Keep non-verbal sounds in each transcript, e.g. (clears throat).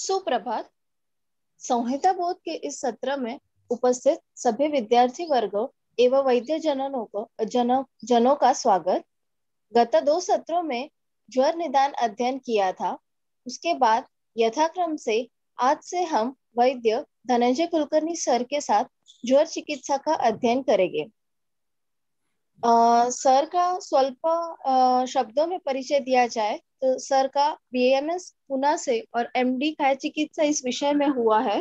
सुप्रभात संहिता बोध के इस सत्र में उपस्थित सभी विद्यार्थी वर्गों एवं वैद्य जनों को जनों जनों का स्वागत गत दो सत्रों में ज्वर निदान अध्ययन किया था उसके बाद यथाक्रम से आज से हम वैद्य धनंजय कुलकर्णी सर के साथ ज्वर चिकित्सा का अध्ययन करेंगे सर का स्वल्प शब्दों में परिचय दिया जाए सर का बीएमएस पुणे से और एमडी काय चिकित्सा इस विषय में हुआ है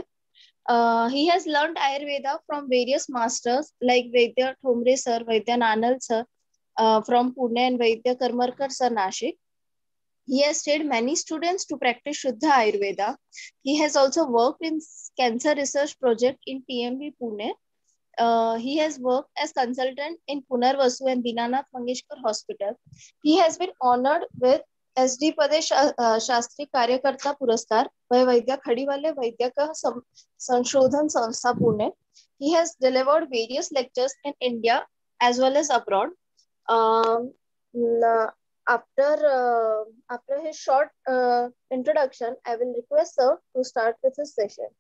he has learn Ayurveda from various masters like Vaidya Thomre sir Vaidya Nanal sir from Pune and Vaidya Karmarkar sir Nashik He has trained many students to practice Shuddha Ayurveda. He has also worked in cancer research project in TMB Pune. Uh, he has worked as consultant in Punarvasu and Dinanath Mangeshkar Hospital. He has been honored with S D पदे शा, शास्त्री कार्यकर्ता पुरस्कार वह वैद्य खडीवाले Vaidyak Sanshodhan Sanstha Pune he has delivered various lectures in India as well as abroad. Um, after uh, after his short uh, introduction, I will request sir to start with his session.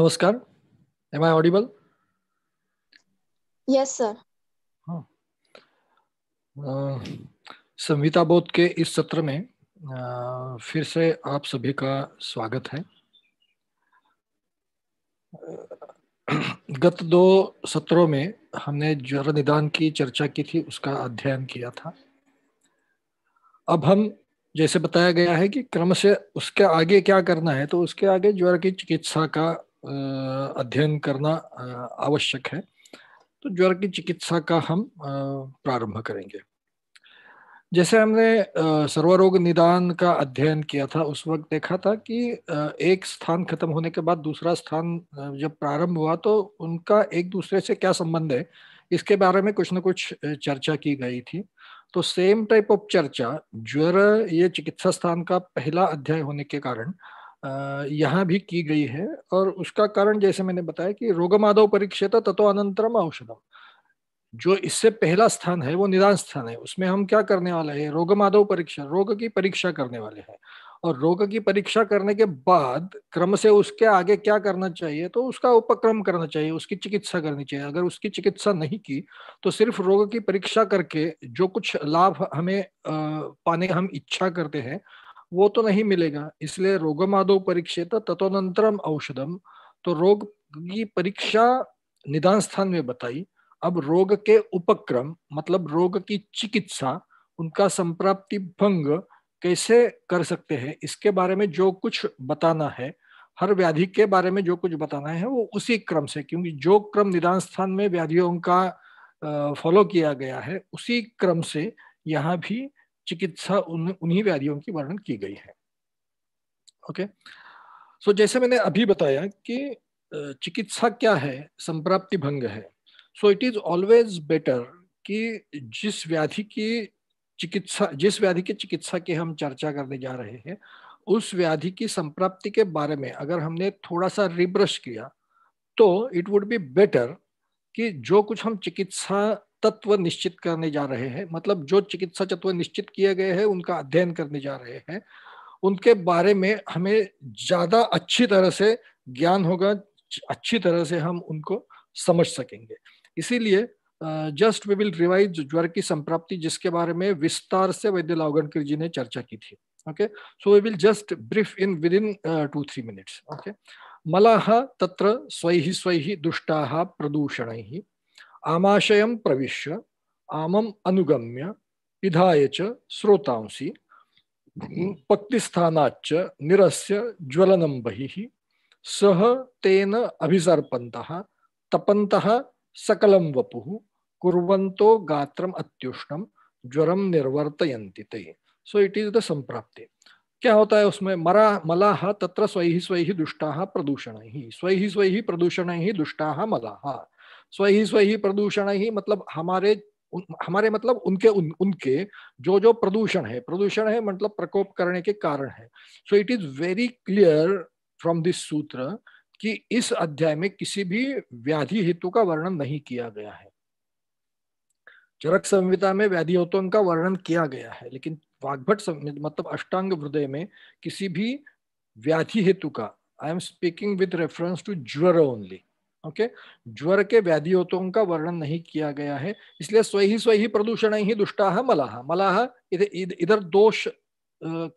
Namaskar. Am I audible? Yes, sir. संहिता बोध के इस सत्र में आ, फिर से आप सभी का स्वागत है गत दो सत्रों में हमने ज्वर निदान की चर्चा की थी उसका अध्ययन किया था अब हम जैसे बताया गया है कि क्रम से उसके आगे क्या करना है तो उसके आगे ज्वर की चिकित्सा का अध्ययन करना आवश्यक है तो ज्वर की चिकित्सा का हम प्रारंभ करेंगे जैसे हमने सर्वरोग निदान का अध्ययन किया था उस वक्त देखा था कि एक स्थान खत्म होने के बाद दूसरा स्थान जब प्रारंभ हुआ तो उनका एक दूसरे से क्या संबंध है इसके बारे में कुछ ना कुछ चर्चा की गई थी तो सेम टाइप ऑफ चर्चा ज्वर ये चिकित्सा स्थान का पहला अध्याय होने के कारण यहाँ भी की गई है और उसका कारण जैसे मैंने बताया कि रोगमाधव परीक्षित तत्व अनंतरम औषधम जो इससे पहला स्थान है वो निदान स्थान है उसमें हम क्या करने वाले हैं रोगमाधव परीक्षा रोग की परीक्षा करने वाले हैं और रोग की परीक्षा करने के बाद क्रम से उसके आगे क्या करना चाहिए तो उसका उपक्रम करना चाहिए उसकी चिकित्सा करनी चाहिए अगर उसकी चिकित्सा नहीं की तो सिर्फ रोग की परीक्षा करके जो कुछ लाभ हमें पाने हम इच्छा करते हैं वो तो नहीं मिलेगा इसलिए रोगमादो परीक्षित तत्वनंतरम औषधम तो रोग की परीक्षा निदान स्थान में बताई अब रोग के उपक्रम मतलब रोग की चिकित्सा उनका संप्राप्ति भंग कैसे कर सकते हैं इसके बारे में जो कुछ बताना है हर व्याधि के बारे में जो कुछ बताना है वो उसी क्रम से क्योंकि जो क्रम निदान स्थान में व्याधियों का फॉलो किया गया है उसी क्रम से यहाँ भी चिकित्सा उन्हीं व्याधियों की वर्णन की गई है ओके सो जैसे मैंने अभी बताया कि चिकित्सा क्या है संप्राप्ति भंग है so it is always better कि जिस व्याधि की चिकित्सा जिस व्याधि की चिकित्सा की हम चर्चा करने जा रहे हैं उस व्याधि की संप्राप्ति के बारे में अगर हमने थोड़ा सा रिब्रश किया तो इट वुड बी बेटर कि जो कुछ हम चिकित्सा तत्व निश्चित करने जा रहे हैं मतलब जो चिकित्सा तत्व निश्चित किए गए हैं उनका अध्ययन करने जा रहे हैं उनके बारे में हमें ज्यादा अच्छी तरह से ज्ञान होगा अच्छी तरह से हम उनको समझ सकेंगे इसीलिए जस्ट वी विल रिवाइज ज्वर की संप्राप्ति जिसके बारे में विस्तार से वैद्य लावगणकर जी ने चर्चा की थी okay so we will just brief in within two three minutes okay मलाह तत्र स्वैः स्वैः दुष्टाः प्रदूषणैः आमाशय प्रविश्य आमम अनुगम्य पिधाय च्रोतांसी पक्तिस्थाच निरस्य ज्वलनं बहिः सह तेन अभिसर्पन्तः तपंत सकलं वपु कुरो गात्रम अत्युष्णं ज्वरम निर्वर्तयन्ति ते सो इट इज द संप्राप्ति क्या होता है उसमें मरा मलाह तत्र स्वै स्वै दुष्टा प्रदूषण ही स्वै स्वै प्रदूषण ही दुष्टा मलाहा स्वही स्वही प्रदूषण ही मतलब हमारे हमारे मतलब उनके उन, उनके जो जो प्रदूषण है प्रदूषण है मतलब प्रकोप करने के कारण है so it is very clear from this सूत्र कि इस अध्याय में किसी भी व्याधि हेतु का वर्णन नहीं किया गया है चरक संहिता में व्याधि हेतु का वर्णन किया गया है लेकिन वाग्भट मतलब अष्टांग हृदय में किसी भी व्याधि हेतु का I am speaking with reference to ज्वर ओनली ओके ज्वर के व्याधियोतों का वर्णन नहीं किया गया है इसलिए स्वयं स्वयं प्रदूषण ही दुष्टा है मलाह मलाह इधर दोष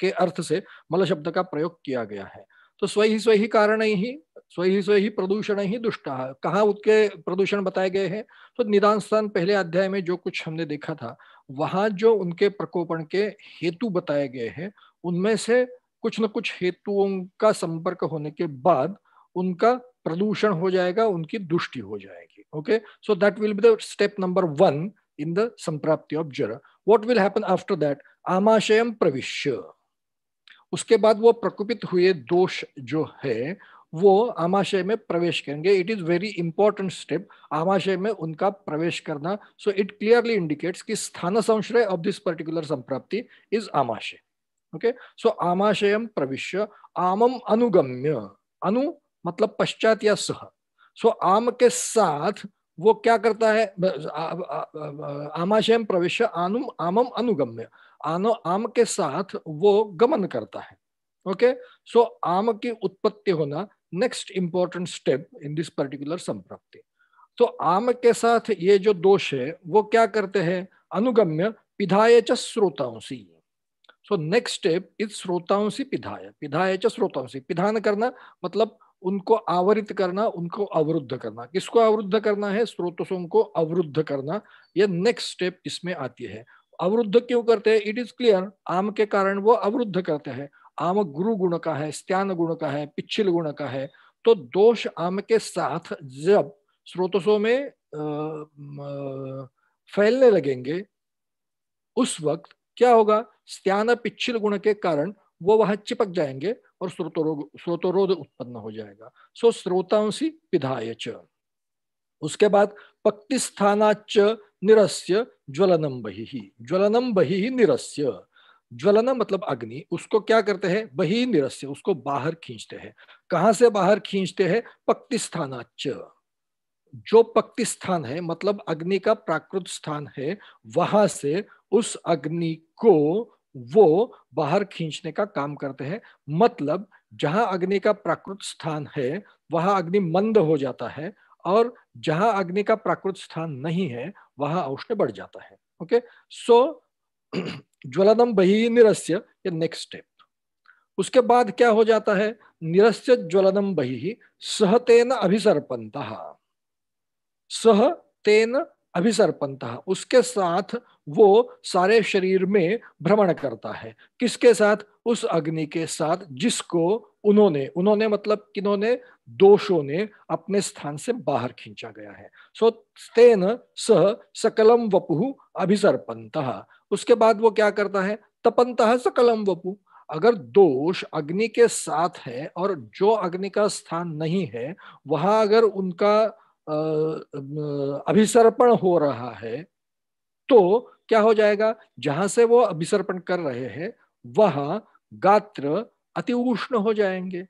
के अर्थ से मल शब्द का प्रयोग किया गया है तो स्वयं स्वयं कारण ही स्वयं स्वयं प्रदूषण ही दुष्टा कहाँ उसके प्रदूषण बताए गए हैं तो निदान स्थान पहले अध्याय में जो कुछ हमने देखा था वहां जो उनके प्रकोपण के हेतु बताए गए हैं उनमें से कुछ न कुछ हेतुओं का संपर्क होने के बाद उनका प्रदूषण हो जाएगा उनकी दुष्टि हो जाएगी okay so that will be the step number one in the संप्राप्ति ऑफ जर what will happen after that आमाशयम प्रविश्य उसके बाद वो प्रकोपित हुए दोष जो है वो आमाशय में प्रवेश करेंगे it is very important step आमाशय में उनका प्रवेश करना सो इट क्लियरली इंडिकेट्स कि स्थान संश्रय ऑफ दिस पर्टिकुलर संप्राप्ति इज आमाशय ओके सो आमाशयम प्रविश्य आमम अनुगम्य अनु मतलब पश्चात या सह सो आम के साथ वो क्या करता है आमाशयम प्रवेश आनुम आमम अनुगम्य आनो आम के साथ वो गमन करता है ओके सो आम की उत्पत्ति होना next important step in this particular संप्राप्ति तो आम के साथ ये जो दोष है वो क्या करते हैं अनुगम्य पिधाय च्रोताओं श्रोताओं से सो नेक्स्ट स्टेप इज श्रोताओं से पिधाय पिधाय च्रोताओं से पिधान करना मतलब उनको आवरित करना उनको अवरुद्ध करना किसको अवरुद्ध करना है स्रोतसों को अवरुद्ध करना यह नेक्स्ट स्टेप इसमें आती है अवरुद्ध क्यों करते हैं इट इज क्लियर आम के कारण वो अवरुद्ध करते हैं आम गुरु गुण का है स्त्यान गुण का है पिछिल गुण का है तो दोष आम के साथ जब स्रोतसों में फैलने लगेंगे उस वक्त क्या होगा स्त्यान पिछिल गुण के कारण वो वहां चिपक जाएंगे और स्रोतोरोग स्रोतोरोध उत्पन्न हो जाएगा सो स्रोतांसी पिधाय उसके बाद पक्ति स्थानाच निरस्य ज्वलनम बही ज्वलनम बही निरस्य ज्वलना मतलब अग्नि उसको क्या करते हैं बही निरस्य उसको बाहर खींचते हैं कहाँ से बाहर खींचते हैं पक्ति स्थानाच जो पक्ति स्थान है मतलब अग्नि का प्राकृत स्थान है वहां से उस अग्नि को वो बाहर खींचने का काम करते हैं मतलब जहां अग्नि का प्राकृत स्थान है वहां अग्नि मंद हो जाता है और जहां अग्नि का प्राकृत स्थान नहीं है वहां औष्ण बढ़ जाता है ओके सो (clears throat) ज्वलनम बही निरस्य ये नेक्स्ट स्टेप उसके बाद क्या हो जाता है निरस्य ज्वलनम बही सहतेन अभिसर्पंत सह तेन अभिसर्पणता उसके साथ वो सारे शरीर में भ्रमण करता है किसके साथ उस अग्नि के साथ जिसको उन्होंने उन्होंने मतलब किन्होंने दोषों ने अपने स्थान से बाहर खींचा गया है सो तेन सह सकलम वपु अभिसर्पंत उसके बाद वो क्या करता है तपंत सकलम वपु अगर दोष अग्नि के साथ है और जो अग्नि का स्थान नहीं है वहां अगर उनका अभिसर्पण हो रहा है तो क्या हो जाएगा जहां से वो अभिसर्पण कर रहे हैं वह गात्र अति उष्ण हो जाएंगे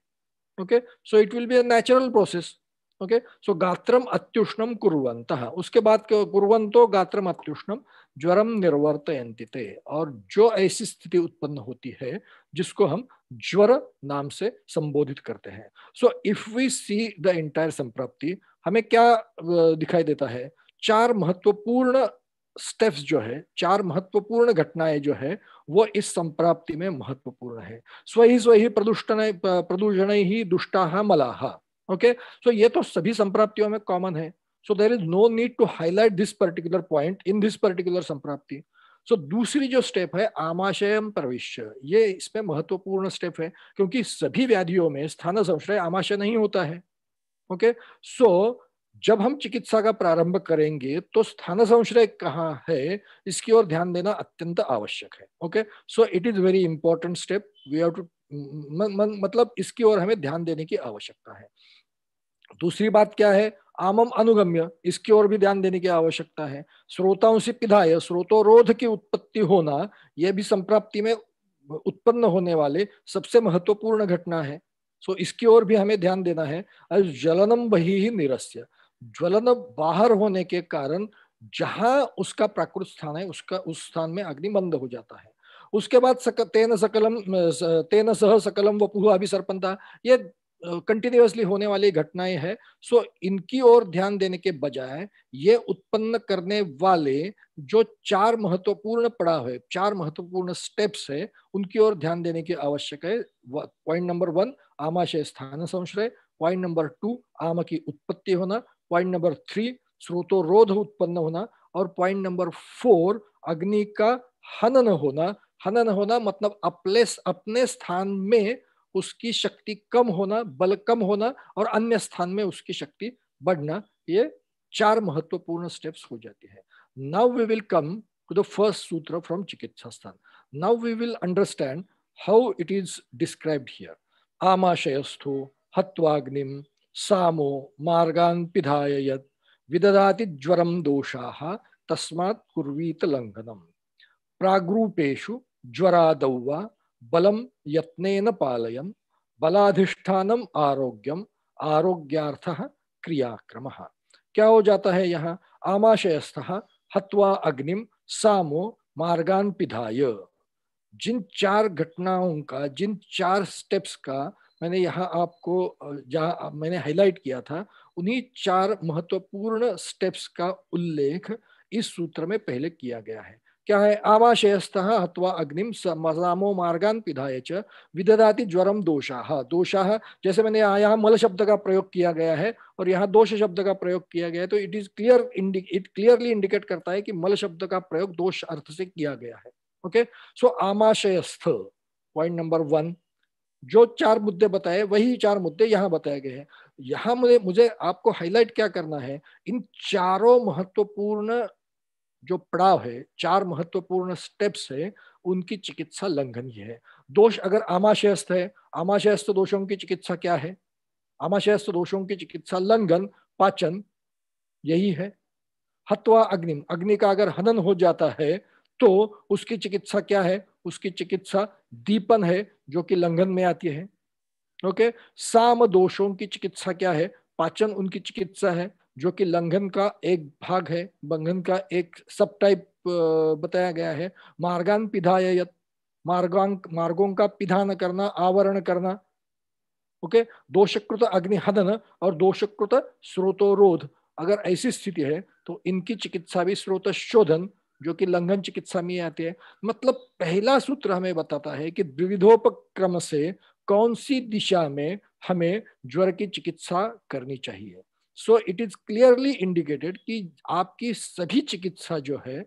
okay so it will be a natural process okay so गात्रम अत्युष्णम कुरवंत उसके बाद कुरवंतो गात्रम अत्युष्णम ज्वरम निर्वर्तयंती और जो ऐसी स्थिति उत्पन्न होती है जिसको हम ज्वर नाम से संबोधित करते हैं so if we see the entire संप्राप्ति हमें क्या दिखाई देता है चार महत्वपूर्ण स्टेप्स जो है चार महत्वपूर्ण घटनाएं जो है वो इस संप्राप्ति में महत्वपूर्ण है स्वही स्वही प्रदूषण प्रदूषण ही दुष्टा मलाहा ओके सो ये तो सभी संप्राप्तियों में कॉमन है so there is no need to highlight this particular point in this particular संप्राप्ति सो so, दूसरी जो स्टेप है आमाशय प्रविश्य ये इसमें महत्वपूर्ण स्टेप है क्योंकि सभी व्याधियों में स्थान संशय आमाशय नहीं होता है ओके सो जब हम चिकित्सा का प्रारंभ करेंगे तो स्थान संश्रय कहाँ है इसकी ओर ध्यान देना अत्यंत आवश्यक है okay so it is very important step we have to मतलब इसकी ओर हमें ध्यान देने की आवश्यकता है दूसरी बात क्या है आमम अनुगम्य इसकी ओर भी ध्यान देने की आवश्यकता है श्रोताओं से पिधाय स्रोतोरोध की उत्पत्ति होना यह भी संप्राप्ति में उत्पन्न होने वाले सबसे महत्वपूर्ण घटना है सो इसकी ओर भी हमें ध्यान देना है ज्वलनम बही ही निरस्य ज्वलन बाहर होने के कारण जहां उसका प्राकृत स्थान है उसका उस स्थान में अग्नि बंद हो जाता है उसके बाद सक, तेन सकलम तेन सह सकलम वपुह अभिसर्पणता ये कंटिन्यूसली होने वाली घटनाएं है सो इनकी ओर ध्यान देने के बजाय ये उत्पन्न करने वाले जो चार महत्वपूर्ण पड़ाव है चार महत्वपूर्ण स्टेप्स है उनकी ओर ध्यान देने की आवश्यक है पॉइंट नंबर वन आमाशय स्थान संश्रय पॉइंट नंबर टू आम की उत्पत्ति होना पॉइंट नंबर थ्री स्रोतोरोध उत्पन्न होना और पॉइंट नंबर फोर अग्नि का हनन होना हनन होना मतलब अपने अपने स्थान में उसकी शक्ति कम होना बल कम होना और अन्य स्थान में उसकी शक्ति बढ़ना ये चार महत्वपूर्ण स्टेप्स हो जाते हैं now we will come to the first सूत्र फ्रॉम चिकित्सा स्थान now we will understand how it is described here आमाशयस्थो हत्वाग्निम सामो मार्गान पिधाय यद विददाति ज्वरम दोषाः तस्मात् कुर्वीत लंघनम प्राग्रूपेषु ज्वरादौ बलम बलं यत्नेन पालयं बलाधिष्ठानम आरोग्यम आरोग्यार्थ क्रियाक्रम क्या हो जाता है यहाँ आमाशयस्थ हत्वा अग्निम सामो मार्गान पिधाय जिन चार घटनाओं का जिन चार स्टेप्स का मैंने यहाँ आपको जहाँ मैंने हाईलाइट किया था उन्हीं चार महत्वपूर्ण स्टेप्स का उल्लेख इस सूत्र में पहले किया गया है क्या है आवाशयस्थ अथवा अग्निम मजामो मार्गान पिधाय च विधदाति ज्वरम दोषा दोषाह जैसे मैंने यहाँ मल शब्द का प्रयोग किया गया है और यहाँ दोष शब्द का प्रयोग किया गया है तो it is clear it clearly indicate करता है कि मल शब्द का प्रयोग दोष अर्थ से किया गया है ओके सो आमाशयस्थ पॉइंट नंबर वन जो चार मुद्दे बताए वही चार मुद्दे यहाँ बताए गए हैं यहाँ मुझे मुझे आपको हाईलाइट क्या करना है इन चारों महत्वपूर्ण जो पड़ाव है चार महत्वपूर्ण स्टेप्स है उनकी चिकित्सा लंघनीय है दोष अगर आमाशयस्थ है आमाशयस्थ दोषों की चिकित्सा क्या है आमाशयस्थ दोषों की चिकित्सा लंघन पाचन यही है हत्वा अग्निम अग्नि का अगर हनन हो जाता है तो उसकी चिकित्सा क्या है उसकी चिकित्सा दीपन है जो कि लंघन में आती है ओके साम दोषों की चिकित्सा क्या है पाचन उनकी चिकित्सा है जो कि लंघन का एक भाग है बंधन का एक सब टाइप बताया गया है मार्गान पिधायत मार्गांक मार्गों का पिधान करना आवरण करना ओके दोषकृत अग्निहदन और दोषकृत स्रोतोरोध अगर ऐसी स्थिति है तो इनकी चिकित्सा भी स्रोत शोधन जो कि लंघन चिकित्सा में आते हैं मतलब पहला सूत्र हमें बताता है कि द्विविधोपक्रम से कौन सी दिशा में हमें ज्वर की चिकित्सा करनी चाहिए so it is clearly indicated कि आपकी सभी चिकित्सा जो है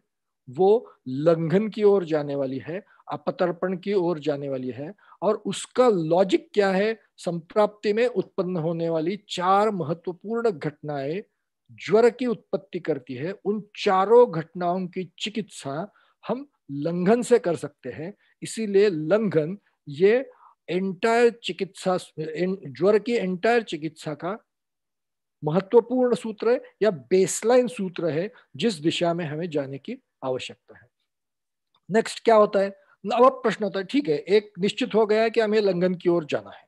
वो लंघन की ओर जाने वाली है अपतर्पण की ओर जाने वाली है और उसका लॉजिक क्या है संप्राप्ति में उत्पन्न होने वाली चार महत्वपूर्ण घटनाएं ज्वर की उत्पत्ति करती है उन चारों घटनाओं की चिकित्सा हम लंघन से कर सकते हैं इसीलिए लंघन ये एंटायर चिकित्सा ज्वर की एंटायर चिकित्सा का महत्वपूर्ण सूत्र है या बेसलाइन सूत्र है जिस दिशा में हमें जाने की आवश्यकता है नेक्स्ट क्या होता है अब प्रश्न होता है ठीक है एक निश्चित हो गया है कि हमें लंघन की ओर जाना है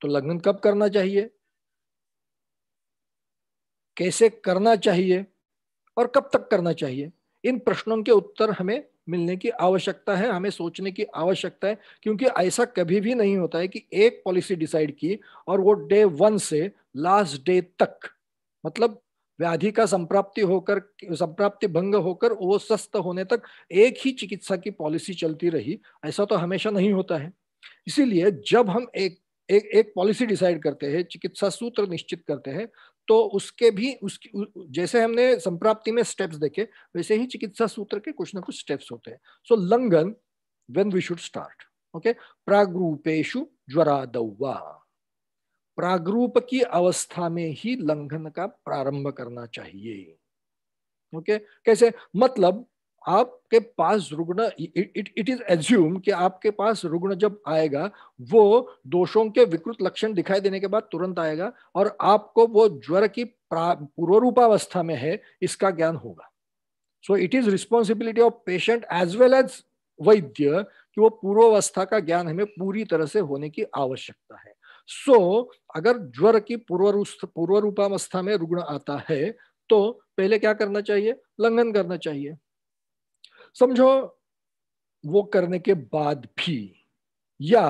तो लंघन कब करना चाहिए कैसे करना चाहिए और कब तक करना चाहिए इन प्रश्नों के उत्तर हमें मिलने की आवश्यकता है हमें सोचने की आवश्यकता है क्योंकि ऐसा कभी भी नहीं होता है कि एक पॉलिसी डिसाइड की और वो डे वन से लास्ट डे तक मतलब व्याधि का संप्राप्ति होकर संप्राप्ति भंग होकर वो स्वस्थ होने तक एक ही चिकित्सा की पॉलिसी चलती रही ऐसा तो हमेशा नहीं होता है इसीलिए जब हम एक एक एक पॉलिसी डिसाइड करते हैं चिकित्सा सूत्र निश्चित करते हैं तो उसके भी उसकी जैसे हमने संप्राप्ति में स्टेप्स देखे वैसे ही चिकित्सा सूत्र के कुछ ना कुछ स्टेप्स होते हैं सो लंघन when we should start okay ज्वरा दौवा प्रागरूप की अवस्था में ही लंघन का प्रारंभ करना चाहिए ओके okay? कैसे मतलब आपके पास रुग्ण इट इट इज एज्यूम कि आपके पास रुग्ण जब आएगा वो दोषों के विकृत लक्षण दिखाई देने के बाद तुरंत आएगा और आपको वो ज्वर की पूर्वरूपावस्था में है इसका ज्ञान होगा so it is responsibility of patient as well as वैद्य कि वो पूर्वावस्था का ज्ञान हमें पूरी तरह से होने की आवश्यकता है सो so, अगर ज्वर की पूर्व रूपावस्था में रुग्ण आता है तो पहले क्या करना चाहिए लंघन करना चाहिए समझो वो करने के बाद भी या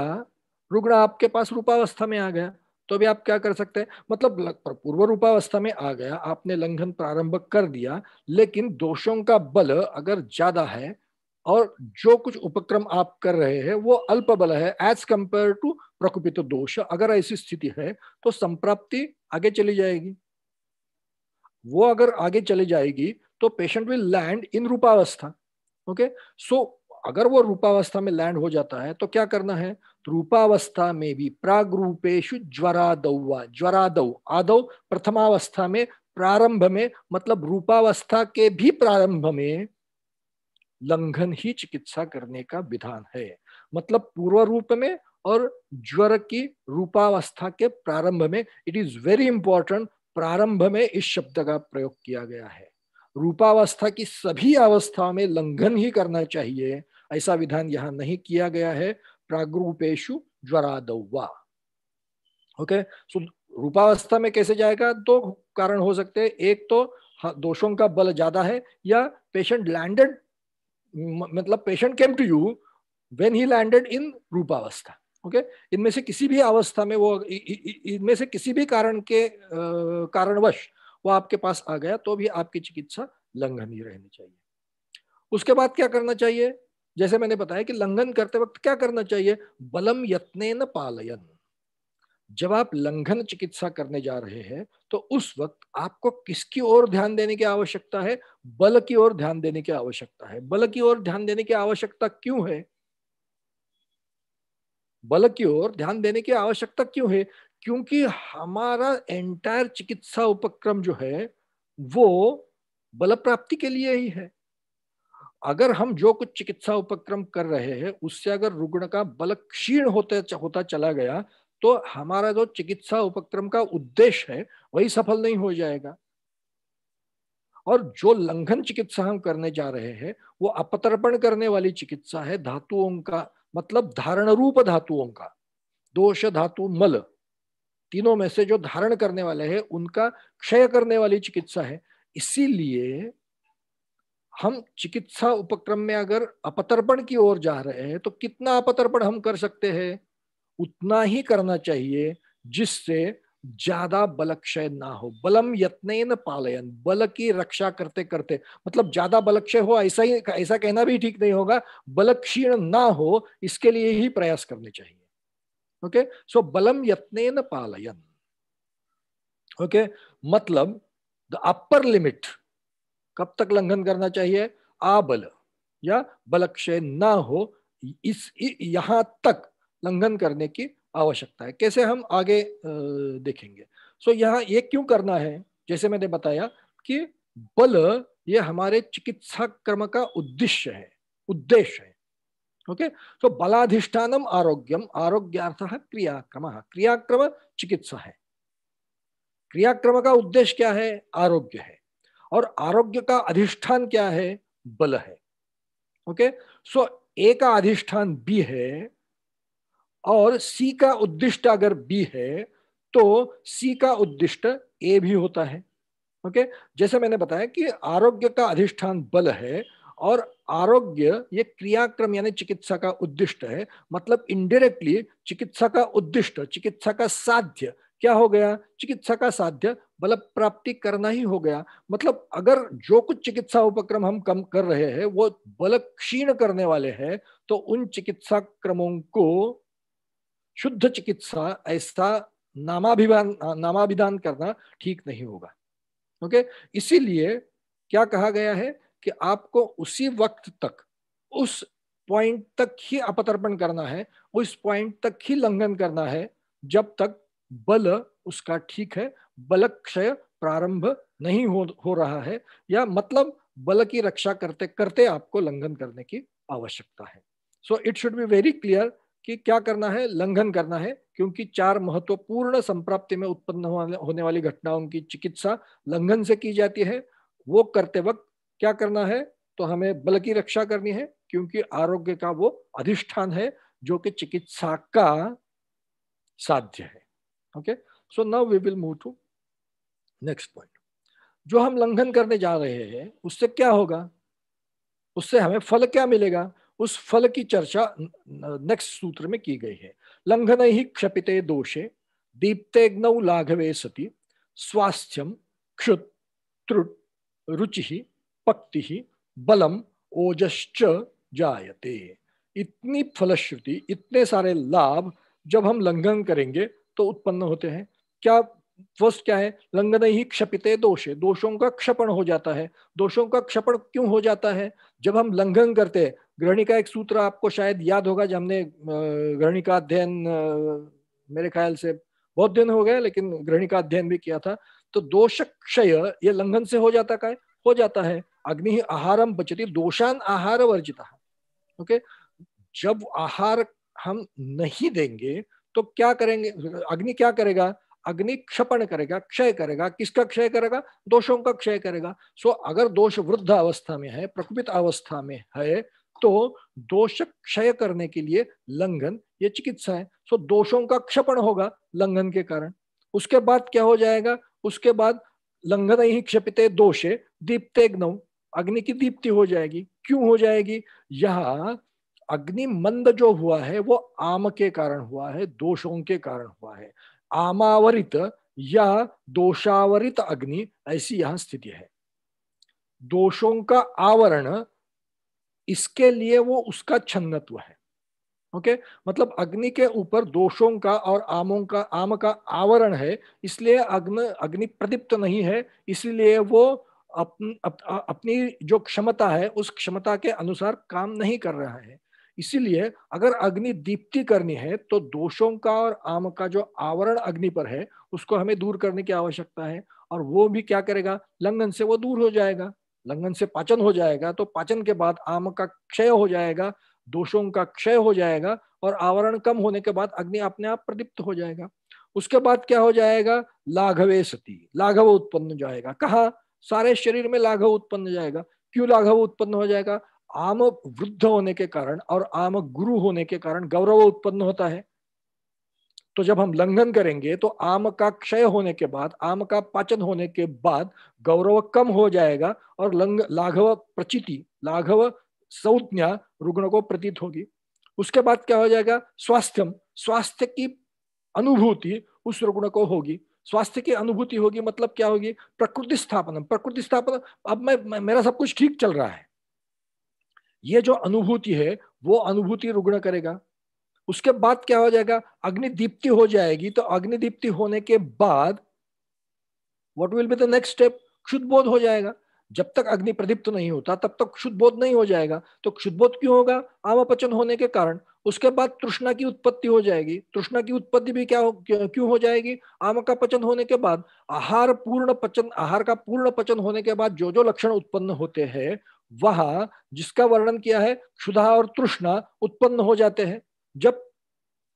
रुग्ण आपके पास रूपावस्था में आ गया तो भी आप क्या कर सकते हैं मतलब पूर्व रूपावस्था में आ गया आपने लंघन प्रारंभ कर दिया लेकिन दोषों का बल अगर ज्यादा है और जो कुछ उपक्रम आप कर रहे हैं वो अल्प बल है एज कंपेयर टू प्रकुपित दोष अगर ऐसी स्थिति है तो संप्राप्ति आगे चली जाएगी वो अगर आगे चली जाएगी तो पेशेंट विल लैंड इन रूपावस्था ओके सो अगर वो रूपावस्था में लैंड हो जाता है तो क्या करना है रूपावस्था में भी प्रागरूपेशु ज्वरादौ ज्वरादौ आदौ प्रथमावस्था में प्रारंभ में मतलब रूपावस्था के भी प्रारंभ में लंघन ही चिकित्सा करने का विधान है मतलब पूर्व रूप में और ज्वर की रूपावस्था के प्रारंभ में इट इज वेरी इंपॉर्टेंट प्रारंभ में इस शब्द का प्रयोग किया गया है रूपावस्था की सभी अवस्था में लंघन ही करना चाहिए ऐसा विधान यहां नहीं किया गया है प्राग्रूपेशु ज्वरादौवा ओके सो रूपावस्था में कैसे जाएगा दो कारण हो सकते हैं एक तो दोषों का बल ज्यादा है या पेशेंट लैंडेड मतलब patient came to you when he landed in रूपावस्था ओके okay? इनमें से किसी भी अवस्था में वो इनमें से किसी भी कारण के कारणवश वो आपके पास आ गया तो भी आपकी चिकित्सा लंघनीय रहनी चाहिए उसके बाद क्या करना चाहिए जैसे मैंने बताया कि लंघन करते वक्त क्या करना चाहिए बलम यत्ने न पालयन जब आप लंघन चिकित्सा करने जा रहे हैं तो उस वक्त आपको किसकी ओर ध्यान देने की आवश्यकता है बल की ओर ध्यान देने की आवश्यकता है बल की ओर ध्यान देने की आवश्यकता क्यों है बल की ओर ध्यान देने की आवश्यकता क्यों है क्योंकि हमारा एंटायर चिकित्सा उपक्रम जो है वो बल प्राप्ति के लिए ही है अगर हम जो कुछ चिकित्सा उपक्रम कर रहे हैं उससे अगर रुग्ण का बल क्षीण होते होता चला गया तो हमारा जो चिकित्सा उपक्रम का उद्देश्य है वही सफल नहीं हो जाएगा और जो लंघन चिकित्सा हम करने जा रहे हैं वो अपतर्पण करने वाली चिकित्सा है धातुओं का मतलब धारण रूप धातुओं का दोष धातु मल तीनों में से जो धारण करने वाले हैं उनका क्षय करने वाली चिकित्सा है इसीलिए हम चिकित्सा उपक्रम में अगर अपतर्पण की ओर जा रहे हैं तो कितना अपतर्पण हम कर सकते हैं उतना ही करना चाहिए जिससे ज्यादा बलक्षय ना हो बलम यत्न पालयन बल की रक्षा करते करते मतलब ज्यादा बलक्षय हो ऐसा ही ऐसा कहना भी ठीक नहीं होगा बल क्षीण ना हो इसके लिए ही प्रयास करने चाहिए ओके सो बलम यत्न पालयन ओके मतलब द अपर लिमिट कब तक लंघन करना चाहिए आबल या बलक्षय ना हो इस यहां तक लंघन करने की आवश्यकता है कैसे हम आगे देखेंगे सो so, यहाँ ये क्यों करना है जैसे मैंने बताया कि बल ये हमारे चिकित्सा कर्म का उद्देश्य है उद्देश्य है ओके सो बलाधिष्ठान आरोग्यम आरोग्यार्थ क्रियाक्रम क्रियाक्रम चिकित्सा है क्रियाक्रम का उद्देश्य क्या है आरोग्य है और आरोग्य का अधिष्ठान क्या है बल है ओके सो ए का अधिष्ठान बी है और सी का उद्दिष्ट अगर बी है तो सी का उद्दिष्ट ए भी होता है ओके जैसे मैंने बताया कि आरोग्य का अधिष्ठान बल है और आरोग्य ये क्रियाक्रम यानी चिकित्सा का उद्दिष्ट है मतलब इनडायरेक्टली चिकित्सा का उद्दिष्ट चिकित्सा का साध्य क्या हो गया चिकित्सा का साध्य बल प्राप्ति करना ही हो गया मतलब अगर जो कुछ चिकित्सा उपक्रम हम कम कर रहे हैं वो बल क्षीण करने वाले हैं तो उन चिकित्सा क्रमों को शुद्ध चिकित्सा ऐसा नामाभिधान नामाभिधान करना ठीक नहीं होगा ओके इसीलिए क्या कहा गया है कि आपको उसी वक्त तक उस पॉइंट तक ही अपतर्पण करना है उस पॉइंट तक ही लंघन करना है जब तक बल उसका ठीक है बल क्षय प्रारंभ नहीं हो हो रहा है या मतलब बल की रक्षा करते करते आपको लंघन करने की आवश्यकता है so it should be very clear कि क्या करना है लंघन करना है क्योंकि चार महत्वपूर्ण संप्राप्ति में उत्पन्न होने वाली घटनाओं की चिकित्सा लंघन से की जाती है वो करते वक्त क्या करना है तो हमें बल की रक्षा करनी है क्योंकि आरोग्य का वो अधिष्ठान है जो कि चिकित्सा का साध्य है okay so now we will move to next point जो हम लंघन करने जा रहे हैं उससे क्या होगा उससे हमें फल क्या मिलेगा उस फल की चर्चा नेक्स्ट सूत्र में की गई है लंघन ही क्षपिते दोषे दीप्तेग्नौ लाघवे सती स्वास्थ्यम क्षुत त्रुट रुचि पक्ति बलम ओजश्च जायते इतनी फलश्रुति इतने सारे लाभ जब हम लंघन करेंगे तो उत्पन्न होते हैं क्या फर्स्ट क्या है लंघन ही क्षपित दोषे दोषों का क्षपण हो जाता है दोषों का क्षपण क्यों हो जाता है जब हम लंघन करते ग्रहणी का एक सूत्र आपको शायद याद होगा जब हमने ग्रहणी का अध्ययन मेरे ख्याल से बहुत दिन हो गए लेकिन ग्रहणी का अध्ययन भी किया था तो दोष क्षय ये लंघन से हो जाता का है? हो जाता है अग्नि आहारम बचती दोषान आहार वर्जित ओके जब आहार हम नहीं देंगे तो क्या करेंगे अग्नि क्या करेगा अग्नि क्षपण करेगा क्षय करेगा किसका क्षय करेगा दोषों का क्षय करेगा सो अगर दोष वृद्ध अवस्था में है प्रकुपित अवस्था में है तो दोष क्षय करने के लिए लंघन ये चिकित्सा है सो दोषों का क्षपण होगा लंघन के कारण उसके बाद क्या हो जाएगा उसके बाद लंघन ही क्षपित दोषे दीप्ते अग्नि की दीप्ति हो जाएगी क्यों हो जाएगी यह अग्नि मंद जो हुआ है वो आम के कारण हुआ है दोषों के कारण हुआ है आमावरित या दोषावरित अग्नि ऐसी यहां स्थिति है दोषों का आवरण इसके लिए वो उसका छन्नत्व है ओके मतलब अग्नि के ऊपर दोषों का और आमों का आम का आवरण है इसलिए अग्नि अग्नि प्रदीप्त नहीं है इसलिए वो अपन अप, अप, अपनी जो क्षमता है उस क्षमता के अनुसार काम नहीं कर रहा है इसीलिए अगर अग्नि दीप्ति करनी है तो दोषों का और आम का जो आवरण अग्नि पर है उसको हमें दूर करने की आवश्यकता है और वो भी क्या करेगा लंगन से वो दूर हो जाएगा लंगन से पाचन हो जाएगा तो पाचन के बाद आम का क्षय हो जाएगा दोषों का क्षय हो जाएगा और आवरण कम होने के बाद अग्नि अपने आप प्रदीप्त हो जाएगा उसके बाद क्या हो जाएगा लाघवे सती लाघव उत्पन्न जाएगा कहा सारे शरीर में लाघव उत्पन्न हो जाएगा क्यों लाघव उत्पन्न हो जाएगा आम वृद्ध होने के कारण और आम गुरु होने के कारण गौरव उत्पन्न होता है तो जब हम लंघन करेंगे तो आम का क्षय होने के बाद आम का पाचन होने के बाद गौरव कम हो जाएगा और लंग लाघव प्रचिति लाघव संज्ञा रुग्ण को प्रतीत होगी उसके बाद क्या हो जाएगा स्वास्थ्यम स्वास्थ्य की अनुभूति उस रुग्ण को होगी स्वास्थ्य की अनुभूति होगी मतलब क्या होगी प्रकृति स्थापन प्रकृति स्थापन अब मैं मेरा सब कुछ ठीक चल रहा है ये जो अनुभूति है वो अनुभूति रुग्ण करेगा उसके बाद क्या हो जाएगा अग्नि दीप्ति हो जाएगी तो अग्नि दीप्ति होने के बाद what will be the next step शुद्ध बोध हो जाएगा जब तक अग्नि प्रदीप्त नहीं होता तब तक शुद्ध बोध नहीं हो जाएगा तो शुद्ध बोध क्यों होगा आमापचन होने के कारण उसके बाद तृष्णा की उत्पत्ति हो जाएगी तृष्णा की उत्पत्ति भी क्या हो क्यों हो जाएगी आम का पचन होने के बाद आहार पूर्ण पचन आहार का पूर्ण पचन होने के बाद जो जो लक्षण उत्पन्न होते हैं वह जिसका वर्णन किया है क्षुधा और तृष्णा उत्पन्न हो जाते हैं जब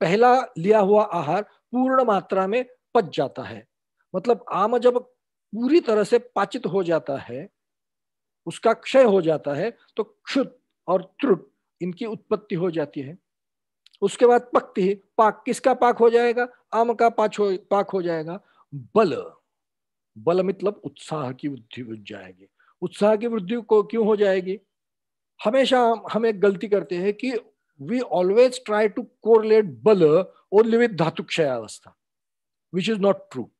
पहला लिया हुआ आहार पूर्ण मात्रा में पच जाता है मतलब आम जब पूरी तरह से पाचित हो जाता है उसका क्षय हो जाता है तो क्षुत और त्रुट इनकी उत्पत्ति हो जाती है उसके बाद पक्ति पाक किसका पाक हो जाएगा आम का पाक हो पाक हो जाएगा बल बल मतलब उत्साह की वृद्धि हो जाएगी उत्साह की वृद्धि को क्यों हो जाएगी हमेशा हम एक गलती करते हैं कि we always try to correlate बल ओनली विद धातु क्षयावस्था विच इज नॉट ट्रू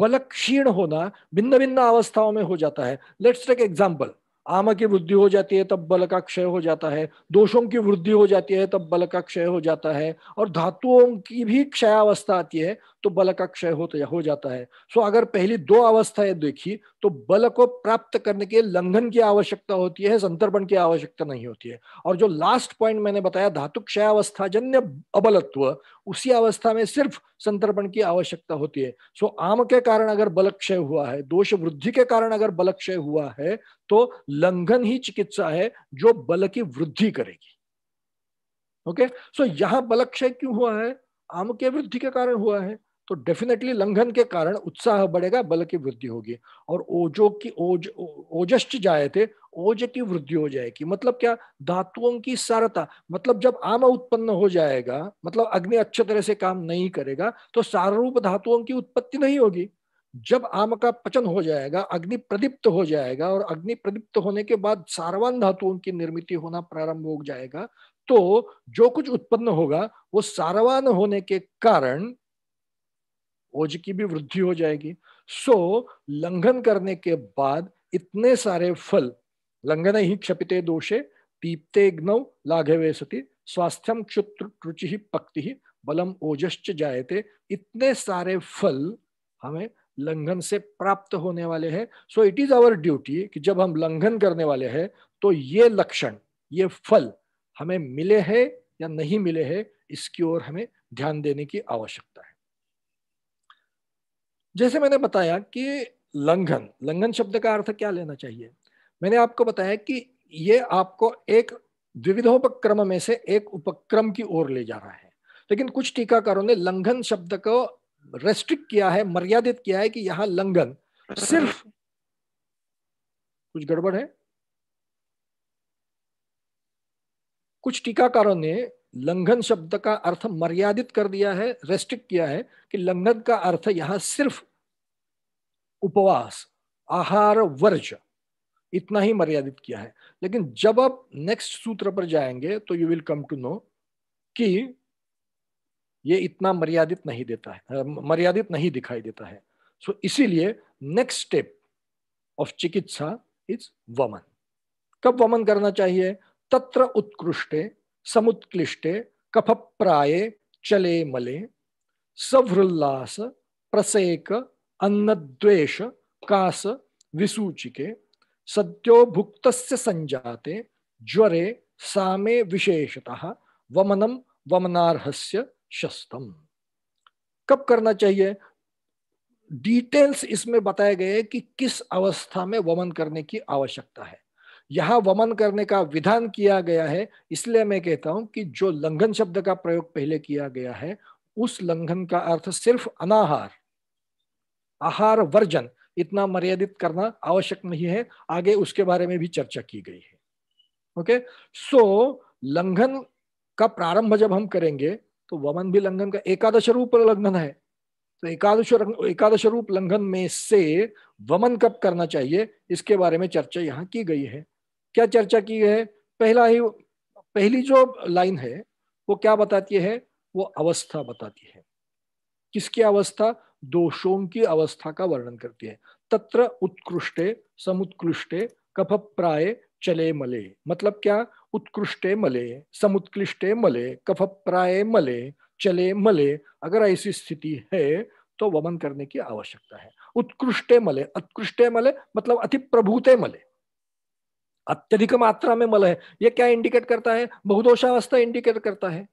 बल क्षीण होना भिन्न भिन्न अवस्थाओं में हो जाता है लेट्स टेक एग्जाम्पल आमा की वृद्धि हो जाती है तब बल का क्षय हो जाता है दोषों की वृद्धि हो जाती है तब बल का क्षय हो जाता है और धातुओं की भी क्षयावस्था आती है तो बल का क्षय हो तो हो जाता है सो अगर पहली दो अवस्थाएं देखी तो बल को प्राप्त करने के लंघन की आवश्यकता होती है संतर्पण की आवश्यकता नहीं होती है और जो लास्ट पॉइंट मैंने बताया धातु क्षय अवस्था जन्य अबलत्व उसी अवस्था में सिर्फ संतर्पण की आवश्यकता होती है सो आम के कारण अगर बल क्षय हुआ है दोष वृद्धि के कारण अगर बल क्षय हुआ है तो लंघन ही चिकित्सा है जो बल की वृद्धि करेगी ओके okay? सो so, यहां बलक्षय क्यों हुआ है आम के वृद्धि के कारण हुआ है तो डेफिनेटली लंघन के कारण उत्साह बढ़ेगा बल की वृद्धि होगी और ओजो की ओज ओजस्ट जाए थे ओज की वृद्धि हो जाएगी मतलब क्या धातुओं की सारता मतलब जब आम उत्पन्न हो जाएगा मतलब अग्नि अच्छे तरह से काम नहीं करेगा तो सारूप धातुओं की उत्पत्ति नहीं होगी जब आम का पचन हो जाएगा अग्नि प्रदीप्त हो जाएगा और अग्नि प्रदीप्त होने के बाद सारवान धातुओं की निर्मित होना प्रारंभ हो जाएगा तो जो कुछ उत्पन्न होगा वो सारवान होने के कारण ओज की भी वृद्धि हो जाएगी सो लंघन करने के बाद इतने सारे फल लंघन ही क्षपिते दोषे पीपते लाघे वे सती स्वास्थ्यम क्षुत्र रुचि पक्ति बलम ओजश्च जायते इतने सारे फल हमें लंघन से प्राप्त होने वाले हैं so it is our duty कि जब हम लंघन करने वाले हैं तो ये लक्षण ये फल हमें मिले हैं या नहीं मिले हैं इसकी ओर हमें ध्यान देने की आवश्यकता है जैसे मैंने बताया कि लंघन लंघन शब्द का अर्थ क्या लेना चाहिए मैंने आपको बताया कि ये आपको एक द्विविधोपक्रम में से एक उपक्रम की ओर ले जा रहा है लेकिन कुछ टीकाकारों ने लंघन शब्द को रेस्ट्रिक्ट किया है मर्यादित किया है कि यहाँ लंघन सिर्फ कुछ गड़बड़ है कुछ टीकाकारों ने लंघन शब्द का अर्थ मर्यादित कर दिया है रेस्ट्रिक्ट किया है कि लंघन का अर्थ यहां सिर्फ उपवास आहार वर्ज इतना ही मर्यादित किया है लेकिन जब आप नेक्स्ट सूत्र पर जाएंगे तो you will come to know कि ये इतना मर्यादित नहीं देता है मर्यादित नहीं दिखाई देता है सो so, इसीलिए नेक्स्ट स्टेप ऑफ चिकित्सा इज वमन कब वमन करना चाहिए तत्र उत्कृष्टे समुत्कृष्टे प्राए चले मले सवृल्लास प्रसेक अन्नद्वेष कास विसूचिके सद्यो भुक्त संजाते ज्वरे सामे विशेषतः वमनम वमनार्हस्य शस्तम कब करना चाहिए डिटेल्स इसमें बताए गए कि किस अवस्था में वमन करने की आवश्यकता है यहाँ वमन करने का विधान किया गया है इसलिए मैं कहता हूं कि जो लंघन शब्द का प्रयोग पहले किया गया है उस लंघन का अर्थ सिर्फ अनाहार आहार वर्जन इतना मर्यादित करना आवश्यक नहीं है आगे उसके बारे में भी चर्चा की गई है ओके सो लंघन का प्रारंभ जब हम करेंगे तो वमन भी लंघन का एकादश रूप लंघन है तो एकादश एकादश रूप लंघन में से वमन कब करना चाहिए इसके बारे में चर्चा यहाँ की गई है क्या चर्चा की है पहला ही पहली जो लाइन है वो क्या बताती है वो अवस्था बताती है किसकी अवस्था दोषों की अवस्था का वर्णन करती है तत्र उत्कृष्टे समुत्कृष्टे प्राय चले मले मतलब क्या उत्कृष्टे मले समुत्कृष्टे मले प्राय मले चले मले अगर ऐसी स्थिति है तो वमन करने की आवश्यकता है उत्कृष्टे मले उत्कृष्टे मले मतलब अति प्रभुते मले अत्यधिक मात्रा में मल है यह क्या इंडिकेट करता है बहुदोषावस्था इंडिकेट करता है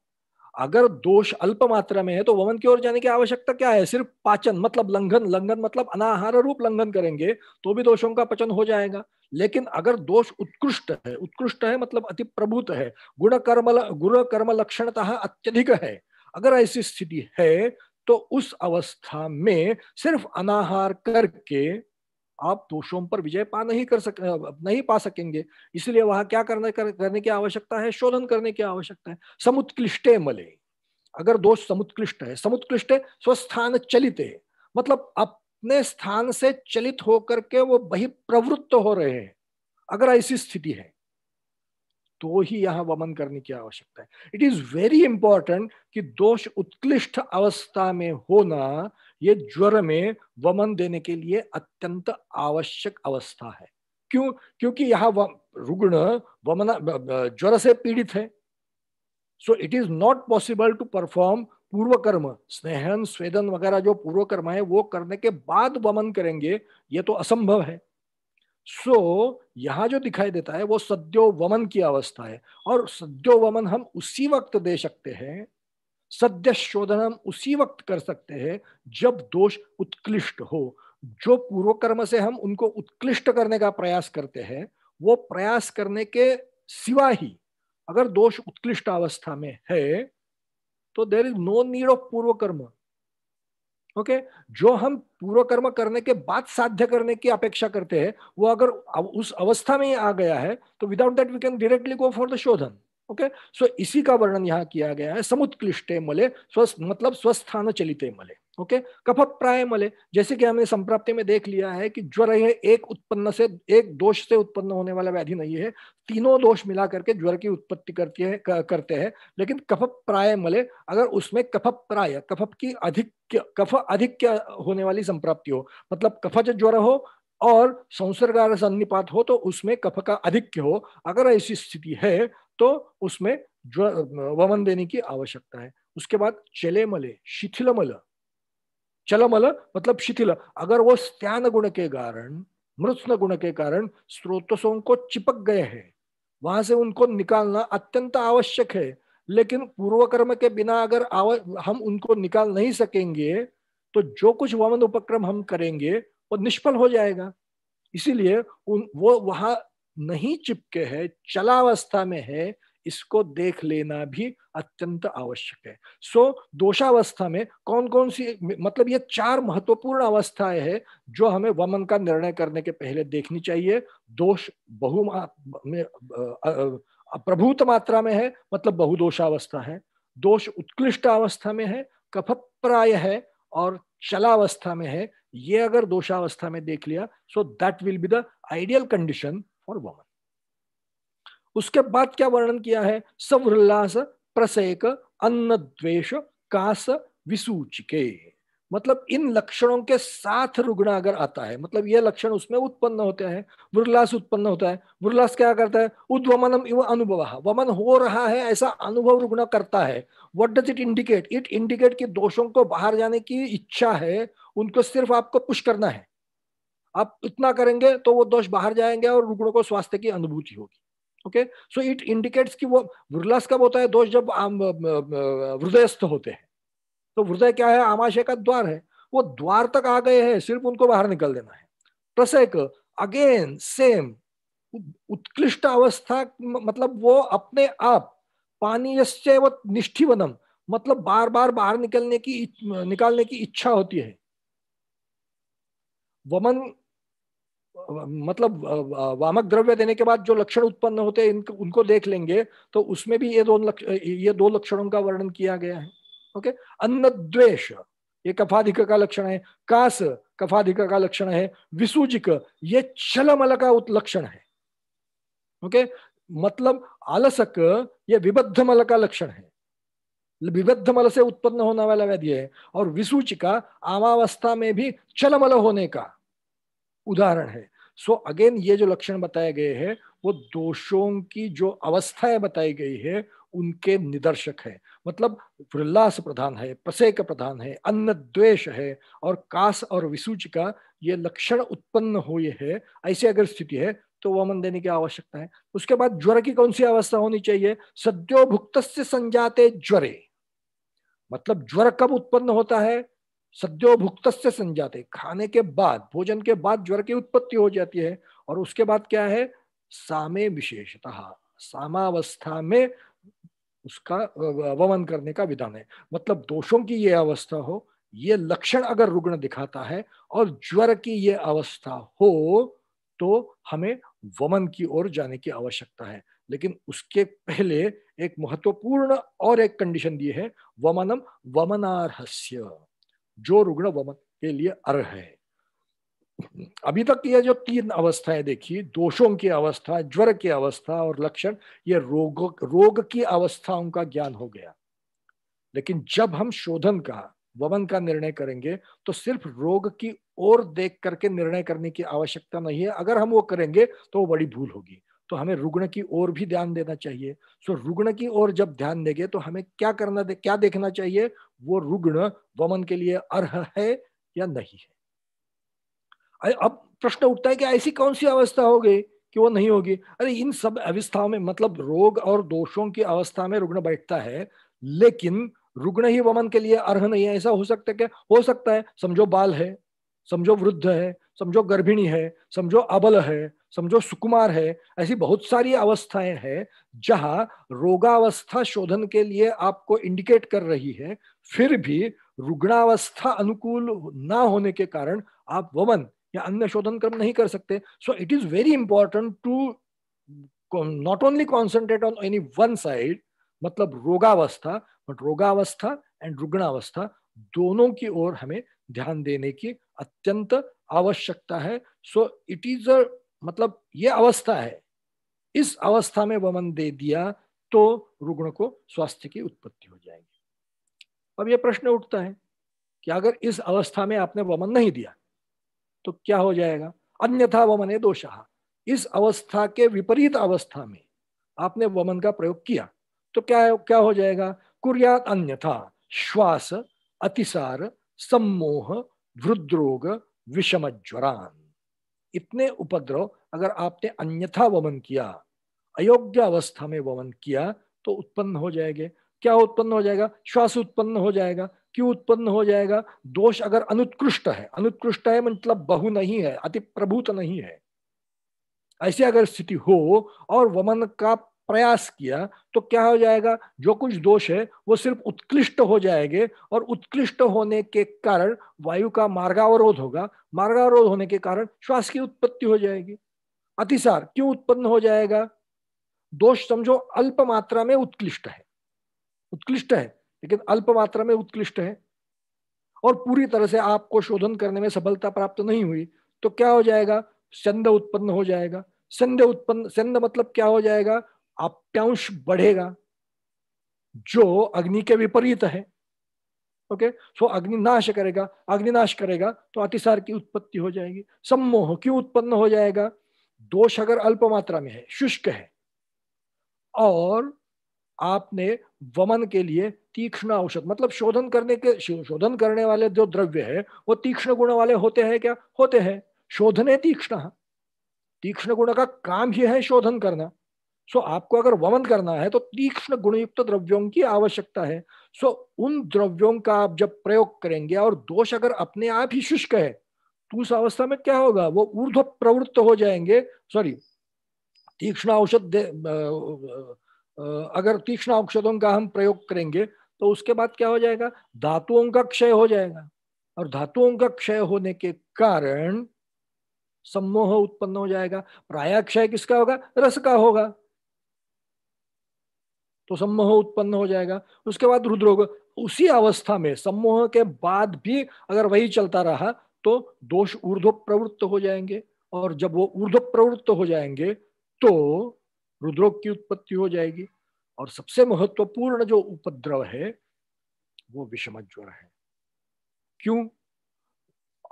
अगर दोष अल्प मात्रा में है तो वमन की ओर जाने की आवश्यकता क्या है सिर्फ पाचन मतलब लंघन लंघन मतलब अनाहार रूप लंघन करेंगे तो भी दोषों का पचन हो जाएगा लेकिन अगर दोष उत्कृष्ट है उत्कृष्ट है मतलब अति प्रभुत है गुण कर्म गुण कर्म लक्षणतः अत्यधिक है अगर ऐसी स्थिति है तो उस अवस्था में सिर्फ अनाहार करके आप दोषों पर विजय पा नहीं कर सक नहीं पा सकेंगे इसलिए वहां क्या करने कर, करने की आवश्यकता है शोधन करने की आवश्यकता है समुत्कृष्ट मले अगर दोष समुत्कृष्ट है समुत्कृष्ट स्वस्थान चलित है मतलब अपने स्थान से चलित होकर के वो प्रवृत्त हो रहे हैं अगर ऐसी स्थिति है तो ही यहां वमन करने की आवश्यकता है इट इज वेरी इंपॉर्टेंट कि दोष उत्कृष्ट अवस्था में होना ये ज्वर में वमन देने के लिए अत्यंत आवश्यक अवस्था है क्यों क्योंकि यह रुग्ण वमन ज्वर से पीड़ित है so it is not possible to perform पूर्व कर्म स्नेहन स्वेदन वगैरह जो पूर्व कर्म है वो करने के बाद वमन करेंगे ये तो असंभव है सो so, यहां जो दिखाई देता है वो सद्यो वमन की अवस्था है और सद्यो वमन हम उसी वक्त दे सकते हैं सद्य शोधन हम उसी वक्त कर सकते हैं जब दोष उत्कृष्ट हो जो पूर्व कर्म से हम उनको उत्कृष्ट करने का प्रयास करते हैं वो प्रयास करने के सिवा ही अगर दोष उत्कृष्ट अवस्था में है तो there is no need of पूर्व कर्म ओके okay? जो हम पूर्व कर्म करने के बाद साध्य करने की अपेक्षा करते हैं वो अगर उस अवस्था में ही आ गया है तो without that we can directly go for the शोधन ओके सो इसी का वर्णन यहाँ किया गया है समुत्कृष्टे मले स्वस्थ मतलब स्वस्थान चलिते मले ओके कफ प्राय मले जैसे कि हमने संप्राप्ति में देख लिया है कि ज्वर यह एक उत्पन्न से एक दोष से उत्पन्न होने वाला व्याधि नहीं है तीनों दोष मिला करके ज्वर की उत्पत्ति करती है करते हैं लेकिन कफ प्राय मले अगर उसमें कफ प्राय कफ की अधिक कफ अधिक होने वाली संप्राप्ति हो मतलब कफज ज्वर हो और संसर्गार संपात हो तो उसमें कफ का अधिक हो अगर ऐसी स्थिति है तो उसमें वमन देने की आवश्यकता है उसके बाद चले मले शिथिल मल चलमल मतलब शिथिल अगर वो स्त्यान गुण के कारण मृत्न गुण के कारण स्रोतसों को चिपक गए हैं वहां से उनको निकालना अत्यंत आवश्यक है लेकिन पूर्व कर्म के बिना अगर हम उनको निकाल नहीं सकेंगे तो जो कुछ वमन उपक्रम हम करेंगे वो निष्फल हो जाएगा इसीलिए उन वो वहां नहीं चिपके है चलावस्था में है इसको देख लेना भी अत्यंत आवश्यक है सो so, दोषावस्था में कौन कौन सी मतलब ये चार महत्वपूर्ण अवस्थाएं है जो हमें वमन का निर्णय करने के पहले देखनी चाहिए दोष बहु में प्रभूत मात्रा में है मतलब बहुदोषावस्था है दोष उत्कृष्ट अवस्था में है कफप्राय है और चलावस्था में है ये अगर दोषावस्था में देख लिया so that will be the ideal condition for वुमन उसके बाद क्या वर्णन किया है सवृल्लास प्रसेक अन्न द्वेष कास विसूचिके मतलब इन लक्षणों के साथ रुग्ण अगर आता है मतलब ये लक्षण उसमें उत्पन्न होते हैं वृलास उत्पन्न होता है वृलास क्या करता है उद्वमनम इव अनुभव वमन हो रहा है ऐसा अनुभव रुग्ण करता है what does it indicate it indicate कि दोषों को बाहर जाने की इच्छा है उनको सिर्फ आपको पुश करना है आप इतना करेंगे तो वो दोष बाहर जाएंगे और रुग्णों को स्वास्थ्य की अनुभूति होगी ओके सो इट इंडिकेट्स कि वो विरलास कब होता है दोष जब हृदयस्थ होते हैं तो हृदय क्या है आमाशय का द्वार है वो द्वार तक आ गए हैं सिर्फ उनको बाहर निकल देना है प्लस अगेन सेम उत्कृष्ट अवस्था मतलब वो अपने आप पानी व निष्ठी वनम मतलब बार बार बाहर निकलने की निकालने की इच्छा होती है वमन मतलब वामक द्रव्य देने के बाद जो लक्षण उत्पन्न होते हैं इनको उनको देख लेंगे तो उसमें भी ये दो ये दो लक्षणों का वर्णन किया गया है ओके अन्न द्वेश ये कफाधिक का लक्षण है कास कफाधिक का लक्षण है विसूजिक ये छलमल का लक्षण है ओके मतलब आलसक ये विबद्ध मल का लक्षण है विबद्ध मल से उत्पन्न होने वाला व्याधि है और विसूचिका आमावस्था में भी चलमल होने का उदाहरण है सो so अगेन ये जो लक्षण बताए गए हैं वो दोषों की जो अवस्थाएं बताई गई है उनके निदर्शक है मतलब उल्लास प्रधान है प्रसेक प्रधान है अन्न द्वेष है और कास और विसूच का ये लक्षण उत्पन्न हुए है ऐसी अगर स्थिति है तो वमन देने की आवश्यकता है उसके बाद ज्वर की कौन सी अवस्था होनी चाहिए सद्यो भुक्त संजाते ज्वरे मतलब ज्वर कब उत्पन्न होता है सद्यो भुक्त से संजाते खाने के बाद भोजन के बाद ज्वर की उत्पत्ति हो जाती है और उसके बाद क्या है सामे विशेषतः सामावस्था में उसका वमन करने का विधान है मतलब दोषों की यह अवस्था हो ये लक्षण अगर रुग्ण दिखाता है और ज्वर की ये अवस्था हो तो हमें वमन की ओर जाने की आवश्यकता है लेकिन उसके पहले एक महत्वपूर्ण और एक कंडीशन दी है वमनम वमनारहस्य जो रुग्ण वमन के लिए अर्ह है अभी तक ये जो तीन अवस्थाएं देखी दोषों की अवस्था ज्वर की अवस्था और लक्षण ये रोग रोग की अवस्थाओं का ज्ञान हो गया लेकिन जब हम शोधन का वमन का निर्णय करेंगे तो सिर्फ रोग की ओर देख करके निर्णय करने की आवश्यकता नहीं है अगर हम वो करेंगे तो वो बड़ी भूल होगी तो हमें रुग्ण की ओर भी ध्यान देना चाहिए सो रुग्ण की ओर जब ध्यान देंगे तो हमें क्या करना दे, क्या देखना चाहिए वो रुग्ण वमन के लिए अर्ह है या नहीं है अब प्रश्न उठता है कि ऐसी कौन सी अवस्था हो गई कि वो नहीं होगी अरे इन सब अवस्थाओं में मतलब रोग और दोषों की अवस्था में रुग्ण बैठता है लेकिन रुग्ण ही वमन के लिए अर्ह नहीं है ऐसा हो सकता क्या हो सकता है समझो बाल है समझो वृद्ध है समझो गर्भिणी है समझो अबल है समझो सुकुमार है ऐसी बहुत सारी अवस्थाएं हैं जहां रोगावस्था शोधन के लिए आपको इंडिकेट कर रही है फिर भी रुग्णावस्था अनुकूल ना होने के कारण आप वमन या अन्य शोधन क्रम नहीं कर सकते so it is very important to not only concentrate on any one side मतलब रोगावस्था बट रोगावस्था एंड रुग्णावस्था दोनों की ओर हमें ध्यान देने की अत्यंत आवश्यकता है सो इट इज अ मतलब ये अवस्था है इस अवस्था में वमन दे दिया तो रुग्ण को स्वास्थ्य की उत्पत्ति हो जाएगी अब यह प्रश्न उठता है कि अगर इस अवस्था में आपने वमन नहीं दिया तो क्या हो जाएगा अन्यथा वमन है दोषा इस अवस्था के विपरीत अवस्था में आपने वमन का प्रयोग किया तो क्या क्या हो जाएगा कुरियात अन्यथा श्वास अतिसार सम्मोह वृद्रोग विषम ज्वरान इतने उपद्रव अगर आपने अन्यथा वमन किया अयोग्य अवस्था में वमन किया तो उत्पन्न हो जाएंगे क्या उत्पन्न हो जाएगा श्वास उत्पन्न हो जाएगा क्यों उत्पन्न हो जाएगा दोष अगर अनुत्कृष्ट है अनुत्कृष्ट है मतलब बहु नहीं है अति प्रभुत नहीं है ऐसी अगर स्थिति हो और वमन का प्रयास किया तो क्या हो जाएगा जो कुछ दोष है वो सिर्फ उत्कृष्ट हो जाएंगे और उत्कृष्ट होने के कारण वायु का मार्गावरोध होगा मार्गावरोध होने के कारण श्वास की उत्पत्ति हो जाएगी अतिसार क्यों उत्पन्न हो जाएगा दोष समझो अल्प मात्रा में उत्कृष्ट है उत्कृष्ट है लेकिन अल्प मात्रा में उत्कृष्ट है और पूरी तरह से आपको शोधन करने में सफलता प्राप्त नहीं हुई तो क्या हो जाएगा संद उत्पन्न हो जाएगा संध उत्पन्न संध मतलब क्या हो जाएगा आप्यांश बढ़ेगा जो अग्नि के विपरीत है ओके सो अग्नि नाश करेगा अग्नि नाश करेगा तो अतिसार की उत्पत्ति हो जाएगी सम्मोह क्यों उत्पन्न हो जाएगा दोष अगर अल्प मात्रा में है शुष्क है और आपने वमन के लिए तीक्ष्ण औषध मतलब शोधन करने के शोधन करने वाले जो द्रव्य है वो तीक्ष्ण गुण वाले होते हैं क्या होते हैं शोधने तीक्ष्ण तीक्ष्ण गुण का काम ही है शोधन करना सो आपको अगर वमन करना है तो तीक्ष्ण गुणयुक्त द्रव्यों की आवश्यकता है सो उन द्रव्यों का आप जब प्रयोग करेंगे और दोष अगर अपने आप ही शुष्क है तो उस अवस्था में क्या होगा वो ऊर्ध्व प्रवृत्त हो जाएंगे सॉरी तीक्ष्ण औषध अगर तीक्ष्ण औषधों का हम प्रयोग करेंगे तो उसके बाद क्या हो जाएगा धातुओं का क्षय हो जाएगा और धातुओं का क्षय होने के कारण सम्मोह उत्पन्न हो जाएगा प्राय क्षय किसका होगा रस का होगा तो सम्मोह उत्पन्न हो जाएगा उसके बाद रुद्र होगा उसी अवस्था में सम्मोह के बाद भी अगर वही चलता रहा तो दोष ऊर्ध्व प्रवृत्त हो जाएंगे और जब वो ऊर्ध्व प्रवृत्त हो जाएंगे तो रुद्रोग की उत्पत्ति हो जाएगी और सबसे महत्वपूर्ण जो उपद्रव है वो विषम ज्वर है क्यों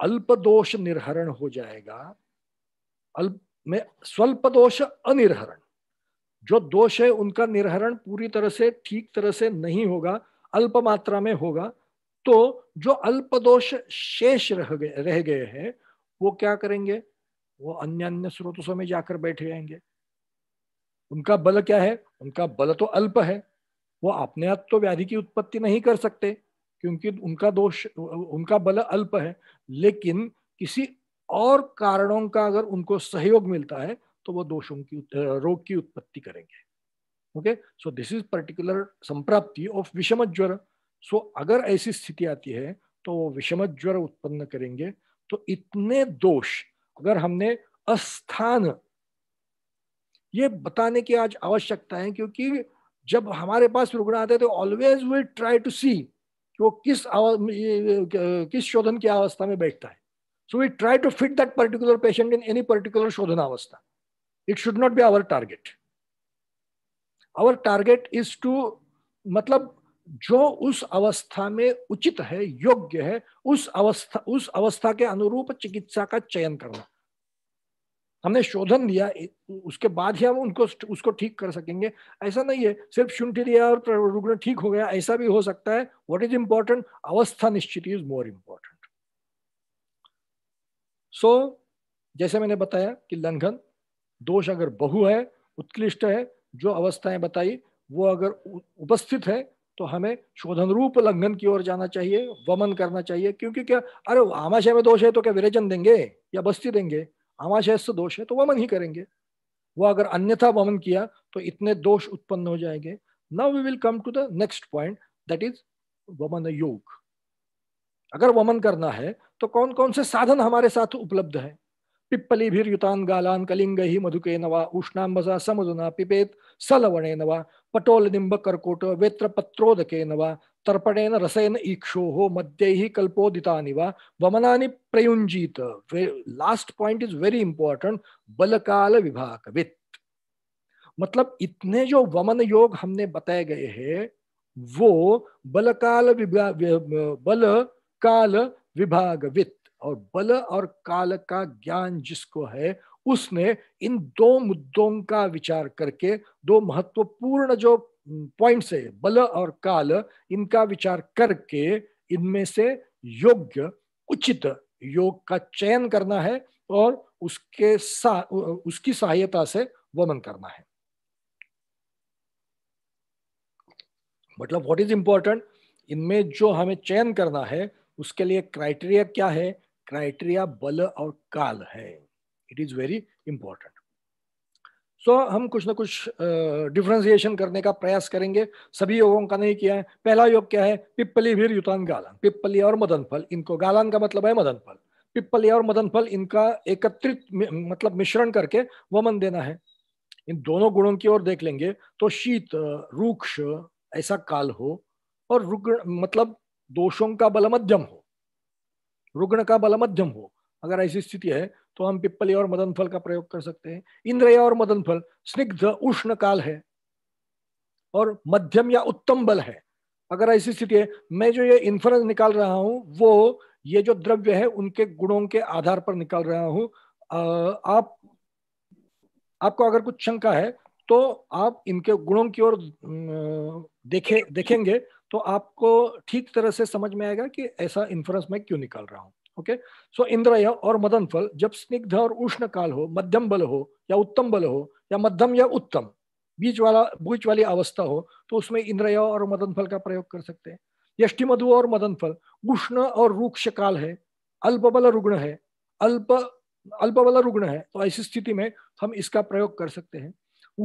अल्प दोष निर्हरण हो जाएगा अल्प में स्वल्प दोष अनिर्हरण जो दोष है उनका निर्हरण पूरी तरह से ठीक तरह से नहीं होगा अल्प मात्रा में होगा तो जो अल्प दोष शेष रह गए रह गए हैं वो क्या करेंगे वो अन्य अन्य स्रोतों में जाकर बैठे जाएंगे उनका बल क्या है उनका बल तो अल्प है वो अपने आप तो व्याधि की उत्पत्ति नहीं कर सकते क्योंकि उनका दोष उनका बल अल्प है लेकिन किसी और कारणों का अगर उनको सहयोग मिलता है तो वो दोषों की रोग की उत्पत्ति करेंगे okay so this is particular संप्राप्ति ऑफ विषम ज्वर सो अगर ऐसी स्थिति आती है तो वो विषम ज्वर उत्पन्न करेंगे तो इतने दोष अगर हमने अस्थान ये बताने की आज आवश्यकता है क्योंकि जब हमारे पास रुग्ण आते हैं तो always we try to see कि वो किस किस शोधन की अवस्था में बैठता है so we try to fit that particular patient in any particular शोधन अवस्था it should not be our target our target is to मतलब जो उस अवस्था में उचित है योग्य है उस अवस्था उस अवस्था के अनुरूप चिकित्सा का चयन करना हमने शोधन लिया उसके बाद ही हम उनको उसको ठीक कर सकेंगे ऐसा नहीं है सिर्फ शुंठी लिया और रुग्ण ठीक हो गया ऐसा भी हो सकता है व्हाट इज इंपॉर्टेंट अवस्था निश्चित इज मोर इम्पोर्टेंट सो जैसे मैंने बताया कि लंघन दोष अगर बहु है उत्कृष्ट है जो अवस्थाएं बताई वो अगर उपस्थित है तो हमें शोधन रूप लंघन की ओर जाना चाहिए वमन करना चाहिए क्योंकि क्या अरे आमाशय में दोष है तो क्या विरेचन देंगे या बस्ती देंगे आमाशय से दोष है तो वमन ही करेंगे वो अगर अन्यथा वमन किया तो इतने दोष उत्पन्न हो जाएंगे now we will come to the next point that is वमन योग अगर वमन करना है तो कौन कौन से साधन हमारे साथ उपलब्ध है पिप्पली गालान कलिंग ही मधुके नवा उष्णाम्बसा समुदुना पिपेत सलवणे नवा पटोल निम्ब कर्कोट वेत्र पत्रोदके नवा तर्पणेन रसेन ईक्षोः मध्यैः कल्पोदितानि वा वमनानि प्रयुञ्जीत last point is very important बलकाल विभाग वित्त मतलब इतने जो वमन योग हमने बताए गए हैं वो बलकाल विभाग बल काल विभाग वित्त और बल और काल का ज्ञान जिसको है उसने इन दो मुद्दों का विचार करके दो महत्वपूर्ण जो पॉइंट्स है बल और काल इनका विचार करके इनमें से योग्य उचित योग का चयन करना है और उसके सा, उसकी सहायता से वमन करना है मतलब व्हाट इज इंपॉर्टेंट इनमें जो हमें चयन करना है उसके लिए क्राइटेरिया क्या है क्राइटेरिया बल और काल है it is very important so so, हम कुछ ना कुछ डिफ्रेंसिएशन uh, करने का प्रयास करेंगे सभी योगों का नहीं किया है पहला योग क्या है पिप्पली भीर युतान गालन पिप्पली और मदन फल इनको गालन का मतलब है मदन फल पिप्पली और मदन फल इनका एकत्रित मतलब मिश्रण करके वमन देना है इन दोनों गुणों की ओर देख लेंगे तो शीत रूक्ष ऐसा काल हो और रुग्ण मतलब दोषों का बल मध्यम हो रुग्ण का बल मध्यम हो अगर ऐसी स्थिति है तो हम पिप्पली और मदन फल का प्रयोग कर सकते हैं इंद्रिय और मदन फल स्निग्ध उष्ण काल है और मध्यम या उत्तम बल है अगर ऐसी स्थिति है मैं जो ये इन्फ्रेंस निकाल रहा हूं वो ये जो द्रव्य है उनके गुणों के आधार पर निकाल रहा हूं आप आपको अगर कुछ शंका है तो आप इनके गुणों की ओर देखे देखेंगे तो आपको ठीक तरह से समझ में आएगा कि ऐसा इन्फ्रेंस मैं क्यों निकाल रहा हूँ ओके सो इंद्र और मदन फल जब स्निग्ध और उष्ण काल हो मध्यम बल हो या उत्तम बल हो या मध्यम या उत्तम बीच वाला बीच वाली अवस्था हो तो उसमें इंद्रय और मदन फल का प्रयोग कर सकते हैं यष्टि मधु और मदन फल उष्ण और रूक्ष काल है अल्पबल रुग्ण है अल्प अल्पबल रुग्ण है तो ऐसी स्थिति में हम इसका प्रयोग कर सकते हैं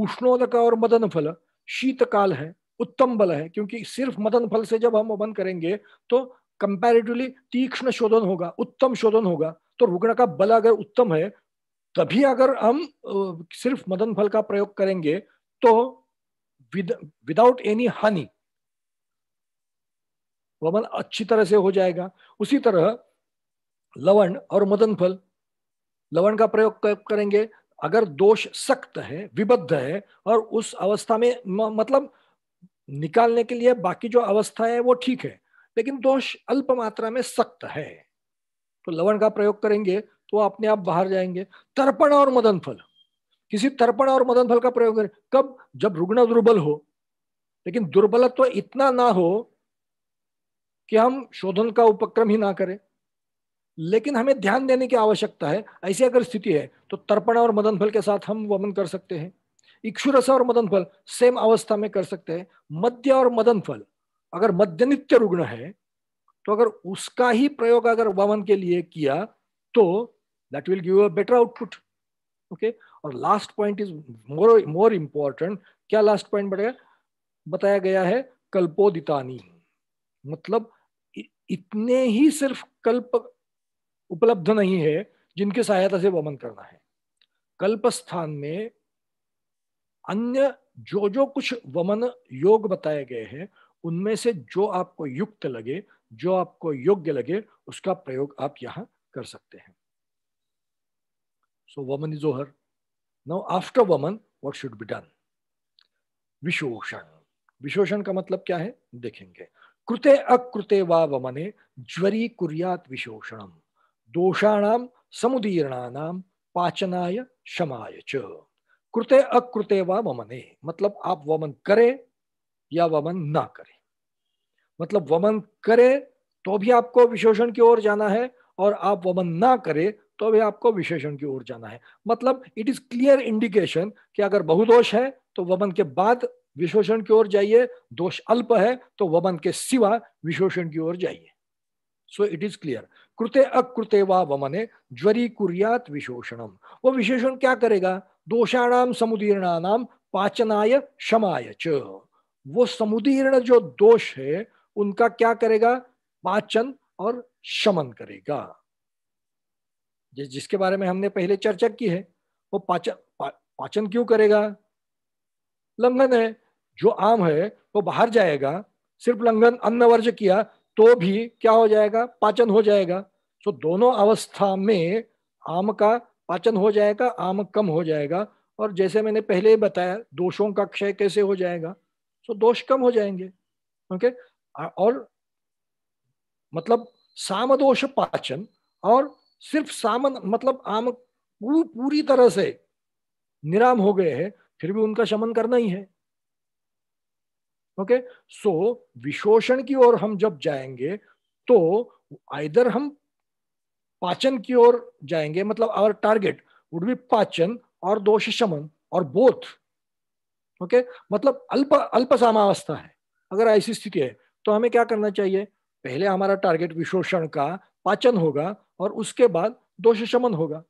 उष्णोदक और मदन फल शीतकाल है उत्तम बल है क्योंकि सिर्फ मदन फल से जब हम वमन करेंगे तो कंपेरेटिवली तीक्ष्ण शोधन होगा उत्तम शोधन होगा तो रुग्ण का बल अगर उत्तम है तभी अगर हम सिर्फ मदन फल का प्रयोग करेंगे तो विदाउट एनी हानि वमन अच्छी तरह से हो जाएगा उसी तरह लवण और मदन फल लवण का प्रयोग करेंगे अगर दोष सख्त है विबद्ध है और उस अवस्था में मतलब निकालने के लिए बाकी जो अवस्था है वो ठीक है लेकिन दोष अल्प मात्रा में सख्त है तो लवण का प्रयोग करेंगे तो अपने आप बाहर जाएंगे तर्पण और मदन फल किसी तर्पण और मदन फल का प्रयोग करें कब जब रुग्ण दुर्बल हो लेकिन दुर्बलत्व तो इतना ना हो कि हम शोधन का उपक्रम ही ना करें लेकिन हमें ध्यान देने की आवश्यकता है ऐसी अगर स्थिति है तो तर्पण और मदन फल के साथ हम वमन कर सकते हैं इक्षुरस और मदन फल सेम अवस्था में कर सकते हैं मध्य और मदन फल अगर मध्य नित्य रुग्ण है तो अगर उसका ही प्रयोग अगर वमन के लिए किया तो that will give a better output okay और last point is more more important क्या लास्ट पॉइंट बढ़ेगा बताया गया है कल्पोदितानी मतलब इतने ही सिर्फ कल्प उपलब्ध नहीं है जिनकी सहायता से वमन करना है कल्प स्थान में अन्य जो जो कुछ वमन योग बताए गए हैं उनमें से जो आपको युक्त लगे जो आपको योग्य लगे उसका प्रयोग आप यहां कर सकते हैं सो वमन इज ओहर नाउ आफ्टर वमन वट शुड बी डन विशोषण विशोषण का मतलब क्या है देखेंगे कृते अकृते वा वमने ज्वरी कुरियात विशोषणम दोषाणाम समुदीर्णा पाचनाय शमाय च कृते अकृते व वमने मतलब आप वमन करें या वमन ना करें मतलब वमन करें तो भी आपको विशोषण की ओर जाना है और आप वमन ना करें तो भी आपको विशेषण की ओर जाना है मतलब इट इज क्लियर इंडिकेशन कि अगर बहुदोष है तो वमन के बाद विशोषण की ओर जाइए दोष अल्प है तो वमन के सिवा विशोषण की ओर जाइए सो इट इज क्लियर कृते अकृते वा वमने ज्वरी कुरियात विशोषणम वो विशेषण क्या करेगा दोषाणाम समुदीर्णानाम पाचनाय शमाय च वो समुदीर्ण जो दोष है उनका क्या करेगा पाचन और शमन करेगा जिसके बारे में हमने पहले चर्चा की है वो पाचन पा, पाचन क्यों करेगा लंघन है जो आम है वो बाहर जाएगा सिर्फ लंघन अन्न वर्ज किया तो भी क्या हो जाएगा पाचन हो जाएगा तो दोनों अवस्था में आम का पाचन हो जाएगा आम कम हो जाएगा और जैसे मैंने पहले ही बताया दोषों का क्षय कैसे हो जाएगा तो दोष कम हो जाएंगे ओके और मतलब साम दोष पाचन और सिर्फ सामन मतलब आम पूर, पूरी तरह से निराम हो गए हैं फिर भी उनका शमन करना ही है ओके सो विशोषण की ओर हम जब जाएंगे तो आइदर हम पाचन की ओर जाएंगे मतलब आवर टारगेट वुड बी पाचन और दोष शमन और बोथ ओके okay? मतलब अल्प अल्प सामावस्था है अगर ऐसी स्थिति है तो हमें क्या करना चाहिए पहले हमारा टारगेट विशोषण का पाचन होगा और उसके बाद दोष शमन होगा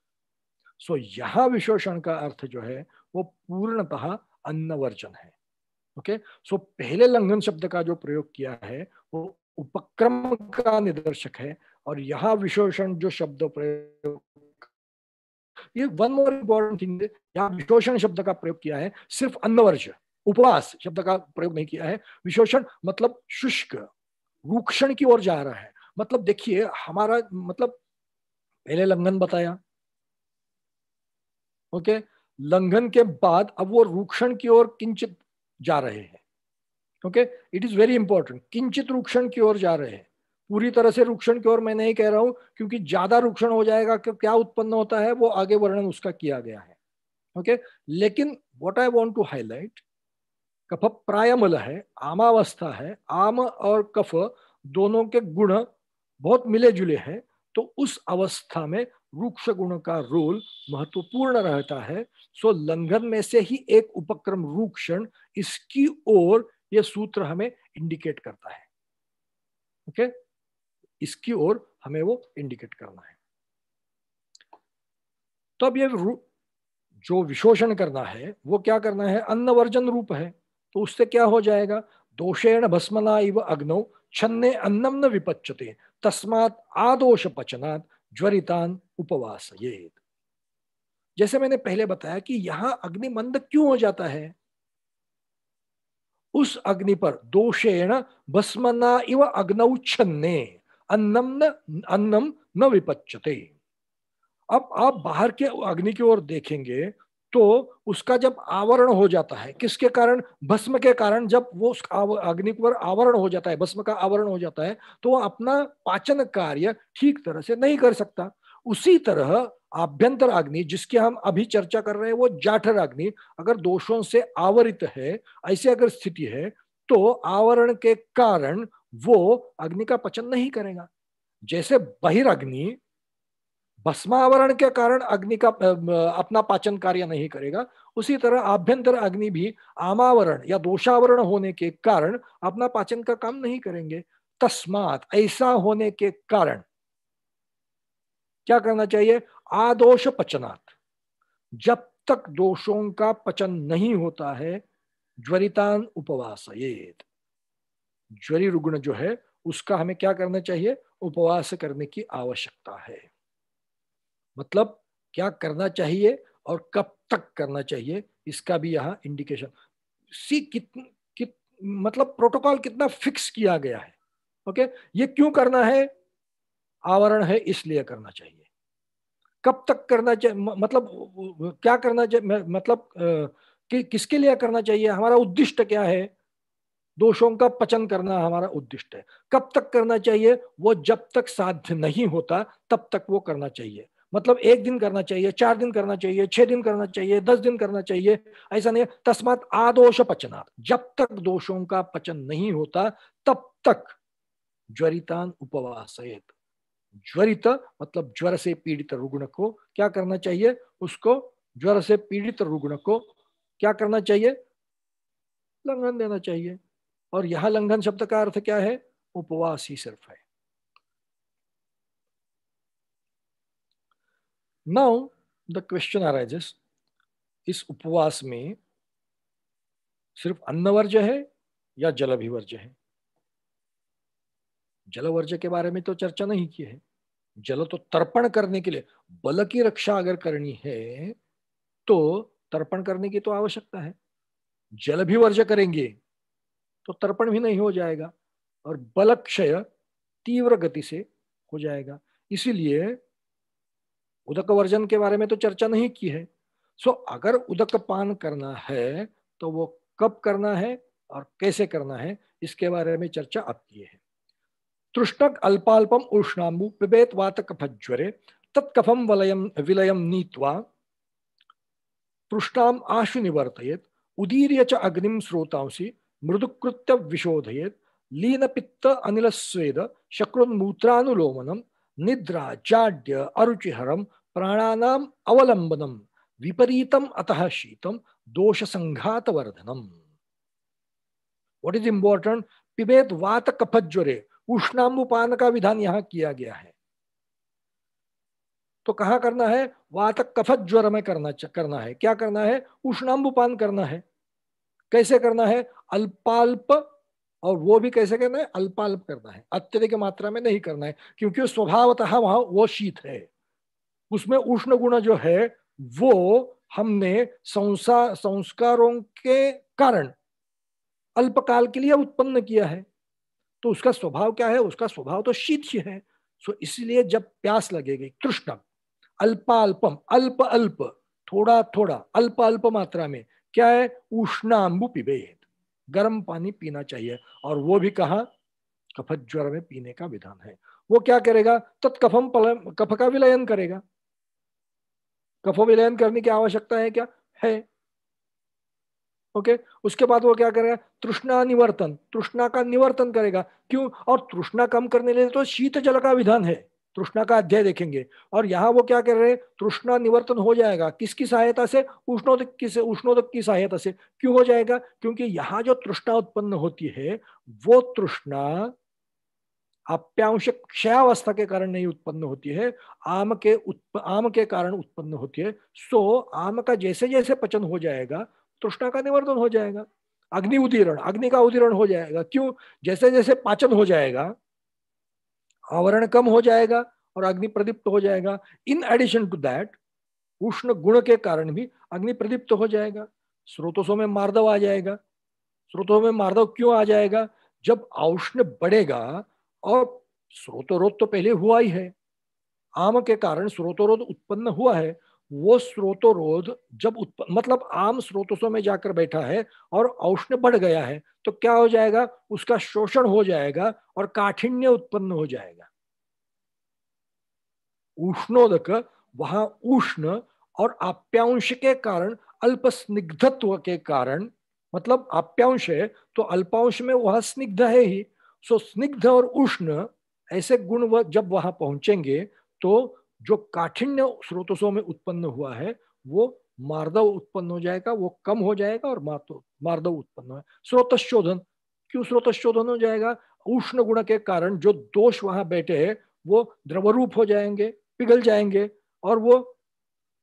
सो so, विशोषण का अर्थ जो है वो पूर्णतः अन्नवर्जन है ओके okay? सो so, पहले लंघन शब्द का जो प्रयोग किया है वो उपक्रम का निदर्शक है और यहाँ विशोषण जो शब्द प्रयोग ये वन मोर इम्पोर्टेंट थिंग यहाँ विशोषण शब्द का प्रयोग किया है सिर्फ अन्नवर्ष उपवास शब्द का प्रयोग नहीं किया है विशोषण मतलब शुष्क रूक्षण की ओर जा रहा है मतलब देखिए हमारा मतलब पहले लंघन बताया ओके लंघन के बाद अब वो रूक्षण की ओर किंचित जा रहे हैं okay it is very important किंचित रूक्षण की ओर जा रहे हैं पूरी तरह से रुक्षण की ओर मैं नहीं कह रहा हूं क्योंकि ज्यादा रुक्षण हो जाएगा क्या उत्पन्न होता है वो आगे वर्णन उसका किया गया है ओके okay? लेकिन what I want to highlight कफ प्रायमल है आमावस्था है आम और कफ दोनों के गुण बहुत मिले जुले हैं तो उस अवस्था में रुक्ष गुण का रोल महत्वपूर्ण रहता है सो लंघन में से ही एक उपक्रम रूक्षण इसकी ओर यह सूत्र हमें इंडिकेट करता है ओके okay? इसकी ओर हमें वो इंडिकेट करना है तो अब ये जो विशोषण करना है वो क्या करना है अन्न वर्जन रूप है तो उससे क्या हो जाएगा दोषेण भस्मना इव अग्नौ छन्ने अन्नम न विपच्यते तस्मात आदोष पचनात् ज्वरितान उपवास जैसे मैंने पहले बताया कि यहां अग्नि मंद क्यों हो जाता है उस अग्नि पर दोषेण भस्मना इव अग्नौ छन्ने अन्नम न अन्नम न विपच्चते अब आप बाहर के अग्नि की ओर देखेंगे तो उसका जब आवरण हो जाता है किसके कारण भस्म के कारण जब वो उस अग्नि पर आवरण हो जाता है भस्म का आवरण हो जाता है तो वह अपना पाचन कार्य ठीक तरह से नहीं कर सकता उसी तरह आभ्यंतर अग्नि जिसकी हम अभी चर्चा कर रहे हैं वो जाठर अग्नि अगर दोषों से आवरित है ऐसी अगर स्थिति है तो आवरण के कारण वो अग्नि का पचन नहीं करेगा जैसे बहिर्ग्नि भस्मावरण के कारण अग्नि का अपना पाचन कार्य नहीं करेगा उसी तरह आभ्यंतर अग्नि भी आमावरण या दोषावरण होने के कारण अपना पाचन का काम नहीं करेंगे तस्मात ऐसा होने के कारण क्या करना चाहिए आदोष पचनात् जब तक दोषों का पचन नहीं होता है ज्वरितान उपवास ज्वरी रुग्ण जो है उसका हमें क्या करना चाहिए उपवास करने की आवश्यकता है मतलब क्या करना चाहिए और कब तक करना चाहिए इसका भी यहाँ इंडिकेशन सी कित, कित मतलब प्रोटोकॉल कितना फिक्स किया गया है ओके ये क्यों करना है आवरण है इसलिए करना चाहिए कब तक करना चाहिए मतलब क्या करना चाहिए मतलब कि, किसके लिए करना चाहिए हमारा उद्दिष्ट क्या है दोषों का पचन करना हमारा उद्दिष्ट है कब तक करना चाहिए वो जब तक साध्य नहीं होता तब तक वो करना चाहिए मतलब एक दिन करना चाहिए चार दिन करना चाहिए छह दिन करना चाहिए दस दिन करना चाहिए ऐसा नहीं तस्मात आदोष पचना जब तक दोषों का पचन नहीं होता तब तक ज्वरितान उपवास ज्वरित मतलब ज्वर से पीड़ित रुग्ण को क्या करना चाहिए उसको ज्वर से पीड़ित रुग्ण को क्या करना चाहिए लंघन देना चाहिए और यहां लंघन शब्द का अर्थ क्या है उपवास ही सिर्फ है नाउ द क्वेश्चन अराइजेस इस उपवास में सिर्फ अन्नवर्ज है या जलभिवर्ज है जलवर्ज के बारे में तो चर्चा नहीं की है जल तो तर्पण करने के लिए बल की रक्षा अगर करनी है तो तर्पण करने की तो आवश्यकता है जल भी वर्ज करेंगे तो तर्पण भी नहीं हो जाएगा और बलक्षय तीव्र गति से हो जाएगा इसीलिए उदक वर्जन के बारे में तो चर्चा नहीं की है सो अगर उदक पान करना है तो वो कब करना है और कैसे करना है इसके बारे में चर्चा अब की है तृष्णक अल्पाल्पम उष्णाम्बु पिबेत वातक फज्वरे तत्कफम वलयम विलयम नीतवा तृष्णाम आशु निवर्तयत उदीर्य च अग्निम श्रोतांसी मृदुकृत्य विशोधयेत लीन पित्त अनिल स्वेद शक्रोन्मूत्रानुलोमनम निद्रा जाड्य अरुचिहरम प्राणानाम अवलंबनम विपरीतम अतः शीतम दोष संघात वर्धनम वॉट इज इंपॉर्टेंट पिबेत वात कफज्वरे उष्णाम्बुपान का विधान यहां किया गया है तो कहा करना है वात कफत ज्वर में करना करना है क्या करना है उष्णाम्बुपान करना है कैसे करना है अल्पाल्प और वो भी कैसे करना है अल्पाल्प करना है अत्यधिक मात्रा में नहीं करना है क्योंकि स्वभावतः वहां वो शीत है उसमें उष्ण गुण जो है वो हमने संसा संस्कारों के कारण अल्पकाल के लिए उत्पन्न किया है तो उसका स्वभाव क्या है उसका स्वभाव तो शीत है सो इसलिए जब प्यास लगेगी कृष्णम अल्पाल्पम अल्प अल्प थोड़ा थोड़ा अल्प अल्प मात्रा में क्या है उष्णाम्बु पिबे गर्म पानी पीना चाहिए और वो भी कहा कफत ज्वर में पीने का विधान है वो क्या करेगा तत्कफम पल कफ का विलयन करेगा कफो विलयन करने की आवश्यकता है क्या है ओके okay? उसके बाद वो क्या करेगा तृष्णा निवर्तन तृष्णा का निवर्तन करेगा क्यों और तृष्णा कम करने लिए तो शीत जल का विधान है तृष्णा का अध्याय देखेंगे और यहाँ वो क्या कर रहे हैं तृष्णा निवर्तन हो जाएगा किसकी सहायता से उष्णोदक की से उष्णोदक की सहायता से क्यों हो जाएगा क्योंकि यहाँ जो तृष्णा उत्पन्न होती है वो तृष्णा आप्यांश क्षयावस्था के कारण नहीं उत्पन्न होती है आम के उत्प, आम के कारण उत्पन्न होती है सो आम का जैसे जैसे पचन हो जाएगा तृष्णा का निवर्तन हो जाएगा अग्नि उदीरण अग्नि का उदीरण हो जाएगा क्यों जैसे जैसे पाचन हो जाएगा आवरण कम हो जाएगा और अग्नि प्रदीप्त हो जाएगा इन एडिशन टू दैट उष्ण गुण के कारण भी अग्नि प्रदीप्त हो जाएगा स्रोतों में मार्दव आ जाएगा स्रोतों में मार्दव क्यों आ जाएगा जब औष्ण बढ़ेगा और स्रोतोरोध तो पहले हुआ ही है आम के कारण स्रोतोरोध उत्पन्न हुआ है वो स्रोतोरोध जब मतलब आम स्रोतों में जाकर बैठा है और औष्ण बढ़ गया है तो क्या हो जाएगा उसका शोषण हो जाएगा और काठिन्य उत्पन्न हो जाएगा उष्णोदक वहां उष्ण और आप्यांश के कारण अल्प स्निग्धत्व के कारण मतलब आप्यांश है तो अल्पांश में वह स्निग्ध है ही सो स्निग्ध और उष्ण ऐसे गुण जब वहां पहुंचेंगे तो जो काठिन्य स्रोतसों में उत्पन्न हुआ है वो मार्दव उत्पन्न हो जाएगा वो कम हो जाएगा और मार्दव उत्पन्न हो स्रोतशोधन क्यों स्रोतशोधन हो जाएगा उष्ण गुण के कारण जो दोष वहां बैठे हैं वो द्रवरूप हो जाएंगे पिघल जाएंगे और वो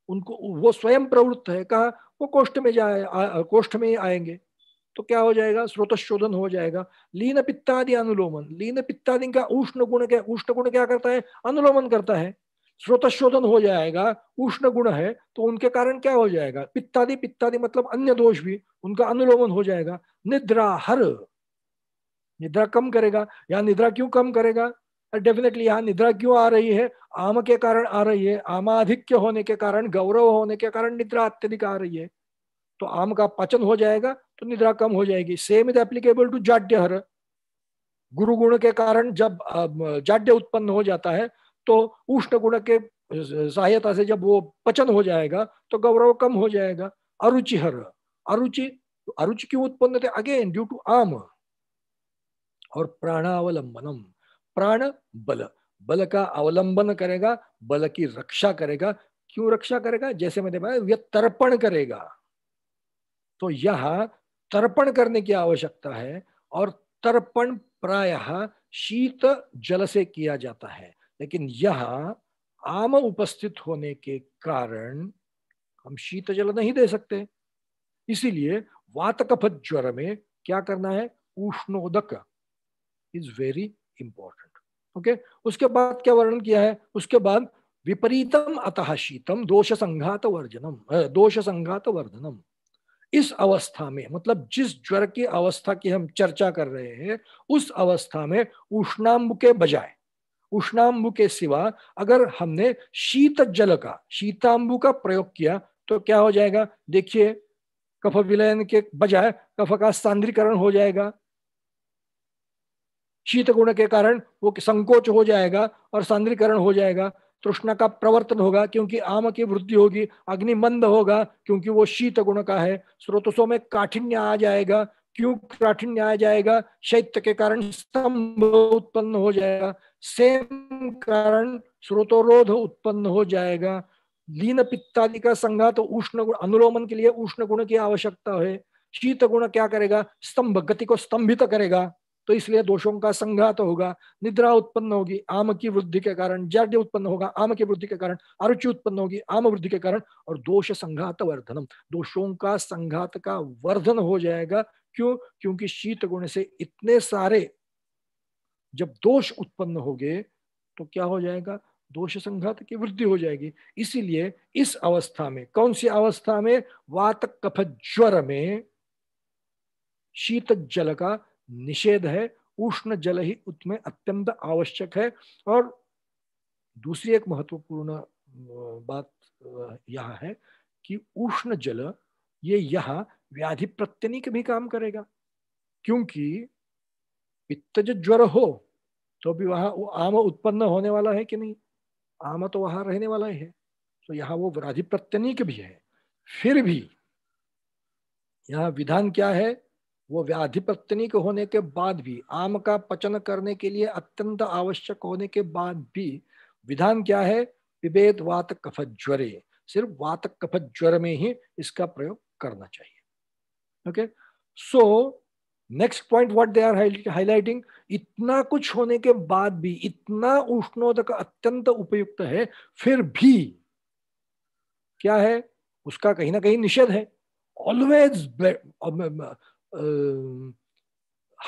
उनको वो स्वयं प्रवृत्त है कहा वो कोष्ठ में जाए कोष्ठ में ही आएंगे तो क्या हो जाएगा स्रोतशोधन हो जाएगा लीन पित्तादि अनुलोमन लीन पित्तादि का उष्ण गुण क्या उष्ण गुण क्या करता है अनुलोमन करता है शोधन हो जाएगा उष्ण गुण है तो उनके कारण क्या हो जाएगा पित्तादि पित्तादि मतलब अन्य दोष भी उनका अनुलोमन हो जाएगा निद्रा हर निद्रा कम करेगा या निद्रा क्यों कम करेगा डेफिनेटली यहाँ निद्रा क्यों आ रही है आम के कारण आ रही है आमाधिक्य होने के कारण गौरव होने के कारण निद्रा अत्यधिक आ रही है तो आम का पचन हो जाएगा तो निद्रा कम हो जाएगी सेम इज एप्लीकेबल टू जाड्य हर गुरु गुण के कारण जब जाड्य उत्पन्न हो जाता है तो उष्ण गुण के सहायता से जब वो पचन हो जाएगा तो गौरव कम हो जाएगा अरुचिहर अरुचि अरुचि क्यों उत्पन्न थे अगेन ड्यू टू आम और प्राणावलंबनम प्राण बल बल का अवलंबन करेगा बल की रक्षा करेगा क्यों रक्षा करेगा जैसे मैंने बताया यह तर्पण करेगा तो यह तर्पण करने की आवश्यकता है और तर्पण प्रायः शीत जल से किया जाता है लेकिन यहाँ आम उपस्थित होने के कारण हम शीत जल नहीं दे सकते इसीलिए वातकफ ज्वर में क्या करना है उष्णोदक इज वेरी इंपॉर्टेंट ओके उसके बाद क्या वर्णन किया है उसके बाद विपरीतम अतः शीतम दोष संघात वर्जनम दोष संघात वर्धनम इस अवस्था में मतलब जिस ज्वर की अवस्था की हम चर्चा कर रहे हैं उस अवस्था में उष्णाम के बजाय उष्णाम्बु के सिवा अगर हमने शीत जल का शीताम्बु का प्रयोग किया तो क्या हो जाएगा देखिए कफ विलयन के बजाय कफ का सांद्रीकरण हो जाएगा शीत गुण के कारण वो संकोच हो जाएगा और सांद्रीकरण हो जाएगा तृष्णा का प्रवर्तन होगा क्योंकि आम की वृद्धि होगी अग्नि मंद होगा क्योंकि वो शीत गुण का है स्रोतसों में काठिन्य आ जाएगा क्यों काठिन्य आ जाएगा शैत्य के कारण स्तंभ उत्पन्न हो जाएगा सेम कारण स्रोतोरोध उत्पन्न हो जाएगा लीन पित्तादि का संघात तो उष्ण गुण अनुलोमन के लिए उष्ण गुण की आवश्यकता है शीत गुण क्या करेगा स्तंभ गति को स्तंभित करेगा तो इसलिए दोषों का संघात तो होगा निद्रा उत्पन्न होगी आम की वृद्धि के कारण जाड्य उत्पन्न होगा आम की वृद्धि के कारण अरुचि उत्पन्न होगी आम वृद्धि के कारण और दोष संघात वर्धनम दोषों का संघात का वर्धन हो जाएगा क्यों क्योंकि शीत गुण से इतने सारे जब दोष उत्पन्न हो गए तो क्या हो जाएगा दोष संघात की वृद्धि हो जाएगी इसीलिए इस अवस्था में कौन सी अवस्था में वात कफ ज्वर में शीत जल का निषेध है उष्ण जल ही उसमें अत्यंत आवश्यक है और दूसरी एक महत्वपूर्ण बात यह है कि उष्ण जल ये यह व्याधि प्रत्यनिक भी काम करेगा क्योंकि जो ज्वर हो तो भी वहां वो आम उत्पन्न होने वाला है कि नहीं आम तो वहां रहने वाला ही है तो यहाँ वो राजीव प्रत्यनिक भी है फिर भी यहाँ विधान क्या है वो व्याधि प्रत्यनिक होने के बाद भी आम का पचन करने के लिए अत्यंत आवश्यक होने के बाद भी विधान क्या है विभेद वात कफ ज्वरे सिर्फ वात कफ ज्वर में ही इसका प्रयोग करना चाहिए okay so next point what they are highlighting इतना कुछ होने के बाद भी इतना उष्णोदक अत्यंत उपयुक्त है फिर भी क्या है उसका कहीं ना कहीं निषेध है ऑलवेज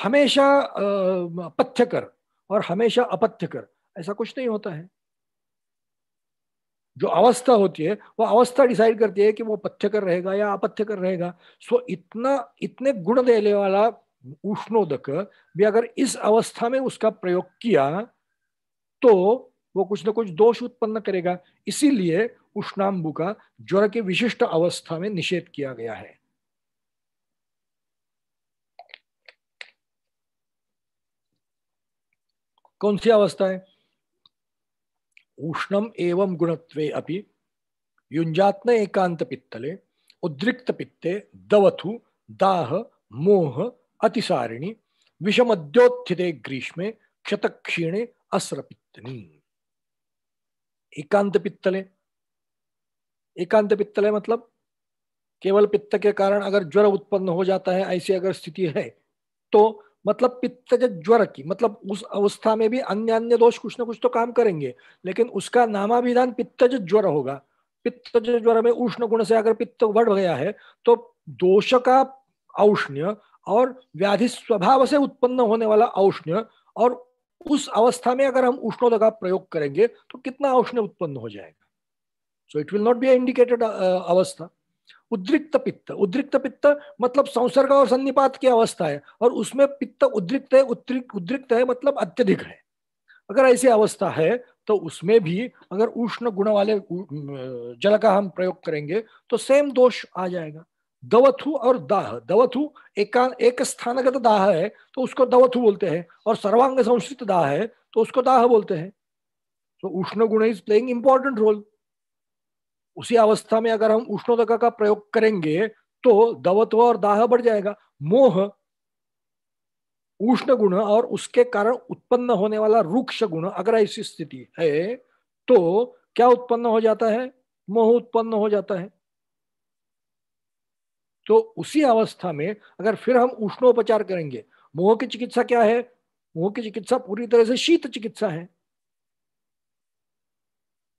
हमेशा पथ्य कर और हमेशा अपथ्य कर ऐसा कुछ नहीं होता है जो अवस्था होती है वो अवस्था डिसाइड करती है कि वो पथ्य कर रहेगा या अपथ्य कर रहेगा सो इतना इतने गुण देने वाला उष्णोदक भी अगर इस अवस्था में उसका प्रयोग किया तो वो कुछ ना कुछ दोष उत्पन्न करेगा इसीलिए उष्णाम्बु का ज्वर के विशिष्ट अवस्था में निषेध किया गया है कौन सी अवस्था है उष्णम एवं गुणत्वे अपि युंजात्न एकांत पित्तले उद्रिक्त पित्ते दवथु दाह मोह अतिसारिणी विषमद्योत्थिते ग्रीष्मे क्षत क्षतक्षीणे अस्रपित्तनी एकांत पित्तले एकांत पित्तले मतलब केवल पित्त के कारण अगर ज्वर उत्पन्न हो जाता है ऐसी अगर स्थिति है तो मतलब पित्त के ज्वर की मतलब उस अवस्था में भी अन्य अन्य दोष कुछ ना कुछ तो काम करेंगे लेकिन उसका नामाभिधान पित्त पित्तज ज्वर होगा पित्तज ज्वर में उष्ण गुण से अगर पित्त बढ़ गया है तो दोष का औष्ण्य और व्याधि स्वभाव से उत्पन्न होने वाला औष्ण्य और उस अवस्था में अगर हम उष्णोद का प्रयोग करेंगे तो कितना औष्ण्य उत्पन्न हो जाएगा so it will not be indicated अवस्था उद्रिक्त पित्त उद्रिक्त पित्त मतलब संसर्ग और संपात की अवस्था है और उसमें पित्त उद्रिक्त है उद्रिक्त है मतलब अत्यधिक है अगर ऐसी अवस्था है तो उसमें भी अगर उष्ण गुण वाले जल का हम प्रयोग करेंगे तो सेम दोष आ जाएगा दवथु और दाह दवथु एक एक स्थानगत दाह है तो उसको दवथु बोलते हैं और सर्वांग संस्कृत दाह है तो उसको दाह बोलते हैं तो उष्ण गुण इज प्लेइंग इंपॉर्टेंट रोल उसी अवस्था में अगर हम उष्णोदक का प्रयोग करेंगे तो दवत्व और दाह बढ़ जाएगा मोह उष्ण गुण और उसके कारण उत्पन्न होने वाला रुक्ष गुण अगर ऐसी स्थिति है तो क्या उत्पन्न हो जाता है मोह उत्पन्न हो जाता है तो उसी अवस्था में अगर फिर हम उष्णोपचार करेंगे मोह की चिकित्सा क्या है मोह की चिकित्सा पूरी तरह से शीत चिकित्सा है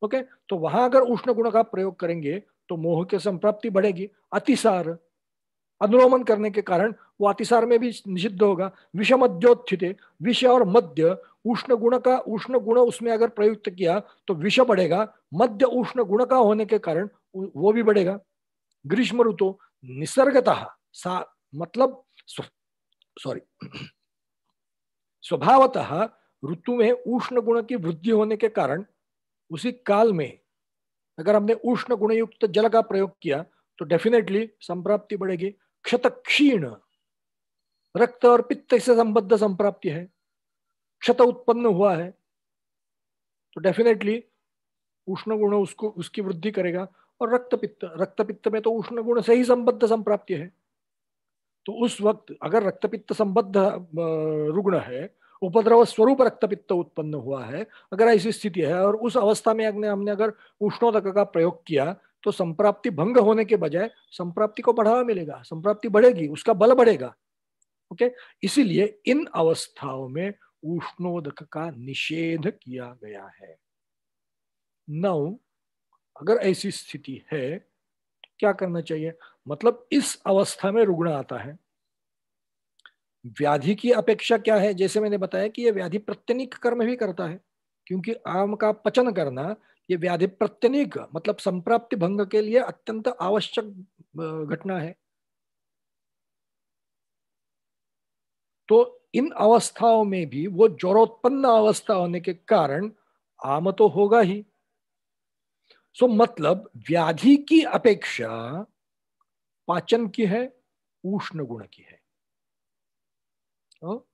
ओके तो वहां अगर उष्ण गुण का प्रयोग करेंगे तो मोह की संप्राप्ति बढ़ेगी अतिसार अनुरोमन करने के कारण वो अतिसार में भी निषिद्ध होगा विष मध्योत्थित विष और मध्य उष्ण गुण का उष्ण गुण उसमें अगर प्रयुक्त किया तो विष बढ़ेगा मध्य उष्ण गुण का होने के कारण वो भी बढ़ेगा ग्रीष्म ऋतु निसर्गत सा मतलब सॉरी स्वभावतः ऋतु में उष्ण गुण की वृद्धि होने के कारण उसी काल में अगर हमने उष्ण गुणयुक्त जल का प्रयोग किया तो डेफिनेटली संप्राप्ति बढ़ेगी क्षत क्षीण रक्त और पित्त से संबद्ध संप्राप्ति है क्षत उत्पन्न हुआ है तो डेफिनेटली उष्ण गुण उसको उसकी वृद्धि करेगा और रक्त पित्त रक्त पित्त में तो उष्ण गुण से ही संबद्ध संप्राप्ति है तो उस वक्त अगर रक्तपित्त संबद्ध रुग्ण है उपद्रव स्वरूप रक्तपित्त उत्पन्न हुआ है अगर ऐसी स्थिति है और उस अवस्था में अग्नि हमने अगर उष्णोदक का प्रयोग किया तो संप्राप्ति भंग होने के बजाय संप्राप्ति को बढ़ावा मिलेगा संप्राप्ति बढ़ेगी उसका बल बढ़ेगा ओके इसीलिए इन अवस्थाओं में उष्णोदक का निषेध किया गया है नौ अगर ऐसी स्थिति है क्या करना चाहिए मतलब इस अवस्था में रुग्ण आता है व्याधि की अपेक्षा क्या है जैसे मैंने बताया कि यह व्याधि प्रत्यनिक कर्म भी करता है क्योंकि आम का पचन करना ये व्याधि प्रत्यनिक मतलब संप्राप्ति भंग के लिए अत्यंत आवश्यक घटना है तो इन अवस्थाओं में भी वो ज्वरोत्पन्न अवस्था होने के कारण आम तो होगा ही सो मतलब व्याधि की अपेक्षा पाचन की है उष्ण गुण की है तो,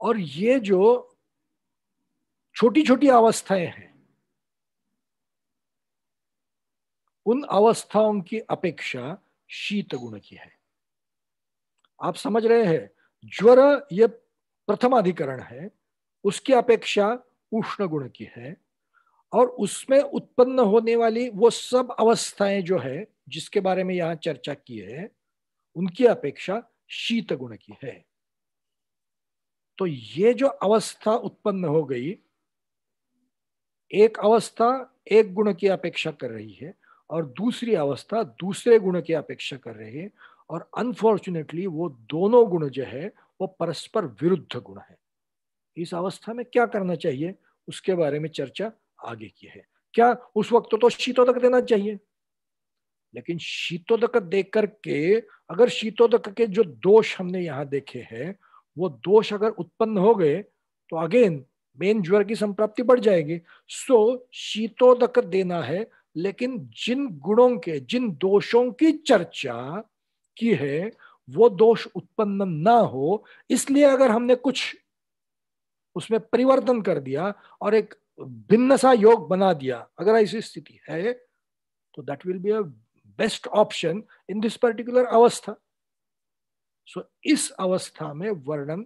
और ये जो छोटी छोटी अवस्थाएं हैं उन अवस्थाओं की अपेक्षा शीत गुण की है आप समझ रहे हैं ज्वर यह प्रथम अधिकरण है उसकी अपेक्षा उष्ण गुण की है और उसमें उत्पन्न होने वाली वो सब अवस्थाएं जो है जिसके बारे में यहाँ चर्चा की है उनकी अपेक्षा शीत गुण की है तो ये जो अवस्था उत्पन्न हो गई एक अवस्था एक गुण की अपेक्षा कर रही है और दूसरी अवस्था दूसरे गुण की अपेक्षा कर रही है और अनफॉर्चुनेटली वो दोनों गुण जो है वो परस्पर विरुद्ध गुण है इस अवस्था में क्या करना चाहिए उसके बारे में चर्चा आगे की है क्या उस वक्त तो, तो शीतोदक देना चाहिए लेकिन शीतोदक देख करके अगर शीतोदक के जो दोष हमने यहाँ देखे हैं वो दोष अगर उत्पन्न हो गए तो अगेन मेन ज्वर की संप्राप्ति बढ़ जाएगी सो शीतोदक देना है लेकिन जिन गुणों के जिन दोषों की चर्चा की है वो दोष उत्पन्न ना हो इसलिए अगर हमने कुछ उसमें परिवर्तन कर दिया और एक भिन्न सा योग बना दिया अगर ऐसी स्थिति है तो that will be a best option in this particular अवस्था सो इस अवस्था में वर्णन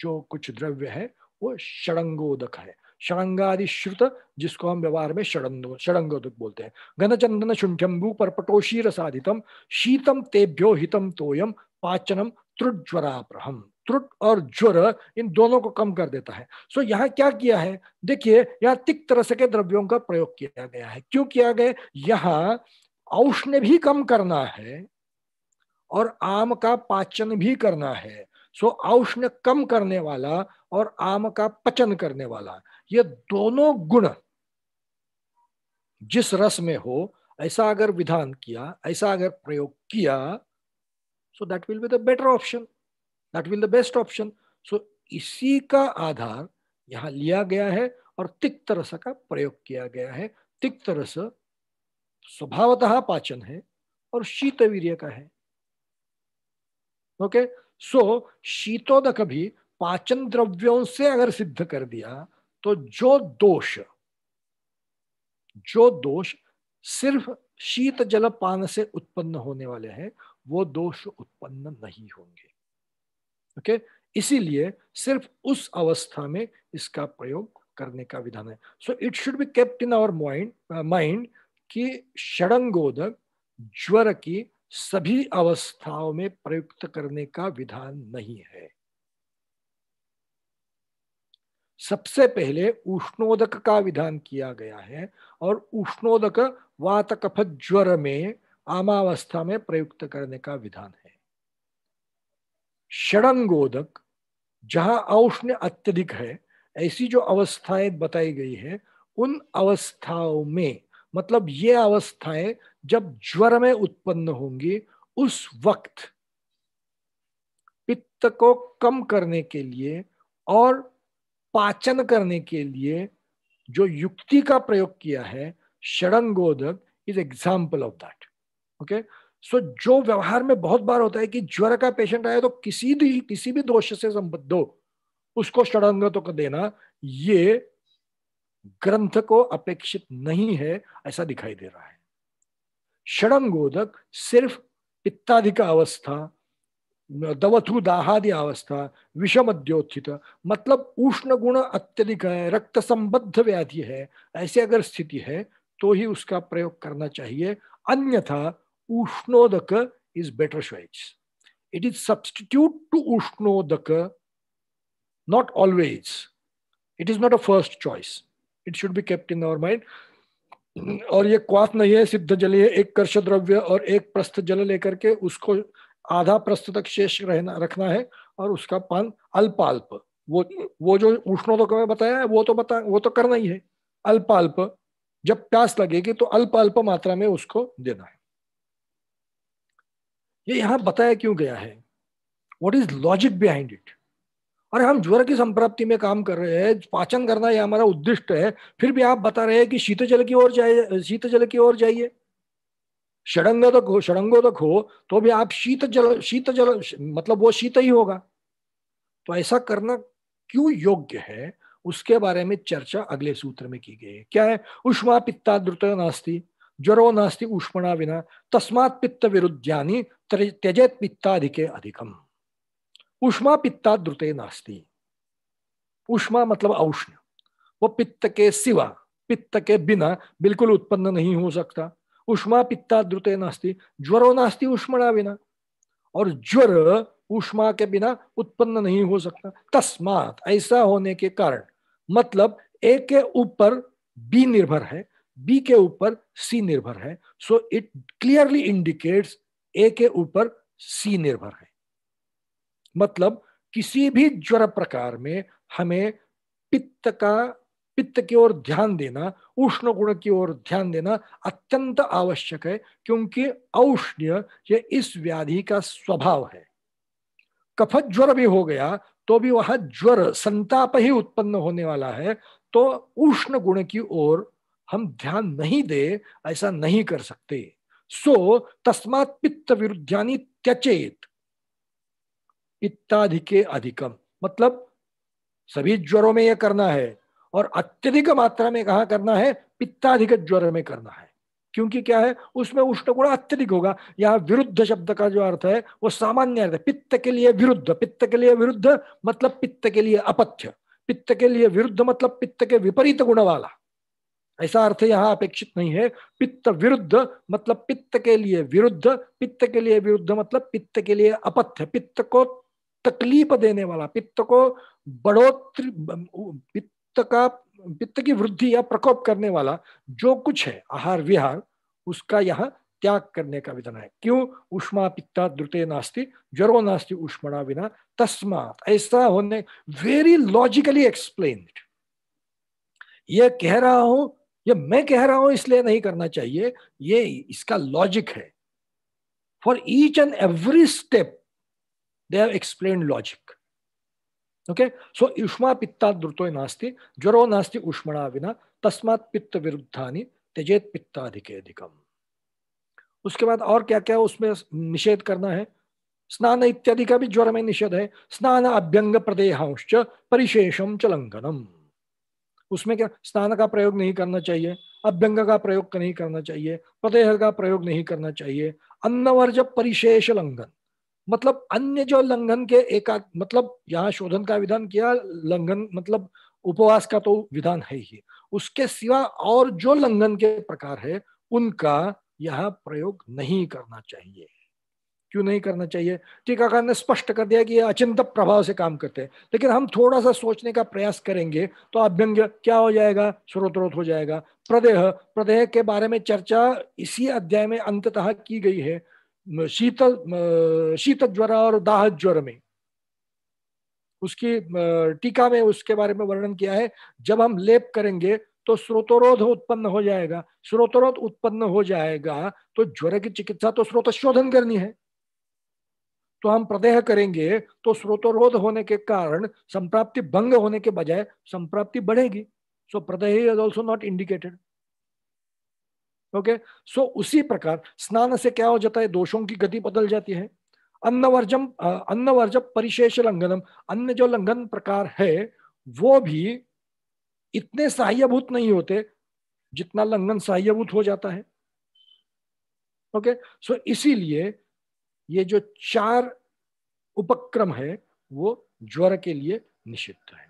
जो कुछ द्रव्य है वो षडंगोदक है षडंगादि श्रुत जिसको हम व्यवहार में षडंगो षडंगोदक बोलते हैं घनचंदन शुंठम्बू पर पटोशी रसाधितम शीतम तेभ्यो हितम तोयम पाचनम त्रुट ज्वराप्रहम त्रुट और ज्वर इन दोनों को कम कर देता है सो so, यहाँ क्या किया है देखिए यहाँ तिक्त रस के द्रव्यों का प्रयोग किया गया है क्यों किया गया यहाँ औष्ण भी कम करना है और आम का पाचन भी करना है सो so, औष्ण कम करने वाला और आम का पचन करने वाला ये दोनों गुण जिस रस में हो ऐसा अगर विधान किया ऐसा अगर प्रयोग किया so that will be the better option that will the best option so इसी का आधार यहाँ लिया गया है और तिक्त रस का प्रयोग किया गया है तिक्त रस स्वभावतः पाचन है और शीतवीर्य का है ओके सो शीतोद कभी पाचन द्रव्यों से अगर सिद्ध कर दिया तो जो दोष जो दोष सिर्फ शीत जल पान से उत्पन्न होने वाले हैं वो दोष उत्पन्न नहीं होंगे ओके okay? इसीलिए सिर्फ उस अवस्था में इसका प्रयोग करने का विधान है so it should be kept in our mind mind कि षडंगोदक ज्वर की सभी अवस्थाओं में प्रयुक्त करने का विधान नहीं है सबसे पहले उष्णोदक का विधान किया गया है और उष्णोदक वातकफ ज्वर में आमावस्था में प्रयुक्त करने का विधान है षडंगोदक जहां औष्ण अत्यधिक है ऐसी जो अवस्थाएं बताई गई है उन अवस्थाओं में मतलब ये अवस्थाएं जब ज्वर में उत्पन्न होंगी उस वक्त पित्त को कम करने के लिए और पाचन करने के लिए जो युक्ति का प्रयोग किया है षडंगोदक is example of that okay so जो व्यवहार में बहुत बार होता है कि ज्वर का पेशेंट आया तो किसी भी किसी भी दोष से संबद्ध हो उसको षडंगतों को देना ये ग्रंथ को अपेक्षित नहीं है ऐसा दिखाई दे रहा है षडंगोदक सिर्फ पित्ताधिक अवस्था दवथु दाहादि अवस्था विषम अध्योत्थित मतलब उष्ण गुण अत्यधिक है रक्त संबद्ध व्याधि है ऐसी अगर स्थिति है तो ही उसका प्रयोग करना चाहिए अन्यथा Ushnodaka is better choice. It is substitute to Ushnodaka, not always. It is not a first choice. It should be kept in our mind. और ये क्वाथ नहीं है सिद्ध जलीय एक कर्ष द्रव्य और एक प्रस्थ जल लेकर के उसको आधा प्रस्थ तक शेष रहना रखना है और उसका पान अल्पाल्प वो वो जो उष्णोदक में बताया है वो तो बता वो तो करना ही है अल्पाल्प जब प्यास लगेगी तो अल्प अल्प मात्रा में उसको देना है ये यहां बताया क्यों गया है what is logic behind it और हम ज्वर की संप्राप्ति में काम कर रहे हैं पाचन करना यह हमारा उद्दिष्ट है फिर भी आप बता रहे हैं कि शीत जल की ओर जाइए जल की ओर जाइए षड़ंग तक हो षडंगो तक हो तो, तो भी आप शीत जल शीत जल मतलब वो शीत ही होगा तो ऐसा करना क्यों योग्य है उसके बारे में चर्चा अगले सूत्र में की गई है क्या है उष्मा पित्ता द्रुत नास्ती ज्वरो नास्ति ऊष्मणा विना तस्मात् पित्त विरुद्ध्यानि त्यजेत पित्ताधिके अधिकम ऊष्मा पित्ता द्रुते नास्ति ऊष्मा मतलब औष्ण वो पित्त के सिवा पित्त के बिना बिल्कुल उत्पन्न नहीं हो सकता ऊष्मा पित्ता द्रुते नास्ति ज्वरो नास्ति ऊष्मणा विना और ज्वर ऊष्मा के बिना उत्पन्न नहीं हो सकता तस्मात ऐसा होने के कारण मतलब एक के ऊपर बी निर्भर है बी के ऊपर सी निर्भर है so it clearly indicates A के ऊपर सी निर्भर है मतलब किसी भी ज्वर प्रकार में हमें पित्त का पित्त की ओर ध्यान देना उष्ण गुण की ओर ध्यान देना अत्यंत आवश्यक है क्योंकि औष्ण्य ये इस व्याधि का स्वभाव है कफत ज्वर भी हो गया तो भी वह ज्वर संताप ही उत्पन्न होने वाला है तो उष्ण गुण की ओर हम ध्यान नहीं दे ऐसा नहीं कर सकते सो तस्मात पित्त विरुद्धानी त्यचेत पित्ताधिके अधिकम मतलब सभी ज्वरों में यह करना है और अत्यधिक मात्रा में कहा करना है पित्ताधिक ज्वर में करना है क्योंकि क्या है उसमें उष्ण गुण अत्यधिक होगा यह विरुद्ध शब्द का जो अर्थ है वो सामान्य अर्थ है पित्त के लिए विरुद्ध पित्त के लिए विरुद्ध मतलब पित्त के लिए अपथ्य पित्त के लिए विरुद्ध मतलब पित्त के विपरीत गुण वाला ऐसा अर्थ यहाँ अपेक्षित नहीं है पित्त विरुद्ध मतलब पित्त के लिए विरुद्ध पित्त के लिए विरुद्ध मतलब पित्त के लिए अपथ्य पित्त को तकलीफ देने वाला पित्त को बढ़ोतरी पित्त का पित्त की वृद्धि या प्रकोप करने वाला जो कुछ है आहार विहार उसका यहाँ त्याग करने का विधान है क्यों उष्मा पित्ता द्रुते नास्ति जरो नास्ति उष्मणा बिना तस्मात ऐसा होने वेरी लॉजिकली एक्सप्लेन ये कह रहा हूं ये मैं कह रहा हूं इसलिए नहीं करना चाहिए ये इसका लॉजिक है for each and every step they have explain logic okay so युष्मा पित्ता द्रुतो नास्ति ज्वरो नास्ति उष्मणा विना तस्मात पित्त विरुद्धा त्यजेत अधिक अधिकम उसके बाद और क्या क्या उसमें निषेध करना है स्नान इत्यादि का भी ज्वर में निषेध है स्नान अभ्यंग प्रदेहांश परिशेषम च लंघनम उसमें क्या स्नान का प्रयोग नहीं करना चाहिए अभ्यंग का प्रयोग नहीं करना चाहिए प्रदेह का प्रयोग नहीं करना चाहिए अन्नवर्ज परिशेष लंघन मतलब अन्य जो लंघन के एका मतलब यहाँ शोधन का विधान किया लंघन मतलब उपवास का तो विधान है ही उसके सिवा और जो लंघन के प्रकार है उनका यह प्रयोग नहीं करना चाहिए क्यों नहीं करना चाहिए टीकाकार ने स्पष्ट कर दिया कि ये अचिंत प्रभाव से काम करते हैं लेकिन हम थोड़ा सा सोचने का प्रयास करेंगे तो अभ्यंग क्या हो जाएगा स्रोत्रोत हो जाएगा प्रदेह प्रदेह के बारे में चर्चा इसी अध्याय में अंततः की गई है शीतल शीत ज्वर और दाह ज्वर में उसकी टीका में उसके बारे में वर्णन किया है जब हम लेप करेंगे तो स्रोतरोध उत्पन्न हो जाएगा स्रोतरोध उत्पन्न हो जाएगा तो ज्वर की चिकित्सा तो स्रोत शोधन करनी है तो हम प्रदेह करेंगे तो स्रोतोरोध होने के कारण संप्राप्ति भंग होने के बजाय संप्राप्ति बढ़ेगी सो प्रदेह is also not indicated okay so उसी प्रकार स्नान से क्या हो जाता है दोषों की गति बदल जाती है अन्नवर्जम अन्नवर्ज परिशेष लंघनम अन्य जो लंघन प्रकार है वो भी इतने सहायभूत नहीं होते जितना लंघन सहायभूत हो जाता है ओके सो इसीलिए ये जो चार उपक्रम है वो ज्वर के लिए निषिद्ध है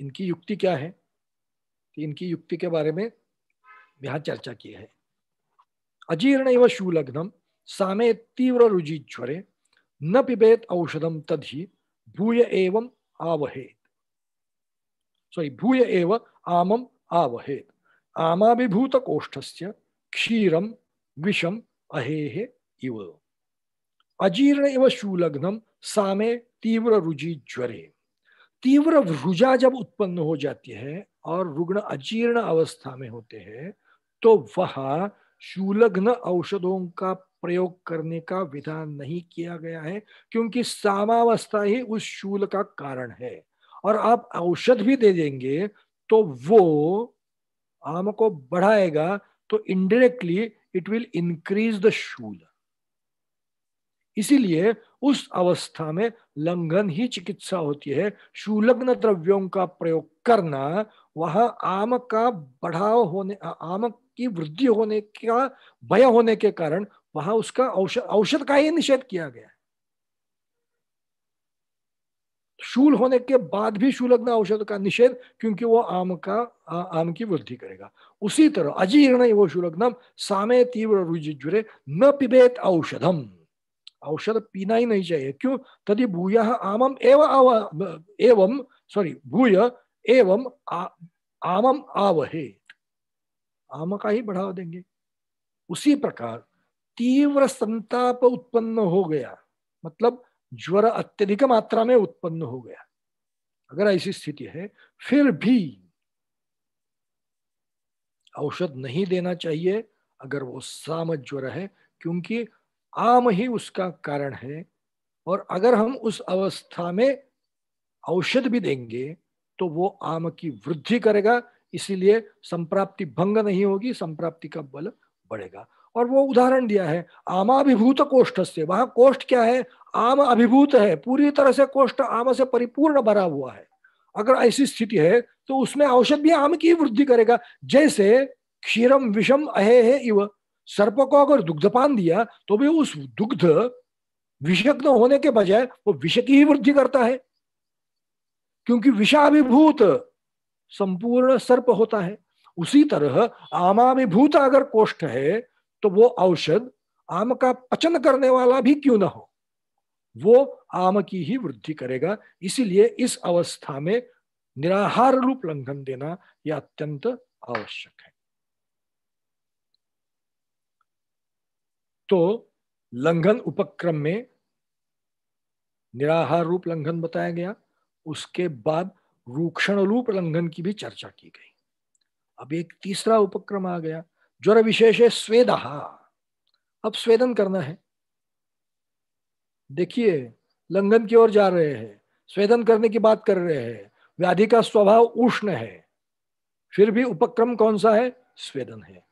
इनकी युक्ति क्या है कि इनकी युक्ति के बारे में यहां चर्चा की है अजीर्ण एवं शूलग्नम सामे तीव्र रुजि ज्वरे न पिबेत औषधम तद ही भूय एवं आवहेत सॉरी भूय एव आमम आवहेत आमाभिभूत कोष्ठस्य क्षीरम विषम अहेह इव अजीर्ण इव शूलग्नम सामे तीव्र रुचि ज्वरे तीव्र रुजा जब उत्पन्न हो जाती है और रुग्ण अजीर्ण अवस्था में होते हैं तो वह शूलग्न औषधों का प्रयोग करने का विधान नहीं किया गया है क्योंकि सामावस्था ही उस शूल का कारण है और आप औषध भी दे देंगे तो वो आम को बढ़ाएगा तो indirectly it will increase the शूल इसीलिए उस अवस्था में लंघन ही चिकित्सा होती है शूलग्न द्रव्यों का प्रयोग करना वहां आम का बढ़ाव होने आम की वृद्धि होने का भय होने के कारण वहां उसका औषध औषध का ही निषेध किया गया है शूल होने के बाद भी शूलग्न औषध का निषेध क्योंकि वो आम का आ, आम की वृद्धि करेगा उसी तरह अजीर्ण वो शूलग्नम सामे तीव्र रुजिजुरे न पिबेत औषधम औषध पीना ही नहीं चाहिए क्यों तदि भूय आमम एवं एवं सॉरी भूय एवं आ, आमम आवहे आम का ही बढ़ावा देंगे उसी प्रकार तीव्र संताप उत्पन्न हो गया मतलब ज्वर अत्यधिक मात्रा में उत्पन्न हो गया अगर ऐसी स्थिति है फिर भी औषध नहीं देना चाहिए अगर वो साम ज्वर है क्योंकि आम ही उसका कारण है और अगर हम उस अवस्था में औषध भी देंगे तो वो आम की वृद्धि करेगा इसीलिए संप्राप्ति भंग नहीं होगी संप्राप्ति का बल बढ़ेगा और वो उदाहरण दिया है आमाभिभूत कोष्ठ से वहां कोष्ठ क्या है आम अभिभूत है पूरी तरह से कोष्ठ आम से परिपूर्ण भरा हुआ है अगर ऐसी स्थिति है तो उसमें औषध भी आम की वृद्धि करेगा जैसे क्षीरम विषम अहे है इव सर्प को अगर दुग्धपान दिया तो भी उस दुग्ध विषग्न होने के बजाय वो विष की ही वृद्धि करता है क्योंकि विषाभिभूत संपूर्ण सर्प होता है उसी तरह आमाभिभूत अगर कोष्ठ है तो वो औषध आम का पचन करने वाला भी क्यों ना हो वो आम की ही वृद्धि करेगा इसीलिए इस अवस्था में निराहार रूप लंघन देना यह अत्यंत आवश्यक है तो लंघन उपक्रम में निराहार रूप लंघन बताया गया उसके बाद रूक्षण रूप लंघन की भी चर्चा की गई अब एक तीसरा उपक्रम आ गया ज्वर विशेष है स्वेद अब स्वेदन करना है देखिए लंघन की ओर जा रहे हैं स्वेदन करने की बात कर रहे हैं व्याधि का स्वभाव उष्ण है फिर भी उपक्रम कौन सा है स्वेदन है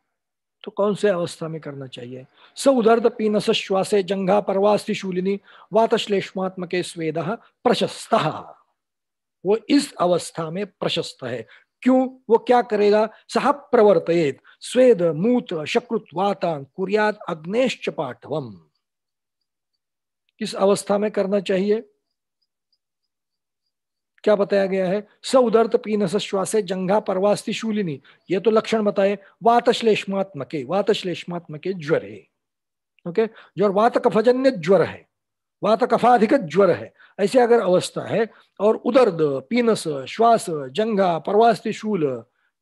तो कौन से अवस्था में करना चाहिए स उदर्द पीनस श्वास जंघा परवासी शूलिनी वातश्लेष्मात्मके स्वेद प्रशस्त वो इस अवस्था में प्रशस्त है क्यों वो क्या करेगा सह प्रवर्त स्वेद मूत्र शकृत वातांग कुरियात अग्नेश्च पाठवम किस अवस्था में करना चाहिए क्या बताया गया है स उदर्त पीन श्वासे जंघा परवास्ती शूलिनी ये तो लक्षण बताए वातश्लेष्मात्मके वातश्लेष्मात्मके ज्वर है ओके जो वात कफजन्य ज्वर है वात कफाधिक ज्वर है ऐसे अगर अवस्था है और उदर्द पीनस श्वास जंगा परवास्ति शूल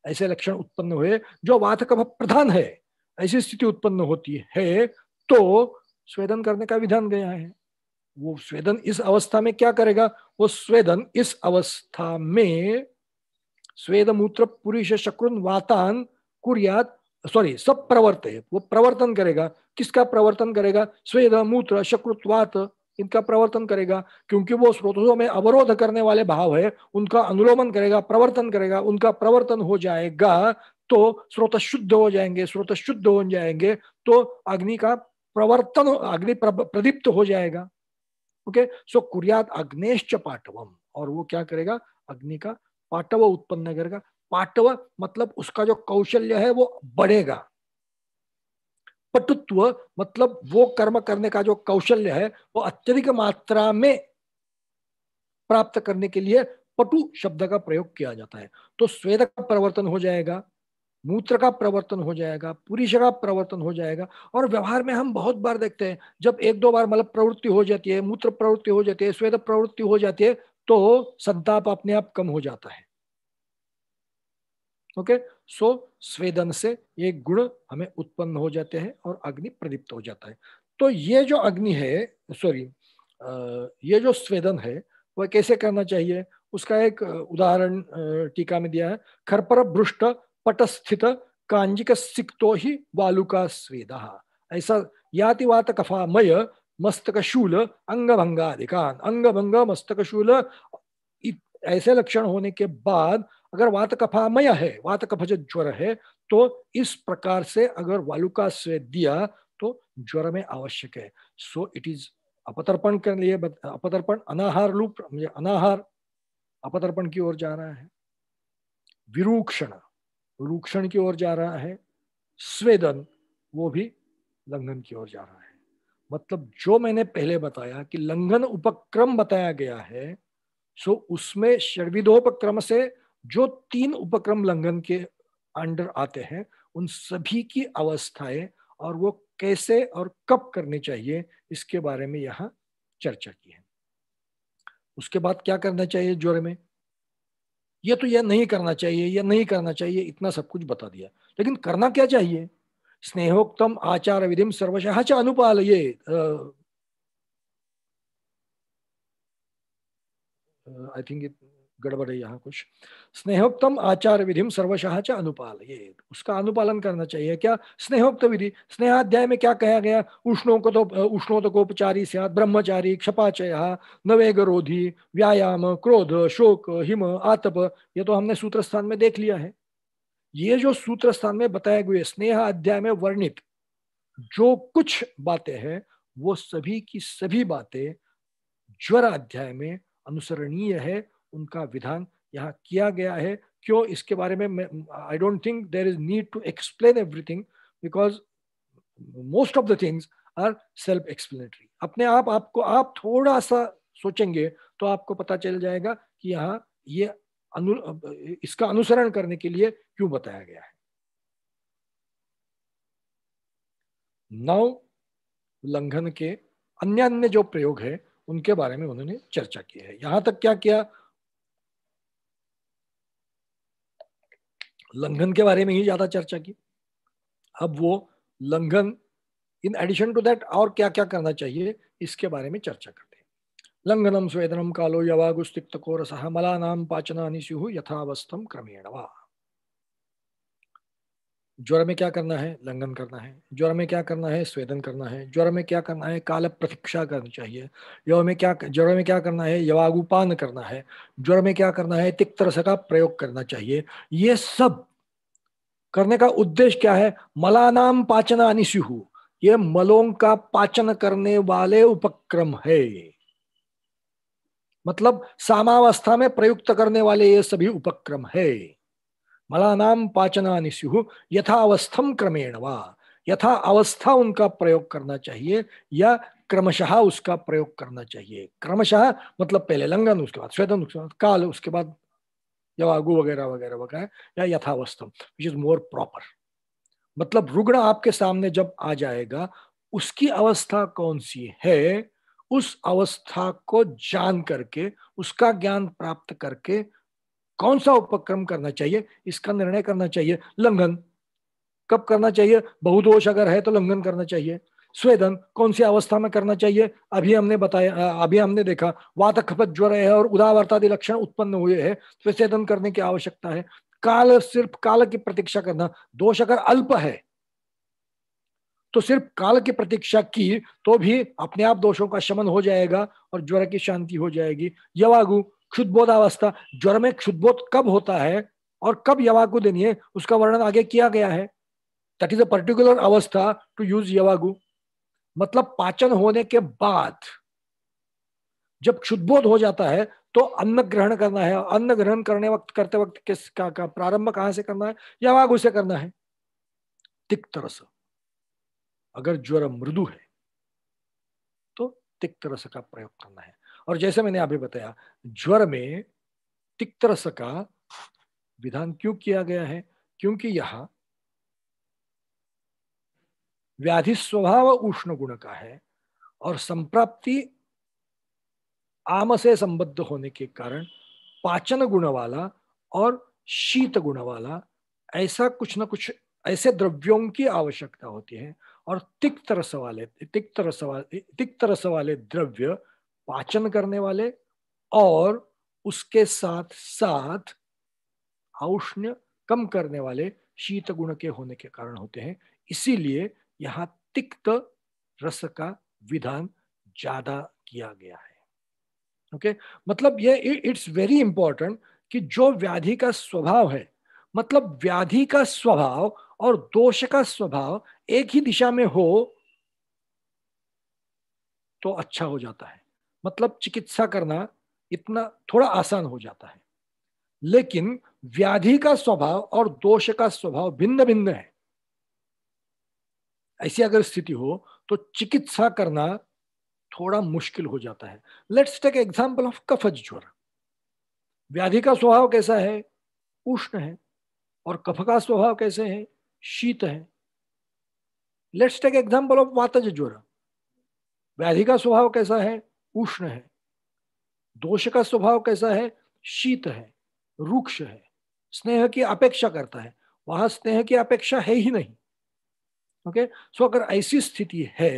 ऐसे लक्षण उत्पन्न हुए जो वात कफ प्रधान है ऐसी स्थिति उत्पन्न होती है तो स्वेदन करने का विधान गया है वो स्वेदन इस अवस्था में क्या करेगा वो स्वेदन इस अवस्था में स्वेद मूत्र पुरुष शक्रुन वातान कुरियात सॉरी सब प्रवर्त वो प्रवर्तन करेगा किसका प्रवर्तन करेगा स्वेद मूत्र शक्रुत्वात इनका प्रवर्तन करेगा क्योंकि वो स्रोतों में अवरोध करने वाले भाव है उनका अनुलोमन करेगा प्रवर्तन करेगा उनका प्रवर्तन हो जाएगा तो स्रोत शुद्ध हो जाएंगे स्रोत शुद्ध हो जाएंगे तो अग्नि का प्रवर्तन अग्नि प्रदीप्त हो जाएगा ओके सो कुरियात अग्नेश्च पाटवम और वो क्या करेगा अग्नि का पाटव उत्पन्न करेगा पाटव मतलब उसका जो कौशल्य है वो बढ़ेगा पटुत्व मतलब वो कर्म करने का जो कौशल्य है वो अत्यधिक मात्रा में प्राप्त करने के लिए पटु शब्द का प्रयोग किया जाता है तो स्वेद का प्रवर्तन हो जाएगा मूत्र का प्रवर्तन हो जाएगा पुरुष का प्रवर्तन हो जाएगा और व्यवहार में हम बहुत बार देखते हैं जब एक दो बार मतलब प्रवृत्ति हो जाती है मूत्र प्रवृत्ति हो जाती है स्वेद प्रवृत्ति हो जाती है तो संताप अपने आप कम हो जाता है ओके okay? सो स्वेदन से ये गुण हमें उत्पन्न हो जाते हैं और अग्नि प्रदीप्त हो जाता है तो ये जो अग्नि है सॉरी ये जो स्वेदन है वह कैसे करना चाहिए उसका एक उदाहरण टीका में दिया है खरपर भ्रष्ट पटस्थित कांजिक सिक्तो ही वालुका स्वेद ऐसा वात कफा मय मस्तक शूल अंग भंगाधिकान अंग भंग मस्तक शूल ऐसे लक्षण होने के बाद अगर वात कफामय है वात कफज ज्वर है तो इस प्रकार से अगर वालू का स्वेद दिया तो ज्वर में आवश्यक है सो इट इज अपतर्पण के लिए अपतर्पण अनाहार लूप अनाहार अपतर्पण की ओर जा रहा है विरूक्षण रूक्षण की ओर जा रहा है स्वेदन वो भी लंघन की ओर जा रहा है मतलब जो मैंने पहले बताया कि लंघन उपक्रम बताया गया है सो उसमें षडविधोपक्रम से जो तीन उपक्रम लंघन के अंडर आते हैं उन सभी की अवस्थाएं और वो कैसे और कब करने चाहिए इसके बारे में यहाँ चर्चा की है उसके बाद क्या करना चाहिए ज्वर में ये तो यह नहीं करना चाहिए यह नहीं करना चाहिए इतना सब कुछ बता दिया लेकिन करना क्या चाहिए स्नेहोक्तम आचार विधिम सर्वशाह च अनुपाल ये आई थिंक इट गड़बड़ है यहाँ कुछ स्नेहोक्तम आचार विधि सर्वशाह अनुपाल ये उसका अनुपालन करना चाहिए क्या स्नेहोक्त विधि स्नेहाध्याय में क्या कहा गया उष्णों को तो उष्णों तो कोपचारी सियात ब्रह्मचारी क्षपाचय नवेगरोधी व्यायाम क्रोध शोक हिम आतप ये तो हमने सूत्र स्थान में देख लिया है ये जो सूत्र स्थान में बताए गए स्नेह अध्याय में वर्णित जो कुछ बातें हैं वो सभी की सभी बातें ज्वर अध्याय में अनुसरणीय है उनका विधान यहाँ किया गया है क्यों इसके बारे में I don't think there is need to explain everything because most of the things are self explanatory अपने आप आपको आप थोड़ा सा सोचेंगे तो आपको पता चल जाएगा कि यहाँ ये अनु इसका अनुसरण करने के लिए क्यों बताया गया है नौ उल्लंघन के अन्य अन्य जो प्रयोग है उनके बारे में उन्होंने चर्चा की है यहां तक क्या किया लंघन के बारे में ही ज्यादा चर्चा की अब वो लंघन इन एडिशन टू दैट और क्या क्या करना चाहिए इसके बारे में चर्चा करते हैं लंघनम स्वेदनम कालो को रसह मलानाम पाचना स्यु यथावस्थम क्रमेण वा ज्वर में क्या करना है लंघन करना है ज्वर में क्या करना है स्वेदन करना है ज्वर में क्या करना है काल प्रतीक्षा करनी चाहिए यव में क्या ज्वर में क्या करना है यवागुपान करना है ज्वर में क्या करना है तिक्त रस का प्रयोग करना चाहिए ये सब करने का उद्देश्य क्या है मलानाम पाचन अनिश्यु ये मलों का पाचन करने वाले उपक्रम है मतलब सामावस्था में प्रयुक्त करने वाले ये सभी उपक्रम है मलानाम पाचनानि स्यु यथावस्थम क्रमेण वा यथा अवस्था उनका प्रयोग करना चाहिए या क्रमशः उसका प्रयोग करना चाहिए क्रमशः मतलब पहले लंगन उसके बाद श्वेतन उसके बाद काल उसके बाद जवागु वगैरह वगैरह वगैरह या यथावस्थम विच इज मोर प्रॉपर मतलब रुग्ण आपके सामने जब आ जाएगा उसकी अवस्था कौन सी है उस अवस्था को जान करके उसका ज्ञान प्राप्त करके कौन सा उपक्रम करना चाहिए इसका निर्णय करना चाहिए लंघन कब करना चाहिए बहुदोष अगर है तो लंघन करना चाहिए स्वेदन कौन सी अवस्था में करना चाहिए अभी हमने बताया अभी हमने देखा वात खपत ज्वर है और उदावर्तादि लक्षण उत्पन्न हुए है तो स्वेदन करने की आवश्यकता है काल सिर्फ काल की प्रतीक्षा करना दोष अगर अल्प है तो सिर्फ काल की प्रतीक्षा की तो भी अपने आप दोषों का शमन हो जाएगा और ज्वर की शांति हो जाएगी यवागु क्षुद्बोध अवस्था ज्वर में क्षुद्बोध कब होता है और कब यवागु देनी है उसका वर्णन आगे किया गया है दट इज अ पर्टिकुलर अवस्था टू यूज यवागु मतलब पाचन होने के बाद जब क्षुद्बोध हो जाता है तो अन्न ग्रहण करना है अन्न ग्रहण करने वक्त करते वक्त किस का, का प्रारंभ कहां से करना है यवागु से करना है तिक्त रस अगर ज्वर मृदु है तो तिक्त रस का प्रयोग करना है और जैसे मैंने अभी बताया ज्वर में तिक्त रस का विधान क्यों किया गया है क्योंकि यह व्याधि स्वभाव उष्ण गुण का है और संप्राप्ति आम से संबद्ध होने के कारण पाचन गुण वाला और शीत गुण वाला ऐसा कुछ ना कुछ ऐसे द्रव्यों की आवश्यकता होती है और तिक्त रस वाले तिक्त रस वाले तिक्त रस वाले द्रव्य पाचन करने वाले और उसके साथ साथ औष्ण्य कम करने वाले शीत गुण के होने के कारण होते हैं इसीलिए यहाँ तिक्त रस का विधान ज्यादा किया गया है ओके okay? मतलब ये इट्स वेरी इंपॉर्टेंट कि जो व्याधि का स्वभाव है मतलब व्याधि का स्वभाव और दोष का स्वभाव एक ही दिशा में हो तो अच्छा हो जाता है मतलब चिकित्सा करना इतना थोड़ा आसान हो जाता है लेकिन व्याधि का स्वभाव और दोष का स्वभाव भिन्न भिन्न है ऐसी अगर स्थिति हो तो चिकित्सा करना थोड़ा मुश्किल हो जाता है लेट्स टेक एग्जाम्पल ऑफ कफज ज्वर व्याधि का स्वभाव कैसा है उष्ण है और कफ का स्वभाव कैसे है शीत है लेट्स टेक एग्जाम्पल ऑफ वातज ज्वर व्याधि का स्वभाव कैसा है उष्ण है दोष का स्वभाव कैसा है शीत है रुक्ष है स्नेह की अपेक्षा करता है वहां स्नेह की अपेक्षा है ही नहीं ओके सो अगर ऐसी स्थिति है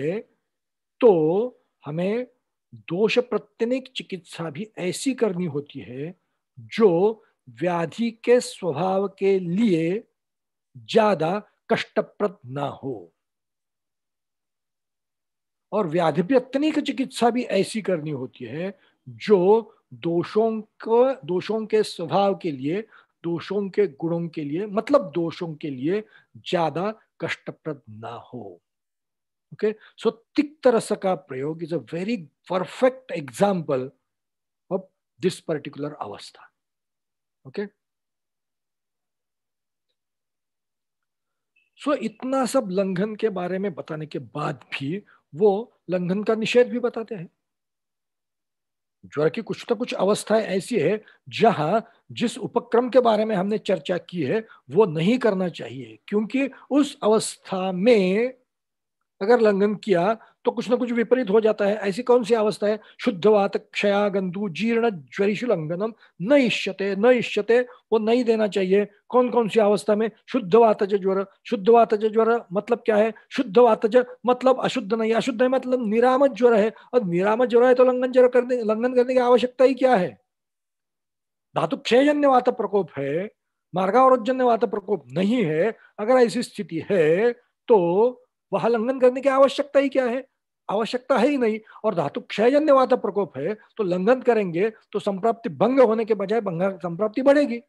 तो हमें दोष प्रत्यनिक चिकित्सा भी ऐसी करनी होती है जो व्याधि के स्वभाव के लिए ज्यादा कष्टप्रद ना हो और व्याधिपत्यनिक चिकित्सा भी ऐसी करनी होती है जो दोषों को दोषों के स्वभाव के लिए दोषों के गुणों के लिए मतलब दोषों के लिए ज्यादा कष्टप्रद ना हो ओके सो तिक्त रस का प्रयोग is a very perfect example of this particular अवस्था ओके सो इतना सब लंघन के बारे में बताने के बाद भी वो लंघन का निषेध भी बताते हैं ज्वर की कुछ ना तो कुछ अवस्थाएं ऐसी है जहां जिस उपक्रम के बारे में हमने चर्चा की है वो नहीं करना चाहिए क्योंकि उस अवस्था में अगर लंघन किया तो कुछ ना कुछ विपरीत हो जाता है ऐसी कौन सी अवस्था है शुद्ध क्षया गंधु जीर्ण ज्वरिशुलंघनम न इष्यते न इष्यते वो नहीं देना चाहिए कौन कौन सी अवस्था में शुद्ध वातज ज्वर शुद्ध वातज ज्वर मतलब क्या है शुद्ध वातज मतलब अशुद्ध नहीं अशुद्ध है मतलब निरामत ज्वर है और निरामत ज्वर है तो लंघन ज्वर करने लंघन करने की आवश्यकता ही क्या है धातु क्षयजन्य वात प्रकोप है मार्गावरोजन्य वात प्रकोप नहीं है अगर ऐसी स्थिति है तो वहां लंघन करने की आवश्यकता ही क्या है आवश्यकता है ही नहीं और धातु क्षयजन्य वाता प्रकोप है तो लंघन करेंगे तो संप्राप्ति भंग होने के बजाय भंगा संप्राप्ति बढ़ेगी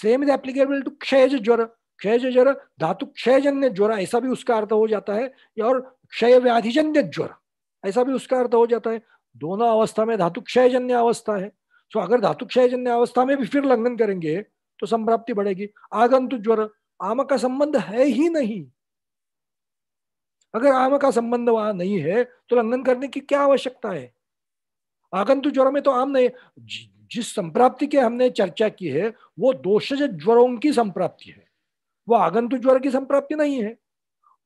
सेम इज एप्लीकेबल टू क्षयज ज्वर क्षयज ज्वर धातु क्षयजन्य ज्वर ऐसा भी उसका अर्थ हो जाता है और क्षय व्याधिजन्य ज्वर ऐसा भी उसका अर्थ हो जाता है दोनों अवस्था में धातु क्षयजन्य अवस्था है सो अगर धातु क्षयजन्य अवस्था में भी फिर लंघन करेंगे तो संप्राप्ति बढ़ेगी आगंतु ज्वर आम का संबंध है ही नहीं अगर आम का संबंध वहां नहीं है तो लंघन करने की क्या आवश्यकता है आगंतु ज्वर में तो आम नहीं जिस संप्राप्ति की हमने चर्चा की है वो दोषज ज्वरों की संप्राप्ति है वो आगंतु ज्वर की संप्राप्ति नहीं है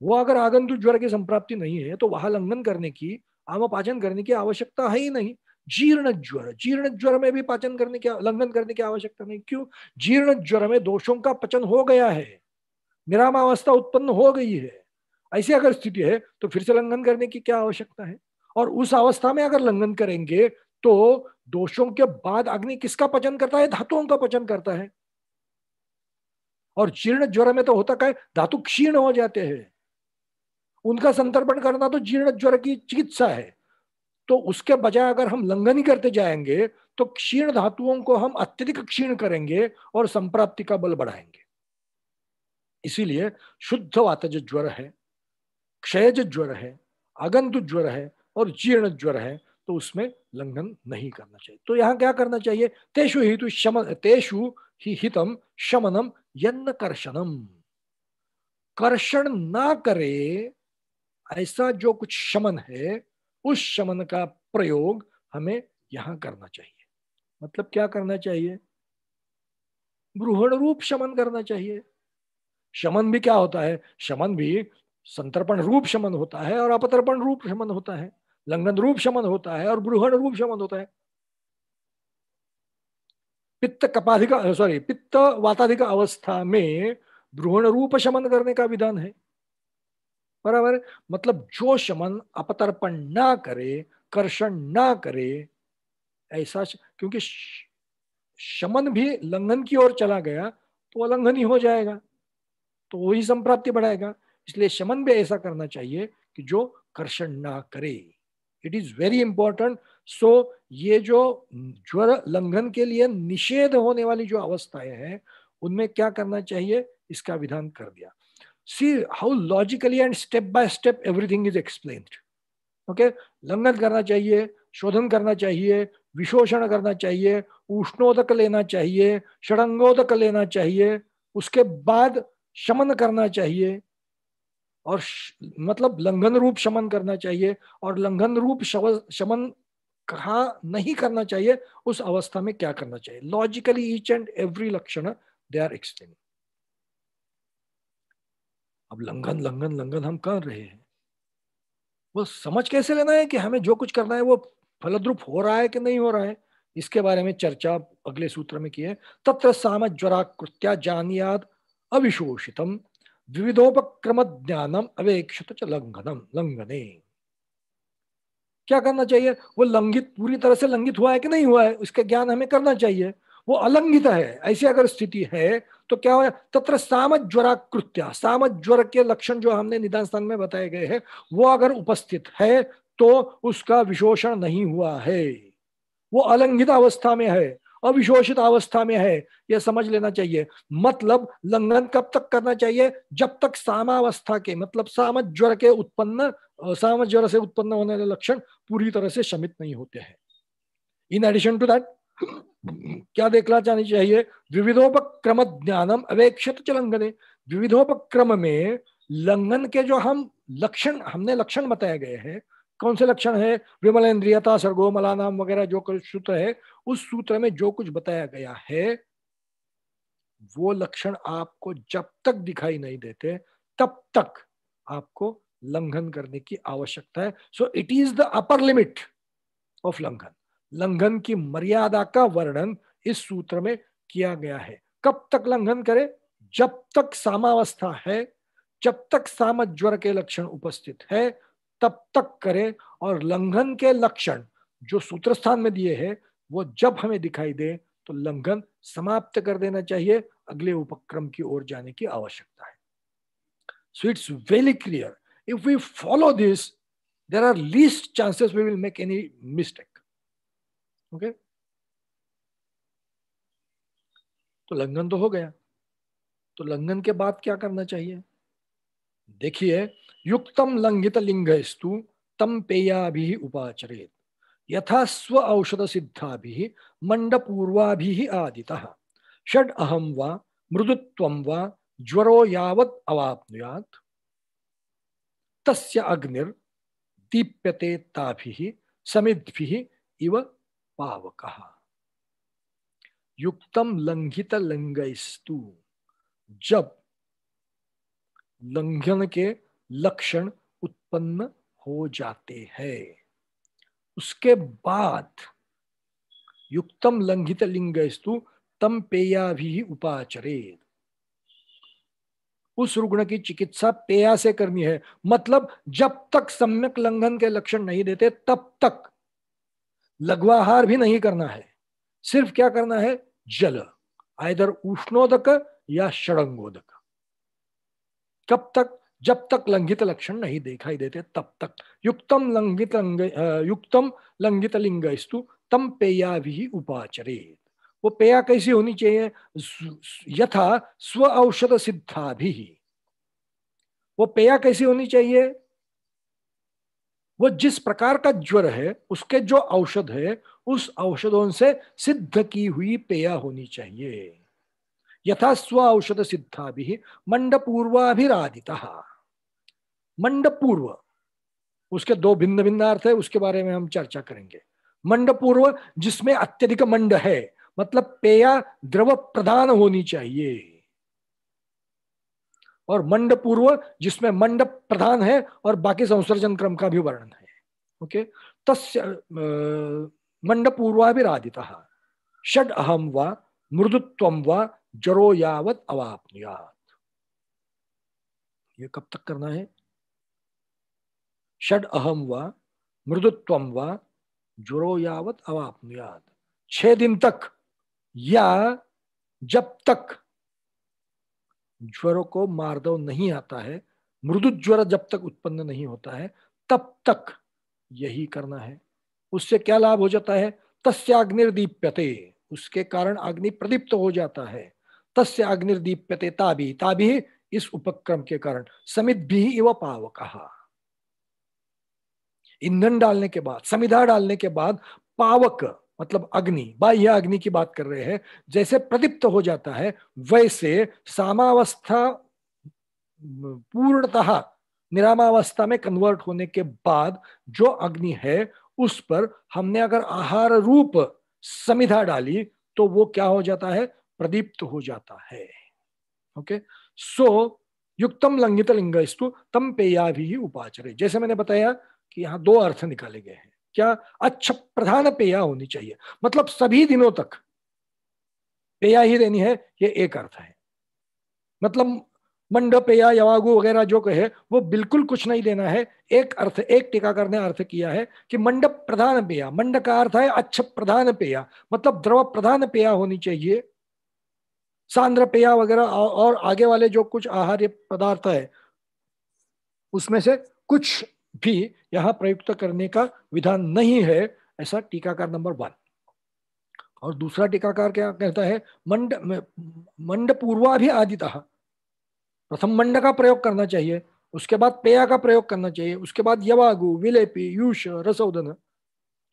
वो अगर आगंतु ज्वर की संप्राप्ति नहीं है तो वहां लंघन करने की आम पाचन करने की आवश्यकता है ही नहीं जीर्ण ज्वर जीर्ण ज्वर में भी पाचन करने की लंघन करने की आवश्यकता नहीं क्यों जीर्ण ज्वर में दोषों का पचन हो गया है निरामावस्था उत्पन्न हो गई है ऐसी अगर स्थिति है तो फिर से लंघन करने की क्या आवश्यकता है और उस अवस्था में अगर लंघन करेंगे तो दोषों के बाद अग्नि किसका पचन करता है धातुओं का पचन करता है और जीर्ण ज्वर में तो होता क्या है धातु क्षीण हो जाते हैं उनका संतर्पण करना तो जीर्ण ज्वर की चिकित्सा है तो उसके बजाय अगर हम लंघन ही करते जाएंगे तो क्षीण धातुओं को हम अत्यधिक क्षीण करेंगे और संप्राप्ति का बल बढ़ाएंगे इसीलिए शुद्ध वातज ज्वर है क्षयज ज्वर है आगंतु ज्वर है और जीर्ण ज्वर है तो उसमें लंघन नहीं करना चाहिए तो यहाँ क्या करना चाहिए तेषु हितु शम तेषु ही हितम शमनम यन्न कर्षणम कर्षण ना करे ऐसा जो कुछ शमन है उस शमन का प्रयोग हमें यहां करना चाहिए मतलब क्या करना चाहिए ब्रूहण रूप शमन करना चाहिए शमन भी क्या होता है शमन भी संतर्पण रूप शमन होता है और अपतर्पण रूप शमन होता है लंघन रूप शमन होता है और ब्रूहण रूप शमन होता है पित्त कपाधिक सॉरी पित्त वाताधिक अवस्था में ब्रूहण रूप शमन करने का विधान है बराबर मतलब जो शमन अपतर्पण ना करे कर्षण ना करे ऐसा क्योंकि शमन भी लंघन की ओर चला गया तो अलंघन ही हो जाएगा तो वही संप्राप्ति बढ़ाएगा इसलिए शमन भी ऐसा करना चाहिए कि जो कर्षण ना करे it is very important so ये जो ज्वर लंघन के लिए निषेध होने वाली जो अवस्थाएं हैं उनमें क्या करना चाहिए इसका विधान कर दिया see how logically and step by step everything is explain okay लंघन करना चाहिए शोधन करना चाहिए विशोषण करना चाहिए उष्णोदक लेना चाहिए षडंगोदक लेना चाहिए उसके बाद शमन करना चाहिए और मतलब लंघन रूप शमन करना चाहिए और लंघन रूप शमन कहा नहीं करना चाहिए उस अवस्था में क्या करना चाहिए लॉजिकली ईच एंड एवरी लक्षण दे आर एक्सप्लेन अब लंघन लंघन लंघन हम कर रहे हैं वो समझ कैसे लेना है कि हमें जो कुछ करना है वो फलद्रुप हो रहा है कि नहीं हो रहा है इसके बारे में चर्चा अगले सूत्र में की है तत्र साम ज्वरा कृत्या जानियाद अविशोषितम द्विविधोपक्रम ज्ञानम अवेक्षित तो लंघनम लंघने क्या करना चाहिए वो लंघित पूरी तरह से लंघित हुआ है कि नहीं हुआ है उसका ज्ञान हमें करना चाहिए वो अलंघित है ऐसी अगर स्थिति है तो क्या हो तत्र सामज्वरा कृत्या सामज्वर के लक्षण जो हमने निदान स्थान में बताए गए हैं वो अगर उपस्थित है तो उसका विशोषण नहीं हुआ है वो अलंघित अवस्था में है अविशोषित अवस्था में है यह समझ लेना चाहिए मतलब लंघन कब तक करना चाहिए जब तक सामावस्था के मतलब साम ज्वर के उत्पन्न साम ज्वर से उत्पन्न होने वाले लक्षण पूरी तरह से शमित नहीं होते हैं इन एडिशन टू दैट क्या देखना चाहनी चाहिए विविधोपक्रम ज्ञानम अवेक्षित च विविधोपक्रम में लंघन के जो हम लक्षण हमने लक्षण बताए गए हैं कौन से लक्षण है विमल इंद्रियता सर्गो मलानाम वगैरह जो सूत्र है उस सूत्र में जो कुछ बताया गया है वो लक्षण आपको जब तक दिखाई नहीं देते तब तक आपको लंघन करने की आवश्यकता है so it is the upper limit of लंघन लंघन की मर्यादा का वर्णन इस सूत्र में किया गया है कब तक लंघन करे जब तक सामावस्था है जब तक सामज्वर के लक्षण उपस्थित है तब तक करे और लंघन के लक्षण जो सूत्र स्थान में दिए हैं वो जब हमें दिखाई दे तो लंघन समाप्त कर देना चाहिए अगले उपक्रम की ओर जाने की आवश्यकता है so it's very clear if we follow this there are least chances we will make any mistake okay तो लंघन तो हो गया तो लंघन के बाद क्या करना चाहिए देखिए युक्तम लंघित स्तु तम पेया भी उपाचरेत यथा स्व औषध सिद्धा भी मंडपूर्वा भी आदिता षड अहम व मृदुत्व व ज्वरो यावत अवापनुयात तस्य अग्निर दीप्यते ताभि समिद्भि इव पावक युक्तम लंघित लंगस्तु जब लंघन के लक्षण उत्पन्न हो जाते हैं उसके बाद युक्तम लंघित लिंगस्तु तम पेया भी उपाचरे उस रुग्ण की चिकित्सा पेया से करनी है मतलब जब तक सम्यक लंघन के लक्षण नहीं देते तब तक लघवाहार भी नहीं करना है सिर्फ क्या करना है जल आयदर उष्णोदक या षडंगोदक कब तक जब तक लंघित लक्षण नहीं दिखाई देते तब तक युक्तम लंघित लंग युक्तम लंघित लिंग स्तु तम पेया भी उपाचरे वो पेया कैसी होनी चाहिए यथा स्व औषध सिद्धा भी वो पेया कैसी होनी चाहिए वो जिस प्रकार का ज्वर है उसके जो औषध है उस औषधों से सिद्ध की हुई पेया होनी चाहिए यथा स्व औषध सिद्धा भी मंडपूर्वाभिराधिता मंडपूर्व उसके दो भिन्न भिन्न अर्थ है उसके बारे में हम चर्चा करेंगे मंडपूर्व जिसमें अत्यधिक मंड है मतलब पेया द्रव प्रधान होनी चाहिए और मंड पूर्व जिसमें मंड प्रधान है और बाकी संसर्जन क्रम का भी वर्णन है ओके तस्य मंड षड अहम व मृदुत्व व जरो यावत अवापनुयात ये कब तक करना है षड अहम व मृदुत्व व जुरो यावत अवापनुयात छह दिन तक या जब तक ज्वर को मार्दव नहीं आता है मृदु ज्वर जब तक उत्पन्न नहीं होता है तब तक यही करना है उससे क्या लाभ हो जाता है तस्याग्निर्दीप्यते उसके कारण अग्नि प्रदीप्त हो जाता है तस्य अग्निर्दीप्यते ताभी ताभी इस उपक्रम के कारण समित भी इव पावक ईंधन डालने के बाद समिधा डालने के बाद पावक मतलब अग्नि बाह्य अग्नि की बात कर रहे हैं जैसे प्रदीप्त हो जाता है वैसे सामावस्था पूर्णतः निरामावस्था में कन्वर्ट होने के बाद जो अग्नि है उस पर हमने अगर आहार रूप समिधा डाली तो वो क्या हो जाता है प्रदीप्त हो जाता है ओके सो युक्तम लंगित लिंग स्तु तम पेया भी उपाचरे जैसे मैंने बताया कि यहाँ दो अर्थ निकाले गए हैं क्या अच्छा प्रधान पेया होनी चाहिए मतलब सभी दिनों तक पेया ही देनी है ये एक अर्थ है मतलब मंडपेया यवागु वगैरह जो कहे वो बिल्कुल कुछ नहीं देना है एक अर्थ एक टीकाकर ने अर्थ किया है कि मंडप प्रधान पेया मंड का अर्थ है अच्छ प्रधान पेया मतलब द्रव प्रधान पेया होनी चाहिए सांद्र पेय वगैरह और आगे वाले जो कुछ आहार्य पदार्थ है उसमें से कुछ भी यहाँ प्रयुक्त करने का विधान नहीं है ऐसा टीकाकार नंबर वन और दूसरा टीकाकार क्या कहता है मंड मंड पूर्वा भी आदि प्रथम मंड का प्रयोग करना चाहिए उसके बाद पेया का प्रयोग करना चाहिए उसके बाद यवागु विलेपी यूष रसौदन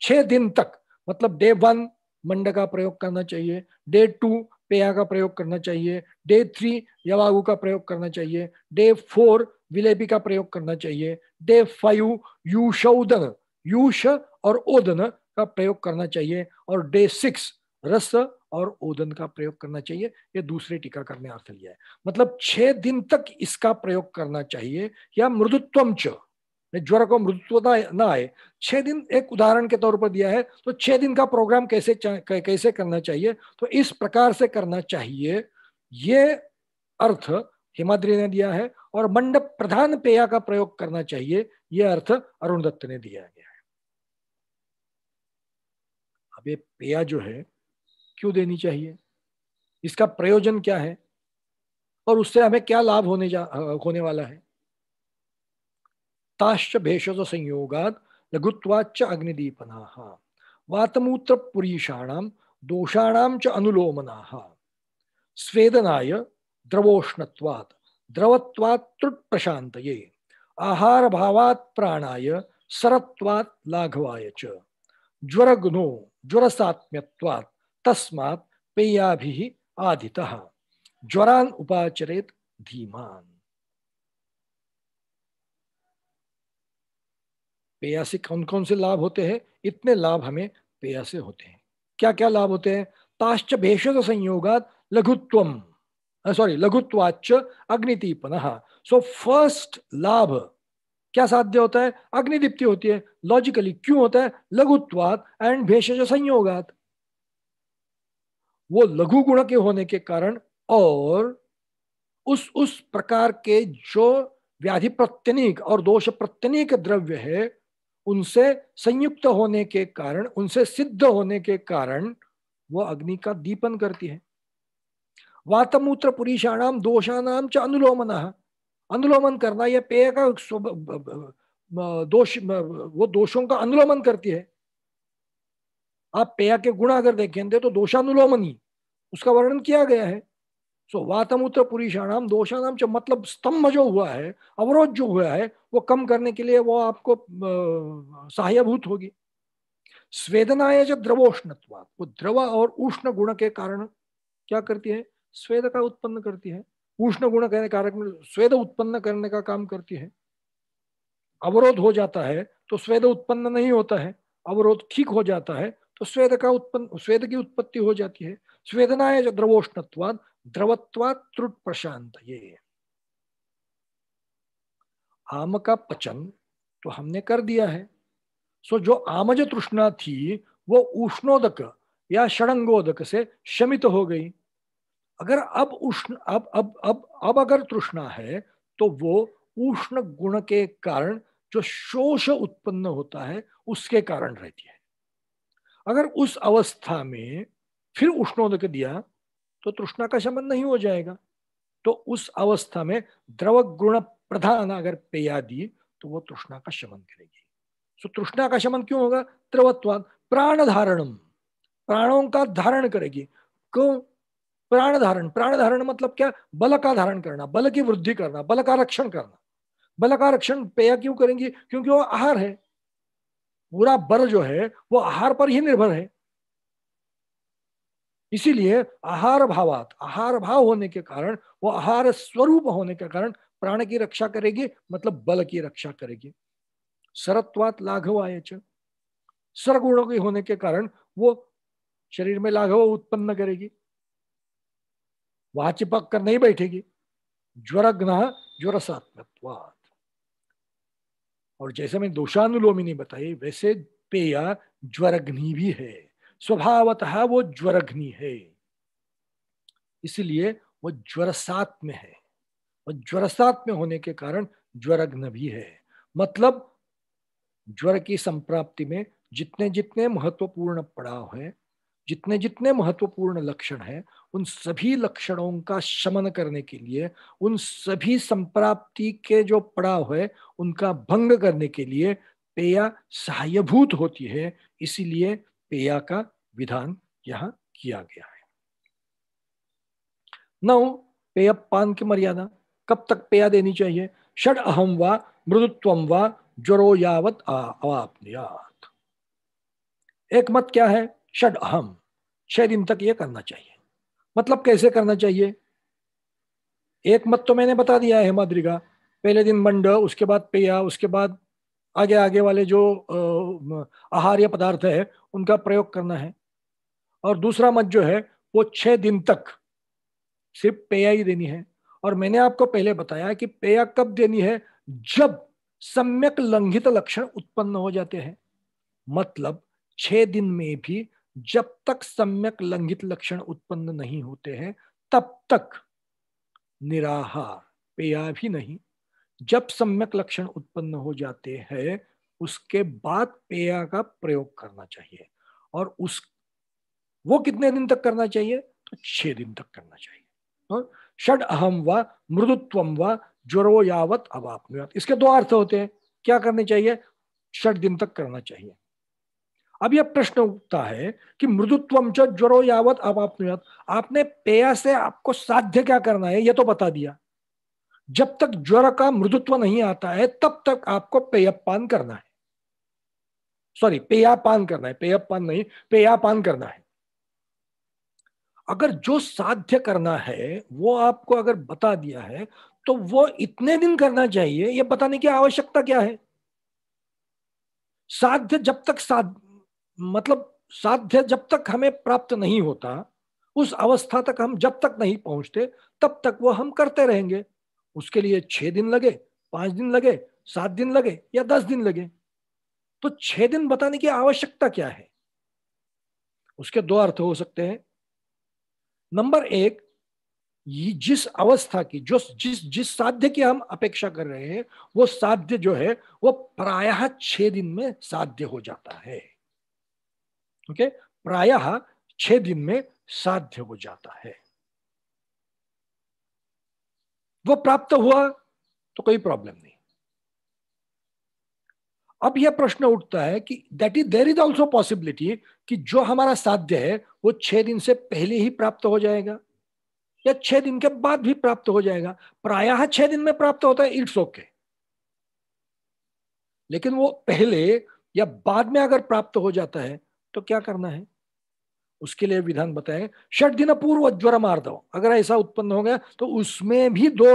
छह दिन तक मतलब डे वन मंड का प्रयोग करना चाहिए डे टू पेया का प्रयोग करना चाहिए डे थ्री यवागू का प्रयोग करना चाहिए डे फोर विलेपी का प्रयोग करना चाहिए डे फाइव यूशोदन यूश और ओदन का प्रयोग करना चाहिए और डे सिक्स रस और ओदन का प्रयोग करना चाहिए यह दूसरे टीकाकरण अर्थ लिया है मतलब छह दिन तक इसका प्रयोग करना चाहिए या मृदुत्वम च ज्वर को मृतत्व ना आए छह दिन एक उदाहरण के तौर पर दिया है तो छह दिन का प्रोग्राम कैसे कैसे करना चाहिए तो इस प्रकार से करना चाहिए ये अर्थ हिमाद्री ने दिया है और मंडप प्रधान पेया का प्रयोग करना चाहिए यह अर्थ अरुण दत्त ने दिया गया है अब ये पेया जो है क्यों देनी चाहिए इसका प्रयोजन क्या है और उससे हमें क्या लाभ होने जा होने वाला है ताश्च भेषज संयोगाद लघुत्वाच्च अग्निदीपनाः वातमूत्र पुरीषाणां दोषाणां च अनुलोमनाः स्वेदनाय द्रवोष्णत्वात् द्रवत्वात् तृट्प्रशान्तये आहारभावात् प्राणाय सरत्वात् लाघवाय च ज्वरगुणो ज्वरसात्म्यत्वात् तस्मात् पेयाभिः आदितः ज्वरान् उपाचरेत् धीमान् पेय से कौन कौन से लाभ होते हैं इतने लाभ हमें पेय से होते हैं क्या क्या लाभ होते हैं ताश्च भेषज संयोगात लघुत्व सॉरी लघुत्वाच अग्निदीपन सो फर्स्ट लाभ क्या साध्य होता है अग्निदीप्ति होती है लॉजिकली क्यों होता है लघुत्वात एंड भेषज संयोगात वो लघु गुण के होने के कारण और उस उस प्रकार के जो व्याधि प्रत्यनिक और दोष प्रत्यनिक द्रव्य है उनसे संयुक्त होने के कारण उनसे सिद्ध होने के कारण वो अग्नि का दीपन करती है वातमूत्र पुरुषाणाम दोषाणाम च अनुलोमन अनुलोमन करना यह पेय का दोष वो दोषों का अनुलोमन करती है आप पेय के गुण अगर देखेंगे तो दोषानुलोमन ही उसका वर्णन किया गया है सो वातमूत्र पुरुषाणाम दोषाणाम जो मतलब स्तंभ जो हुआ है अवरोध जो हुआ है वो कम करने के लिए वो आपको सहायभूत होगी स्वेदनाए जो द्रवोष्णत्वाद वो द्रव और उष्ण गुण के कारण क्या करती है स्वेद का उत्पन्न करती है उष्ण गुण कहने कारक में स्वेद उत्पन्न करने का काम करती है अवरोध हो जाता है तो स्वेद उत्पन्न नहीं होता है अवरोध ठीक हो जाता है तो स्वेद का उत्पन्न स्वेद की उत्पत्ति हो जाती है स्वेदनाय द्रवोष्णत्वाद द्रवत्वा त्रुट प्रशांत ये आम का पचन तो हमने कर दिया है सो जो आमज तृष्णा थी वो उष्णोदक या षडंगोदक से शमित हो गई अगर अब उष्ण अब अब अब अब अगर तृष्णा है तो वो उष्ण गुण के कारण जो शोष उत्पन्न होता है उसके कारण रहती है अगर उस अवस्था में फिर उष्णोदक दिया तो तृष्णा का शमन नहीं हो जाएगा तो उस अवस्था में द्रव गुण प्रधान अगर पेया दिए तो वो तृष्णा का शमन करेगी सो तृष्णा का शमन क्यों होगा त्रवत्वाद प्राण धारणम प्राणों का धारण करेगी क्यों प्राण धारण प्राण धारण मतलब क्या बल का धारण करना बल की वृद्धि करना बल का रक्षण करना बल का रक्षण पेय क्यों करेंगी क्योंकि वो आहार है पूरा बल जो है वो आहार पर ही निर्भर है इसीलिए आहार भावात आहार भाव होने के कारण वो आहार स्वरूप होने के कारण प्राण की रक्षा करेगी मतलब बल की रक्षा करेगी सरत्वात लाघव आय सरगुणों के होने के कारण वो शरीर में लाघव उत्पन्न करेगी वहां चिपक कर नहीं बैठेगी ज्वरग्न ज्वरसात्मत्वात और जैसे मैं दोषानुलोमिनी बताई वैसे पेया ज्वरग्नि भी है स्वभावतः वो ज्वरग्नि है इसलिए वो ज्वरसात में है और ज्वरसात में होने के कारण ज्वरग्न भी है मतलब ज्वर की संप्राप्ति में जितने जितने महत्वपूर्ण पड़ाव है जितने जितने महत्वपूर्ण लक्षण हैं उन सभी लक्षणों का शमन करने के लिए उन सभी संप्राप्ति के जो पड़ाव है उनका भंग करने के लिए पेया सहायभूत होती है इसीलिए पेया का विधान यहां किया गया है नौ पेय पान की मर्यादा कब तक पेया देनी चाहिए षड अहम व मृदुत्व व ज्वरो यावत अवापनियात एक मत क्या है षड अहम छह दिन तक यह करना चाहिए मतलब कैसे करना चाहिए एक मत तो मैंने बता दिया है माद्रिगा पहले दिन मंड उसके बाद पेया उसके बाद आगे आगे वाले जो आहार्य पदार्थ है उनका प्रयोग करना है और दूसरा मत जो है वो छह दिन तक सिर्फ पेय ही देनी है और मैंने आपको पहले बताया कि पेय कब देनी है जब सम्यक लंघित लक्षण उत्पन्न हो जाते हैं मतलब छ दिन में भी जब तक सम्यक लंघित लक्षण उत्पन्न नहीं होते हैं तब तक निराहार पेया भी नहीं जब सम्यक लक्षण उत्पन्न हो जाते हैं उसके बाद पेय का प्रयोग करना चाहिए और उस वो कितने दिन तक करना चाहिए तो छह दिन तक करना चाहिए तो षड अहम व मृदुत्व व ज्वरो यावत अवाप इसके दो अर्थ होते हैं क्या करने चाहिए षट दिन तक करना चाहिए अब यह प्रश्न उठता है कि मृदुत्वम च ज्वरो यावत अवाप आपने पेय से आपको साध्य क्या करना है यह तो बता दिया जब तक ज्वर का मृदुत्व नहीं आता है तब तक आपको पेयपान करना है सॉरी पेयापान करना है पेयपान नहीं पेयापान करना है अगर जो साध्य करना है वो आपको अगर बता दिया है तो वो इतने दिन करना चाहिए ये बताने की आवश्यकता क्या है साध्य जब तक साध मतलब साध्य जब तक हमें प्राप्त नहीं होता उस अवस्था तक हम जब तक नहीं पहुंचते तब तक वो हम करते रहेंगे उसके लिए छह दिन लगे पांच दिन लगे सात दिन लगे या दस दिन लगे तो छह दिन बताने की आवश्यकता क्या है उसके दो अर्थ हो सकते हैं नंबर एक जिस अवस्था की जो जिस जिस साध्य की हम अपेक्षा कर रहे हैं वो साध्य जो है वो प्रायः छह दिन में साध्य हो जाता है ओके प्रायः छह दिन में साध्य हो जाता है वो प्राप्त हुआ तो कोई प्रॉब्लम नहीं अब यह प्रश्न उठता है कि that is there is also possibility कि जो हमारा साध्य है वो छह दिन से पहले ही प्राप्त हो जाएगा या छह दिन के बाद भी प्राप्त हो जाएगा प्रायः छह दिन में प्राप्त होता है इट्स ओके okay. लेकिन वो पहले या बाद में अगर प्राप्त हो जाता है तो क्या करना है उसके लिए विधान बताएंगे षट दिन पूर्व ज्वर मार दो अगर ऐसा उत्पन्न हो गया तो उसमें भी दो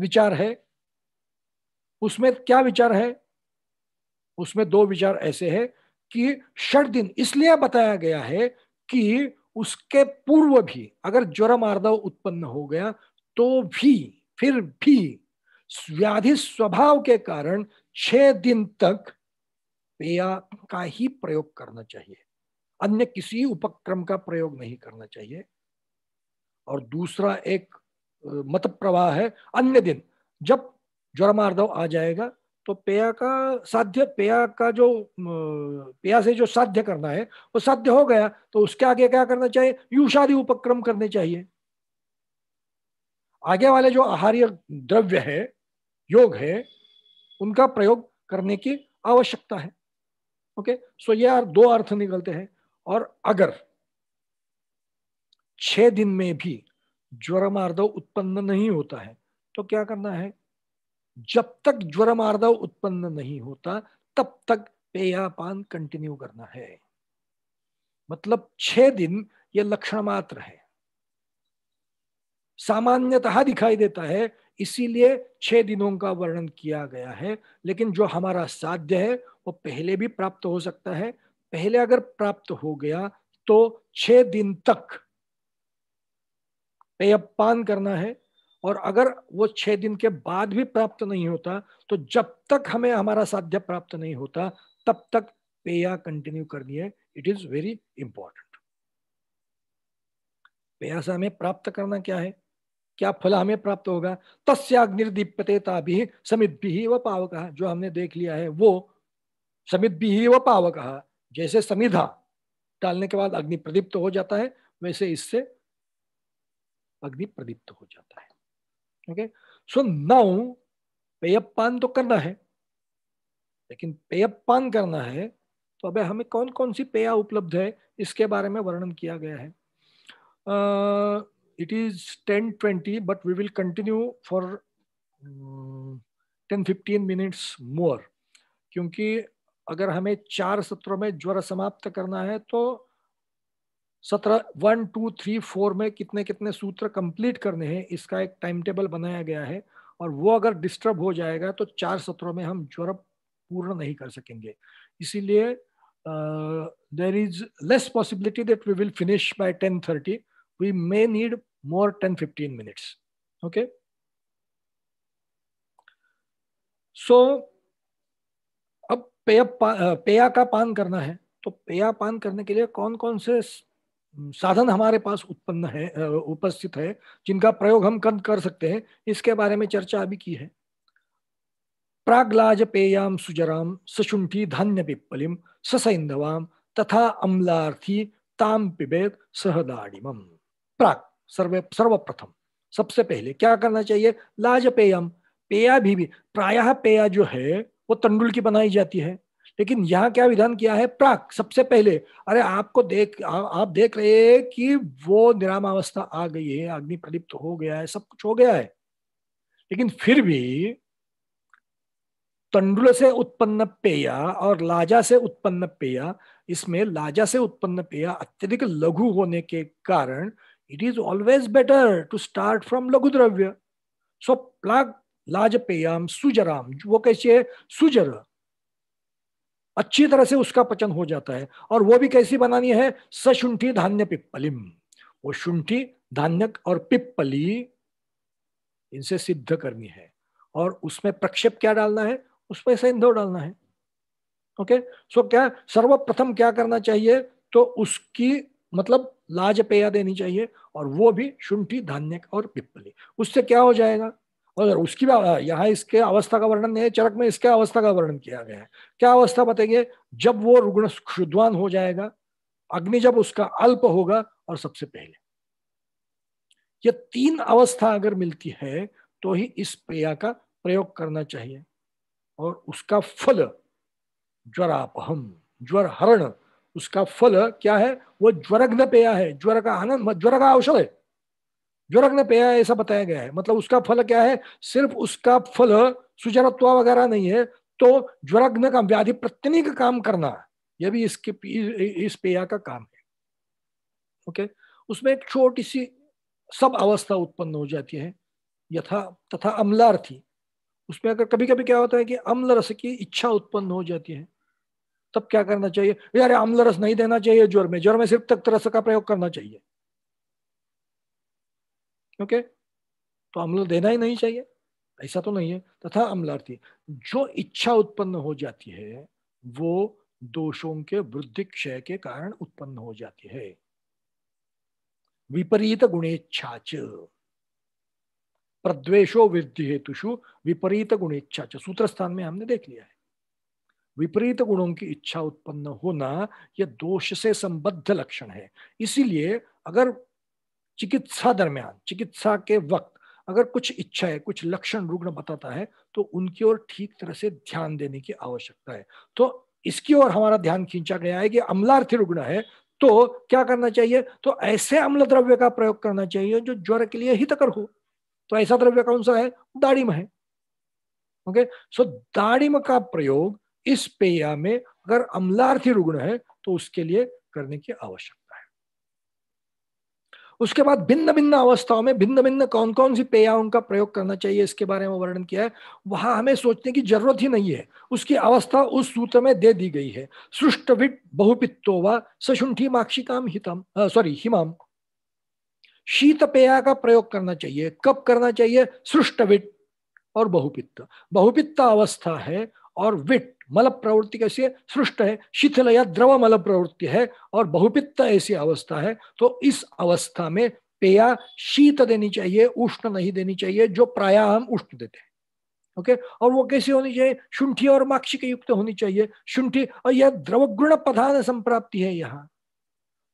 विचार है उसमें क्या विचार है उसमें दो विचार ऐसे है कि षट दिन इसलिए बताया गया है कि उसके पूर्व भी अगर ज्वर मार्दव उत्पन्न हो गया तो भी फिर भी व्याधि स्वभाव के कारण छह दिन तक पेया का ही प्रयोग करना चाहिए अन्य किसी उपक्रम का प्रयोग नहीं करना चाहिए और दूसरा एक मत प्रवाह है अन्य दिन जब ज्वरमार्धव आ जाएगा तो पेया का साध्य पेया का जो पेया से जो साध्य करना है वो साध्य हो गया तो उसके आगे क्या करना चाहिए युषादि उपक्रम करने चाहिए आगे वाले जो आहार्य द्रव्य है योग है उनका प्रयोग करने की आवश्यकता है ओके सो ये दो अर्थ निकलते हैं और अगर छह दिन में भी ज्वरमार्दव उत्पन्न नहीं होता है तो क्या करना है जब तक ज्वरमार्दव उत्पन्न नहीं होता तब तक पेयापान कंटिन्यू करना है मतलब छह दिन यह लक्षण मात्र है सामान्यतः दिखाई देता है इसीलिए छह दिनों का वर्णन किया गया है लेकिन जो हमारा साध्य है वो पहले भी प्राप्त हो सकता है पहले अगर प्राप्त हो गया तो छह दिन तक पेय पान करना है और अगर वो छह दिन के बाद भी प्राप्त नहीं होता तो जब तक हमें हमारा साध्य प्राप्त नहीं होता तब तक पेया कंटिन्यू करनी है इट इज वेरी इंपॉर्टेंट पेया से हमें प्राप्त करना क्या है क्या फल हमें प्राप्त होगा तस्याग्निर्दीप्यते भी समित भी व वह पावक जो हमने देख लिया है वो समित भी व वह पावक जैसे समिधा डालने के बाद अग्नि प्रदीप्त हो जाता है वैसे इससे अग्नि प्रदीप्त हो जाता है ओके सो नाउ पेयपान तो करना है लेकिन पेयपान करना है तो अब हमें कौन कौन सी पेय उपलब्ध है इसके बारे में वर्णन किया गया है it is ten twenty but we will continue for ten fifteen minutes more क्योंकि अगर हमें चार सत्रों में ज्वर समाप्त करना है तो सत्रह वन टू थ्री फोर में कितने कितने सूत्र कंप्लीट करने हैं इसका एक टाइम टेबल बनाया गया है और वो अगर डिस्टर्ब हो जाएगा तो चार सत्रों में हम ज्वर पूर्ण नहीं कर सकेंगे इसीलिए there is less possibility that we will finish by ten thirty we may need more ten fifteen minutes okay so पेय पेया का पान करना है तो पेया पान करने के लिए कौन कौन से साधन हमारे पास उत्पन्न है उपस्थित है जिनका प्रयोग हम कर, कर सकते हैं इसके बारे में चर्चा अभी की है प्राग्लाज पेयाम सुजराम सशुंठी धान्य पिप्पलिम ससैंधवाम तथा अम्लार्थी ताम पिबेद सहदाड़िम प्राग सर्वे सर्वप्रथम सबसे पहले क्या करना चाहिए लाज पेयम पेया भी, भी प्रायः पेया जो है वो तंडुल की बनाई जाती है लेकिन यहाँ क्या विधान किया है प्राक सबसे पहले अरे आपको देख आ, आप देख रहे हैं कि वो निरामावस्था आ गई है अग्नि प्रलिप्त हो गया है सब कुछ हो गया है लेकिन फिर भी तंडुल से उत्पन्न पेय और लाजा से उत्पन्न पेय इसमें लाजा से उत्पन्न पेय अत्यधिक लघु होने के कारण it is always better to start from लघु द्रव्य सो प्राग लाजपेयम सुजराम वो कैसे है सुजर अच्छी तरह से उसका पचन हो जाता है और वो भी कैसी बनानी है सशुंठी धान्य पिप्पलिम वो शुंठी धान्य और पिप्पली इनसे सिद्ध करनी है और उसमें प्रक्षेप क्या डालना है उसमें सैंधव डालना है ओके सो क्या सर्वप्रथम क्या करना चाहिए तो उसकी मतलब लाजपेया देनी चाहिए और वो भी शुंठी धान्य और पिप्पली उससे क्या हो जाएगा मगर उसकी यहाँ इसके अवस्था का वर्णन नहीं है चरक में इसके अवस्था का वर्णन किया गया है क्या अवस्था बताएंगे जब वो रुग्ण क्षुद्वान हो जाएगा अग्नि जब उसका अल्प होगा और सबसे पहले ये तीन अवस्था अगर मिलती है तो ही इस क्रिया का प्रयोग करना चाहिए और उसका फल ज्वरापहम ज्वर हरण उसका फल क्या है वो ज्वरग्न पेय है ज्वर का आनंद ज्वर का औषध है ज्वरक पे पेया ऐसा बताया गया है मतलब उसका फल क्या है सिर्फ उसका फल सुजनत्वा वगैरह नहीं है तो ज्वरग्न का व्याधि प्रत्यनी का काम करना यह भी इसके इस पेया का काम है ओके उसमें एक छोटी सी सब अवस्था उत्पन्न हो जाती है यथा तथा अम्लार्थी उसमें अगर कभी कभी क्या होता है कि अम्ल रस की इच्छा उत्पन्न हो जाती है तब क्या करना चाहिए यार अम्ल रस नहीं देना चाहिए ज्वर में ज्वर में सिर्फ तख्त रस का प्रयोग करना चाहिए क्योंकि तो अम्ल देना ही नहीं चाहिए ऐसा तो नहीं है तथा अम्लार्थी जो इच्छा उत्पन्न हो जाती है वो दोषों के वृद्धि क्षय के कारण उत्पन्न हो जाती है विपरीत गुणेच्छाच प्रद्वेशो वृद्धि हेतुषु विपरीत गुणेच्छाच सूत्र स्थान में हमने देख लिया है विपरीत गुणों की इच्छा उत्पन्न होना यह दोष से संबद्ध लक्षण है इसीलिए अगर चिकित्सा दरमियान चिकित्सा के वक्त अगर कुछ इच्छा है कुछ लक्षण रुग्ण बताता है तो उनकी ओर ठीक तरह से ध्यान देने की आवश्यकता है तो इसकी ओर हमारा ध्यान खींचा गया है कि अम्लार्थी रुग्ण है तो क्या करना चाहिए तो ऐसे अम्ल द्रव्य का प्रयोग करना चाहिए जो ज्वर के लिए हितकर हो तो ऐसा द्रव्य कौन सा है दाड़िम है ओके सो दाड़िम का प्रयोग इस पेय में अगर अम्लार्थी रुग्ण है तो उसके लिए करने की आवश्यकता उसके बाद भिन्न भिन्न अवस्थाओं में भिन्न भिन्न कौन कौन सी पेयाओं का प्रयोग करना चाहिए इसके बारे में वर्णन किया है वहां हमें सोचने की जरूरत ही नहीं है उसकी अवस्था उस सूत्र में दे दी गई है विट बहुपित्तो व सशुंठी माक्षिकाम हितम सॉरी हिमाम शीत पेया का प्रयोग करना चाहिए कब करना चाहिए सृष्टविट और बहुपित्त बहुपित्त अवस्था है और विट मल प्रवृत्ति कैसी है सृष्ट है शिथिल या द्रव मल प्रवृत्ति है और बहुपित्त ऐसी अवस्था है तो इस अवस्था में पेया शीत देनी चाहिए उष्ण नहीं देनी चाहिए जो प्राय हम उष्ण देते हैं ओके okay? और वो कैसी होनी चाहिए शुंठी और माक्षी के युक्त होनी चाहिए शुंठी और यह द्रवगुण प्रधान संप्राप्ति है यहाँ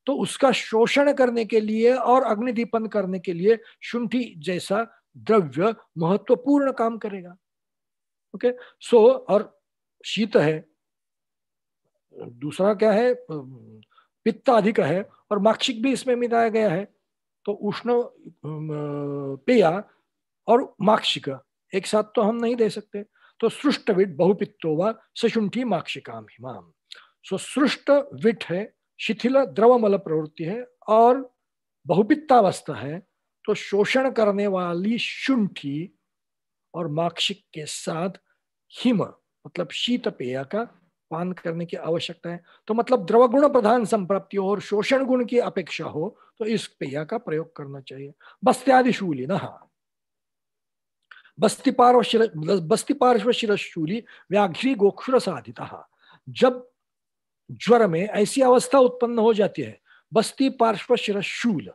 तो उसका शोषण करने के लिए और अग्निदीपन करने के लिए शुंठी जैसा द्रव्य महत्वपूर्ण काम करेगा ओके okay? सो so, और शीत है दूसरा क्या है पित्त अधिक है और माक्षिक भी इसमें मिलाया गया है तो उष्ण पेया और माक्षिक एक साथ तो हम नहीं दे सकते तो सृष्ट विट बहुपित्तो व सशुंठी माक्षिकाम हिमाम सो सृष्ट विट है शिथिल द्रवमल प्रवृत्ति है और बहुपित्तावस्था है तो शोषण करने वाली शुंठी और माक्षिक के साथ हिम मतलब शीत पेय का पान करने की आवश्यकता है तो मतलब द्रव गुण प्रधान संप्रप्ति और शोषण गुण की अपेक्षा हो तो इस पेय का प्रयोग करना चाहिए बस्त्यादि शूली न बस्ती पार्व मतलब बस्ती पार्श्व शिरशूली व्याघ्री गोक्षुर साधिता जब ज्वर में ऐसी अवस्था उत्पन्न हो जाती है बस्ती पार्श्व शिशूल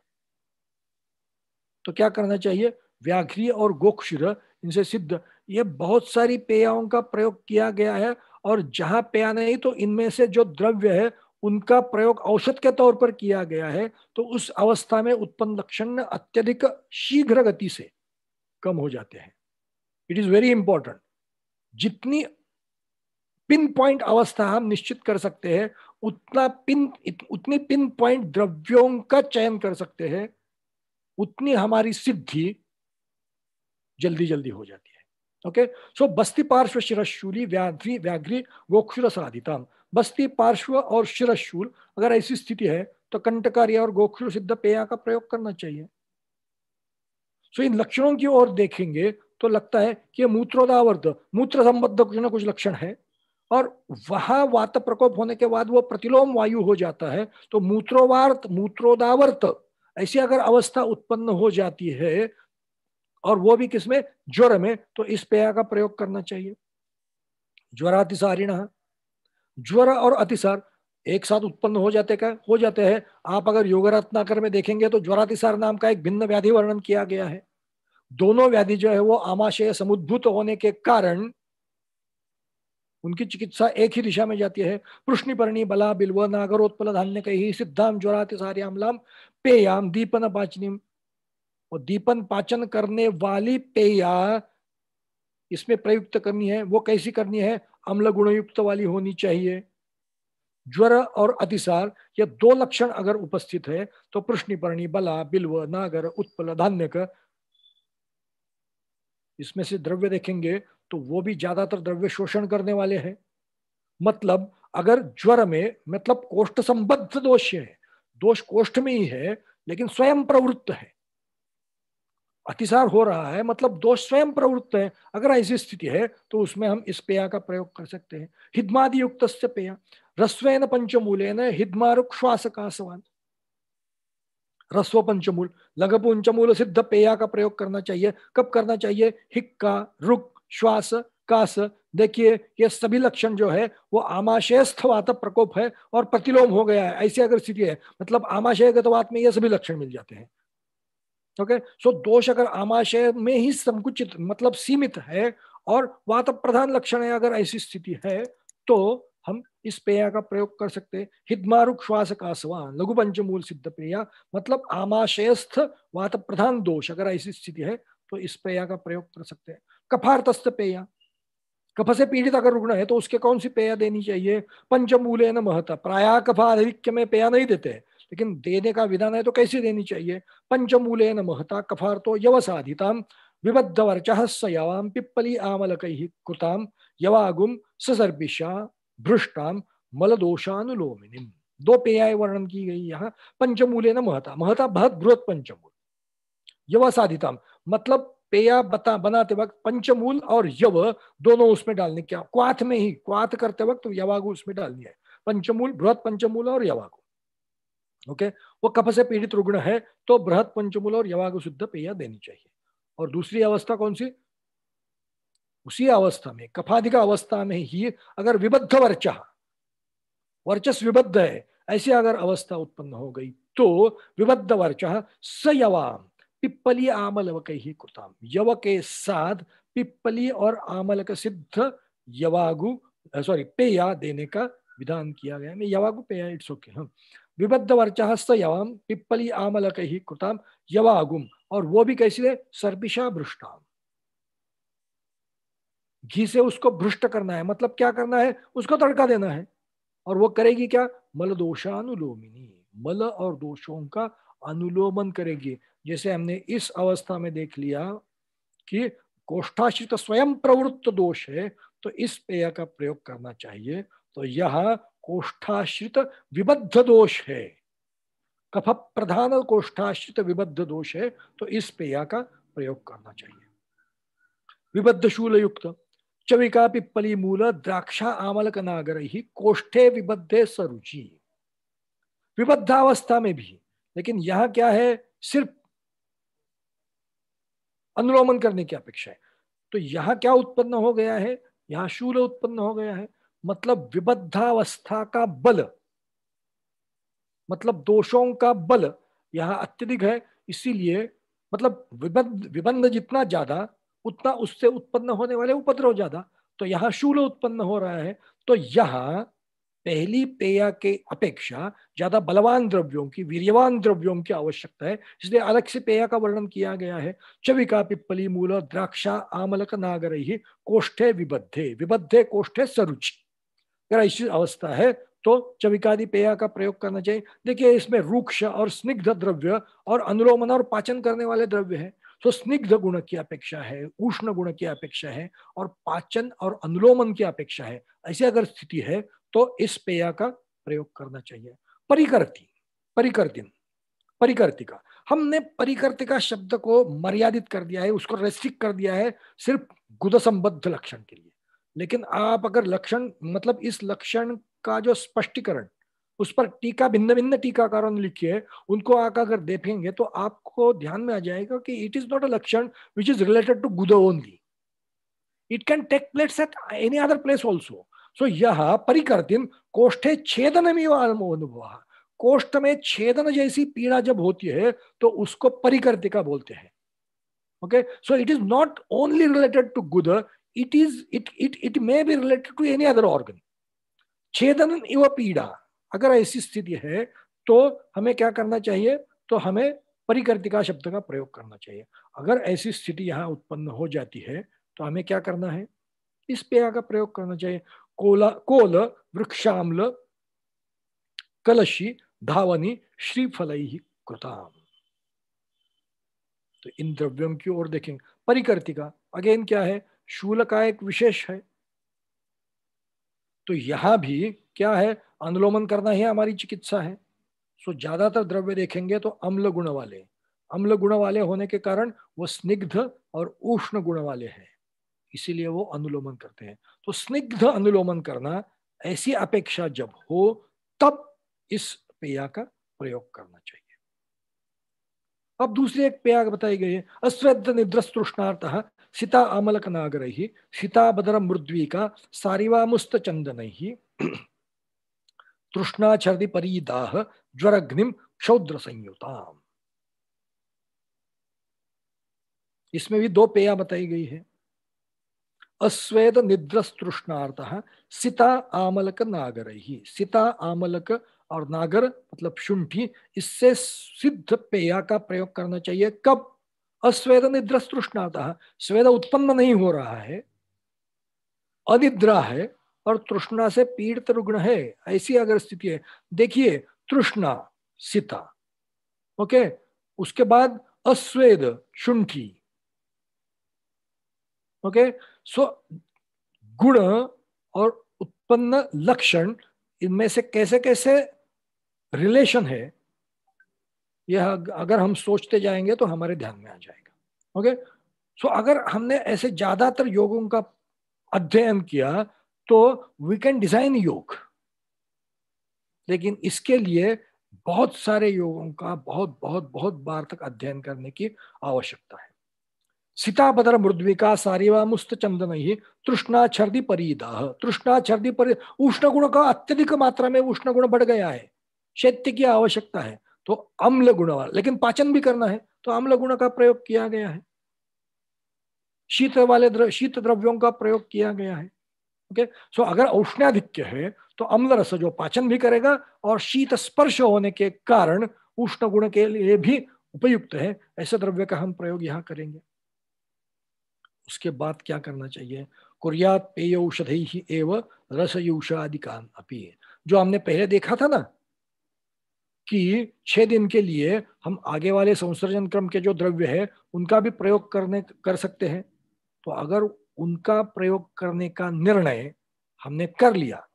तो क्या करना चाहिए व्याघ्री और गोक्षुर इनसे सिद्ध ये बहुत सारी पेयों का प्रयोग किया गया है और जहां पेया नहीं तो इनमें से जो द्रव्य है उनका प्रयोग औषध के तौर पर किया गया है तो उस अवस्था में उत्पन्न लक्षण अत्यधिक शीघ्र गति से कम हो जाते हैं इट इज वेरी इंपॉर्टेंट जितनी पिन पॉइंट अवस्था हम निश्चित कर सकते हैं उतना पिन उतनी पिन पॉइंट द्रव्यों का चयन कर सकते हैं उतनी हमारी सिद्धि जल्दी जल्दी हो जाती है ओके सो बस्ती पार्श्व शिरशूली व्याघ्री व्याघ्री गोक्षुर साधिता बस्ती पार्श्व और शिरशूल अगर ऐसी स्थिति है तो कंटकारी और गोक्षुर सिद्ध पेया का प्रयोग करना चाहिए सो इन लक्षणों की ओर देखेंगे तो लगता है कि मूत्रोदावर्त मूत्र संबद्ध कुछ ना कुछ लक्षण है और वहां वात प्रकोप होने के बाद वो प्रतिलोम वायु हो जाता है तो मूत्रोवार्त मूत्रोदावर्त ऐसी अगर अवस्था उत्पन्न हो जाती है और वो भी किसमें ज्वर में तो इस पेय का प्रयोग करना चाहिए अतिसारिण ज्वर और अतिसार एक साथ उत्पन्न हो जाते क्या हो जाते हैं आप अगर योग रत्नाकर में देखेंगे तो ज्वरातिसार नाम का एक भिन्न व्याधि वर्णन किया गया है दोनों व्याधि जो है वो आमाशय समुद्भूत होने के कारण उनकी चिकित्सा एक ही दिशा में जाती है पृष्णिपर्णी बला बिल्व नागरोत्पल धान्य कही सिद्धाम ज्वरातिसार्याम लाम पेयाम दीपन पाचनीम और दीपन पाचन करने वाली पेया इसमें प्रयुक्त करनी है वो कैसी करनी है अम्ल गुणयुक्त वाली होनी चाहिए ज्वर और अतिसार ये दो लक्षण अगर उपस्थित है तो पृष्णिपर्णी बला बिल्व नागर उत्पल धान्य इसमें से द्रव्य देखेंगे तो वो भी ज्यादातर द्रव्य शोषण करने वाले हैं मतलब अगर ज्वर में मतलब कोष्ठ संबद्ध दोष है दोष कोष्ठ में ही है लेकिन स्वयं प्रवृत्त है अतिसार हो रहा है मतलब दोष स्वयं प्रवृत्त है अगर ऐसी स्थिति है तो उसमें हम इस पेय का प्रयोग कर सकते हैं हिदमादि युक्त पेय रस्वेन पंचमूलेन हिदमारुक्वास का सवान रस्व पंचमूल लघु पंचमूल सिद्ध पेय का प्रयोग करना चाहिए कब करना चाहिए हिक्का रुक श्वास कास देखिए ये सभी लक्षण जो है वो आमाशयस्थवात प्रकोप है और प्रतिलोम हो गया है ऐसी अगर स्थिति है मतलब वात में ये सभी लक्षण मिल जाते हैं ओके सो दोष अगर आमाशय में ही संकुचित मतलब सीमित है और वात प्रधान लक्षण है अगर ऐसी स्थिति है तो हम इस पेय का प्रयोग कर सकते हैं हिदमारुक श्वास का स्वान लघु पंचमूल सिद्ध पेय मतलब आमाशयस्थ वात प्रधान दोष अगर ऐसी स्थिति है तो इस पेय का प्रयोग कर सकते हैं कफार्थस्थ पेय कफ से पीड़ित अगर रुग्ण है तो उसके कौन सी पेय देनी चाहिए पंचमूल न महत प्राय कफाधिक में पेय नहीं देते हैं लेकिन देने का विधान है तो कैसे देनी चाहिए पंचमूल न महता कफार तो यवसाधिताम स यवाम पिप्पली आमलक कृताम यवागुम ससर्पिशा भ्रष्टाम मलदोषानुलोमिनी दो पेयाय वर्णन की गई यहाँ पंचमूल न महता महता बहत बृहत पंचमूल यवसाधिताम मतलब पेया बता बनाते वक्त पंचमूल और यव दोनों उसमें डालने क्या क्वाथ में ही क्वाथ करते वक्त यवागु उसमें डालनी है पंचमूल बृहत पंचमूल और यवागु ओके वो कफ से पीड़ित रुग्ण है तो बृहत पंचमूल और यवाग शुद्ध पेय देनी चाहिए और दूसरी अवस्था कौन सी उसी अवस्था में कफाधिक अवस्था में ही अगर विबद्ध वर्चा वर्चस विबद्ध है ऐसी अगर अवस्था उत्पन्न हो गई तो विबद्ध वर्चा स यवाम पिप्पली आमलवक ही कुताम यव के साथ पिप्पली और आमलक सिद्ध यवागु सॉरी पेया देने का विधान किया गया मैं यवागु पेया इट्स ओके okay, हाँ विबद्ध वर्चहस्त यवाम पिप्पली आमलक ही कृताम यवागुम और वो भी कैसी है सर्पिशा भ्रष्टाम घी से उसको भ्रष्ट करना है मतलब क्या करना है उसको तड़का देना है और वो करेगी क्या मल दोषानुलोमिनी मल और दोषों का अनुलोमन करेगी जैसे हमने इस अवस्था में देख लिया कि कोष्ठाश्रित स्वयं प्रवृत्त दोष है तो इस पेय का प्रयोग करना चाहिए तो यह कोष्ठाश्रित विबद्ध दोष है कफ प्रधान कोष्ठाश्रित विबद्ध दोष है तो इस पेय का प्रयोग करना चाहिए विबद्ध शूल युक्त चविका पिप्पली मूल द्राक्षा आमलक नागर ही कोष्ठे विबद्धे सरुचि विबद्धावस्था में भी लेकिन यहां क्या है सिर्फ अनुलोमन करने की अपेक्षा है तो यहां क्या उत्पन्न हो गया है यहां शूल उत्पन्न हो गया है मतलब विबद्धावस्था का बल मतलब दोषों का बल यहां अत्यधिक है इसीलिए मतलब विबंध विबंध जितना ज्यादा उतना उससे उत्पन्न होने वाले उपद्रव ज्यादा तो यहाँ शूल उत्पन्न हो रहा है तो यहां पहली पेय के अपेक्षा ज्यादा बलवान द्रव्यों की वीरवान द्रव्यों की आवश्यकता है इसलिए अलग से पेय का वर्णन किया गया है चविका पिप्पली मूल द्राक्षा आमलक नागर ही कोष्ठे विबद्धे विबद्धे कोष्ठे सरुचि अगर ऐसी अवस्था है तो चविकादि पेय का प्रयोग करना चाहिए देखिए इसमें रूक्ष और स्निग्ध द्रव्य और अनुलोमन और पाचन करने वाले द्रव्य है तो स्निग्ध गुण की अपेक्षा है उष्ण गुण की अपेक्षा है और पाचन और अनुलोमन की अपेक्षा है ऐसी अगर स्थिति है तो इस पेय का प्रयोग करना चाहिए परिकर्ति परिकर्ति परिकर्तिका हमने परिकर्तिका शब्द को मर्यादित कर दिया है उसको रेस्ट्रिक्ट कर दिया है सिर्फ गुद संबद्ध लक्षण के लिए लेकिन आप अगर लक्षण मतलब इस लक्षण का जो स्पष्टीकरण उस पर टीका भिन्न भिन्न टीकाकारों ने लिखी है उनको आकर अगर देखेंगे तो आपको ध्यान में आ जाएगा कि इट इज नॉट अ लक्षण विच इज रिलेटेड टू गुद only it can take place at any other place also so यह परिकर्तिन कोष्ठे छेदन में अनुभव कोष्ठ में छेदन जैसी पीड़ा जब होती है तो उसको परिकर्तिका बोलते हैं okay so it is not only related to गुद it is it it it may be related to any other organ छेदन इव पीड़ा अगर ऐसी स्थिति है तो हमें क्या करना चाहिए तो हमें परिकर्तिका शब्द का प्रयोग करना चाहिए अगर ऐसी स्थिति यहाँ उत्पन्न हो जाती है तो हमें क्या करना है इस पेय का प्रयोग करना चाहिए कोला कोल वृक्षाम्ल कलशी धावनी श्रीफल कृताम तो इन द्रव्यों की ओर देखेंगे परिकर्तिका अगेन क्या है शूल का एक विशेष है तो यहां भी क्या है अनुलोमन करना ही हमारी चिकित्सा है सो ज्यादातर द्रव्य देखेंगे तो अम्ल गुण वाले अम्ल गुण वाले होने के कारण वो स्निग्ध और उष्ण गुण वाले हैं इसीलिए वो अनुलोमन करते हैं तो स्निग्ध अनुलोमन करना ऐसी अपेक्षा जब हो तब इस पेया का प्रयोग करना चाहिए अब दूसरी एक पेया बताई गई है अश्रद्ध निद्रस्तृष्णार्थ सिता आमलकनागरैः परी दाह ज्वरग्नि क्षौद्र संयुता इसमें भी दो पेया बताई गई है अस्वेद निद्रस्तृष्णार्थ सीता आमलक नागर ही सीता आमलक और नागर मतलब शुंठी इससे सिद्ध पेया का प्रयोग करना चाहिए कब अस्वेद निद्रस्तृष्णातः स्वेद उत्पन्न नहीं हो रहा है अनिद्रा है और तृष्णा से पीड़ित रुग्ण है ऐसी अगर स्थिति है देखिए तृष्णा सीता ओके उसके बाद अस्वेद शुंठी ओके सो गुण और उत्पन्न लक्षण इनमें से कैसे कैसे रिलेशन है यह अगर हम सोचते जाएंगे तो हमारे ध्यान में आ जाएगा ओके सो अगर हमने ऐसे ज्यादातर योगों का अध्ययन किया तो वी कैन डिजाइन योग लेकिन इसके लिए बहुत सारे योगों का बहुत बहुत बहुत बार तक अध्ययन करने की आवश्यकता है सीता बदर मृद्विका सारीवा मुस्त चंदन ही तृष्णा छर्दी परिदाह तृष्णा छर्दी परि उष्ण गुण का अत्यधिक मात्रा में उष्ण गुण बढ़ गया है शैत्य की आवश्यकता है तो अम्ल गुण वाला लेकिन पाचन भी करना है तो अम्ल गुण का प्रयोग किया गया है शीत वाले द्र, शीत द्रव्यों का प्रयोग किया गया है ओके सो अगर औष्णाधिक्य है तो अम्ल रस जो पाचन भी करेगा और शीत स्पर्श होने के कारण उष्ण गुण के लिए भी उपयुक्त है ऐसे द्रव्य का हम प्रयोग यहाँ करेंगे उसके बाद क्या करना चाहिए कुरियात पेय औषधि एवं काम अपी जो हमने पहले देखा था ना कि छह दिन के लिए हम आगे वाले संसर्जन क्रम के जो द्रव्य है उनका भी प्रयोग करने कर सकते हैं तो अगर उनका प्रयोग करने का निर्णय हमने कर लिया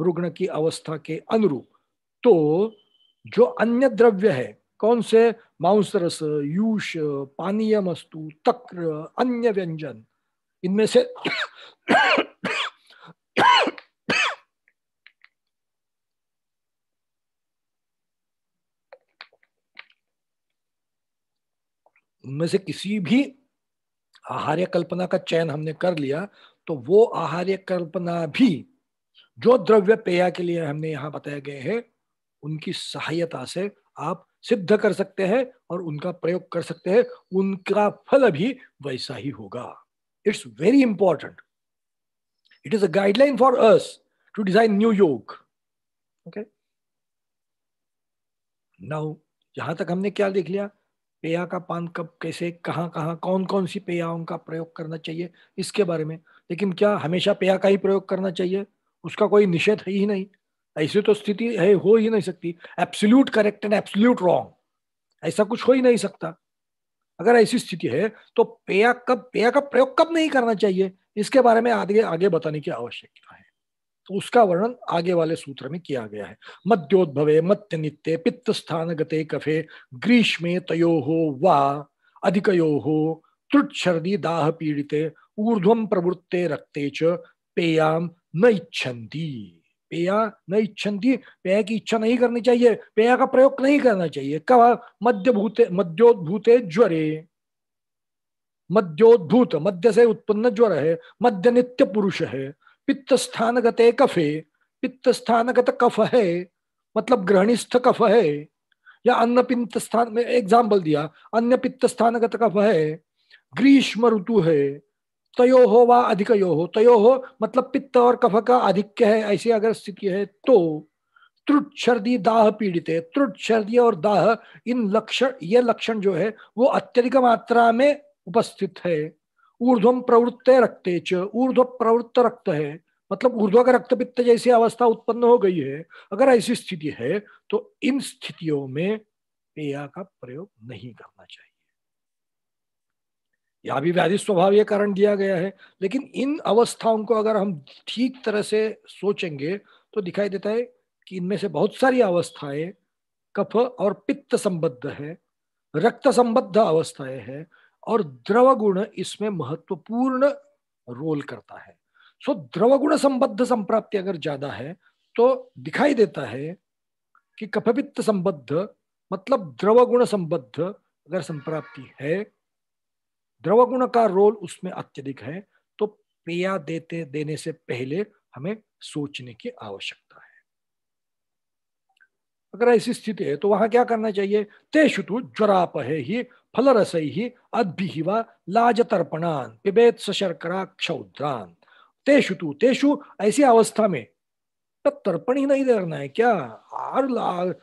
रुग्ण की अवस्था के अनुरूप तो जो अन्य द्रव्य है कौन से मांस रस यूष पानीय वस्तु तक्र अन्य व्यंजन इनमें से उनमें से किसी भी आहार्य कल्पना का चयन हमने कर लिया तो वो आहार्य कल्पना भी जो द्रव्य पेया के लिए हमने यहाँ बताए गए हैं उनकी सहायता से आप सिद्ध कर सकते हैं और उनका प्रयोग कर सकते हैं उनका फल भी वैसा ही होगा it's very important it is a guideline for us to design new yoga okay now यहां तक हमने क्या देख लिया पेया का पान कब कैसे कहाँ कहाँ कौन कौन सी पेयाओं का प्रयोग करना चाहिए इसके बारे में लेकिन क्या हमेशा पेया का ही प्रयोग करना चाहिए उसका कोई निषेध है ही नहीं ऐसी तो स्थिति है हो ही नहीं सकती absolute correct and absolute wrong ऐसा कुछ हो ही नहीं सकता अगर ऐसी स्थिति है तो पेया कब पेया का प्रयोग कब नहीं करना चाहिए इसके बारे में आगे आगे बताने की आवश्यकता है तो उसका वर्णन आगे वाले सूत्र में किया गया है मध्योद्भवे मध्य नित्य पित्त स्थान गते कफे ग्रीष्मे तयो हो वा अधिकयो हो त्रुच्छर्दी दाह पीड़िते ऊर्ध्वम प्रवृत्ते रक्ते च पेयाम न इच्छंती पेया न इच्छन्ति पेय की इच्छा नहीं करनी चाहिए पेय का प्रयोग नहीं करना चाहिए कब मध्यभूते मध्योद्भूते ज्वरे मध्योद्भूत मध्य से उत्पन्न ज्वर है मध्य नित्य पुरुष है पित्त स्थानगत कफे पित्त स्थानगत कफ है मतलब ग्रहणिस्थ कफ है या अन्य पित्त स्थान में एग्जाम्पल दिया अन्य पित्त स्थानगत कफ है ग्रीष्म ऋतु है तयो हो व अधिक यो हो तयो हो मतलब पित्त और कफ का अधिक्य है ऐसी अगर स्थिति है तो त्रुट सर्दी दाह पीड़ित है त्रुट सर्दी और दाह इन लक्षण ये लक्षण जो है वो अत्यधिक मात्रा में उपस्थित है ऊर्धम प्रवृत्त रक्ते च ऊर्ध प्रवृत्त रक्त है मतलब का रक्त पित्त जैसी अवस्था उत्पन्न हो गई है अगर ऐसी स्थिति है तो इन स्थितियों में पेया का प्रयोग नहीं करना चाहिए या भी व्याधि स्वभाव यह कारण दिया गया है लेकिन इन अवस्थाओं को अगर हम ठीक तरह से सोचेंगे तो दिखाई देता है कि इनमें से बहुत सारी अवस्थाएं कफ और पित्त संबद्ध है रक्त संबद्ध अवस्थाएं हैं और द्रव गुण इसमें महत्वपूर्ण रोल करता है सो so, द्रव गुण संबद्ध संप्राप्ति अगर ज्यादा है तो दिखाई देता है कि कपवित्त संबद्ध मतलब द्रव गुण संबद्ध अगर संप्राप्ति है द्रव गुण का रोल उसमें अत्यधिक है तो पेया देते देने से पहले हमें सोचने की आवश्यकता है अगर ऐसी स्थिति है तो वहां क्या करना चाहिए तेषुतु तो ज्वरापहे ही फलरसैः अद्भिः वा लाजतर्पणान पिबेत सशर्करा क्षौद्रान तेषु तू तेषु ऐसी अवस्था में तब तर्पण ही नहीं करना है क्या आहार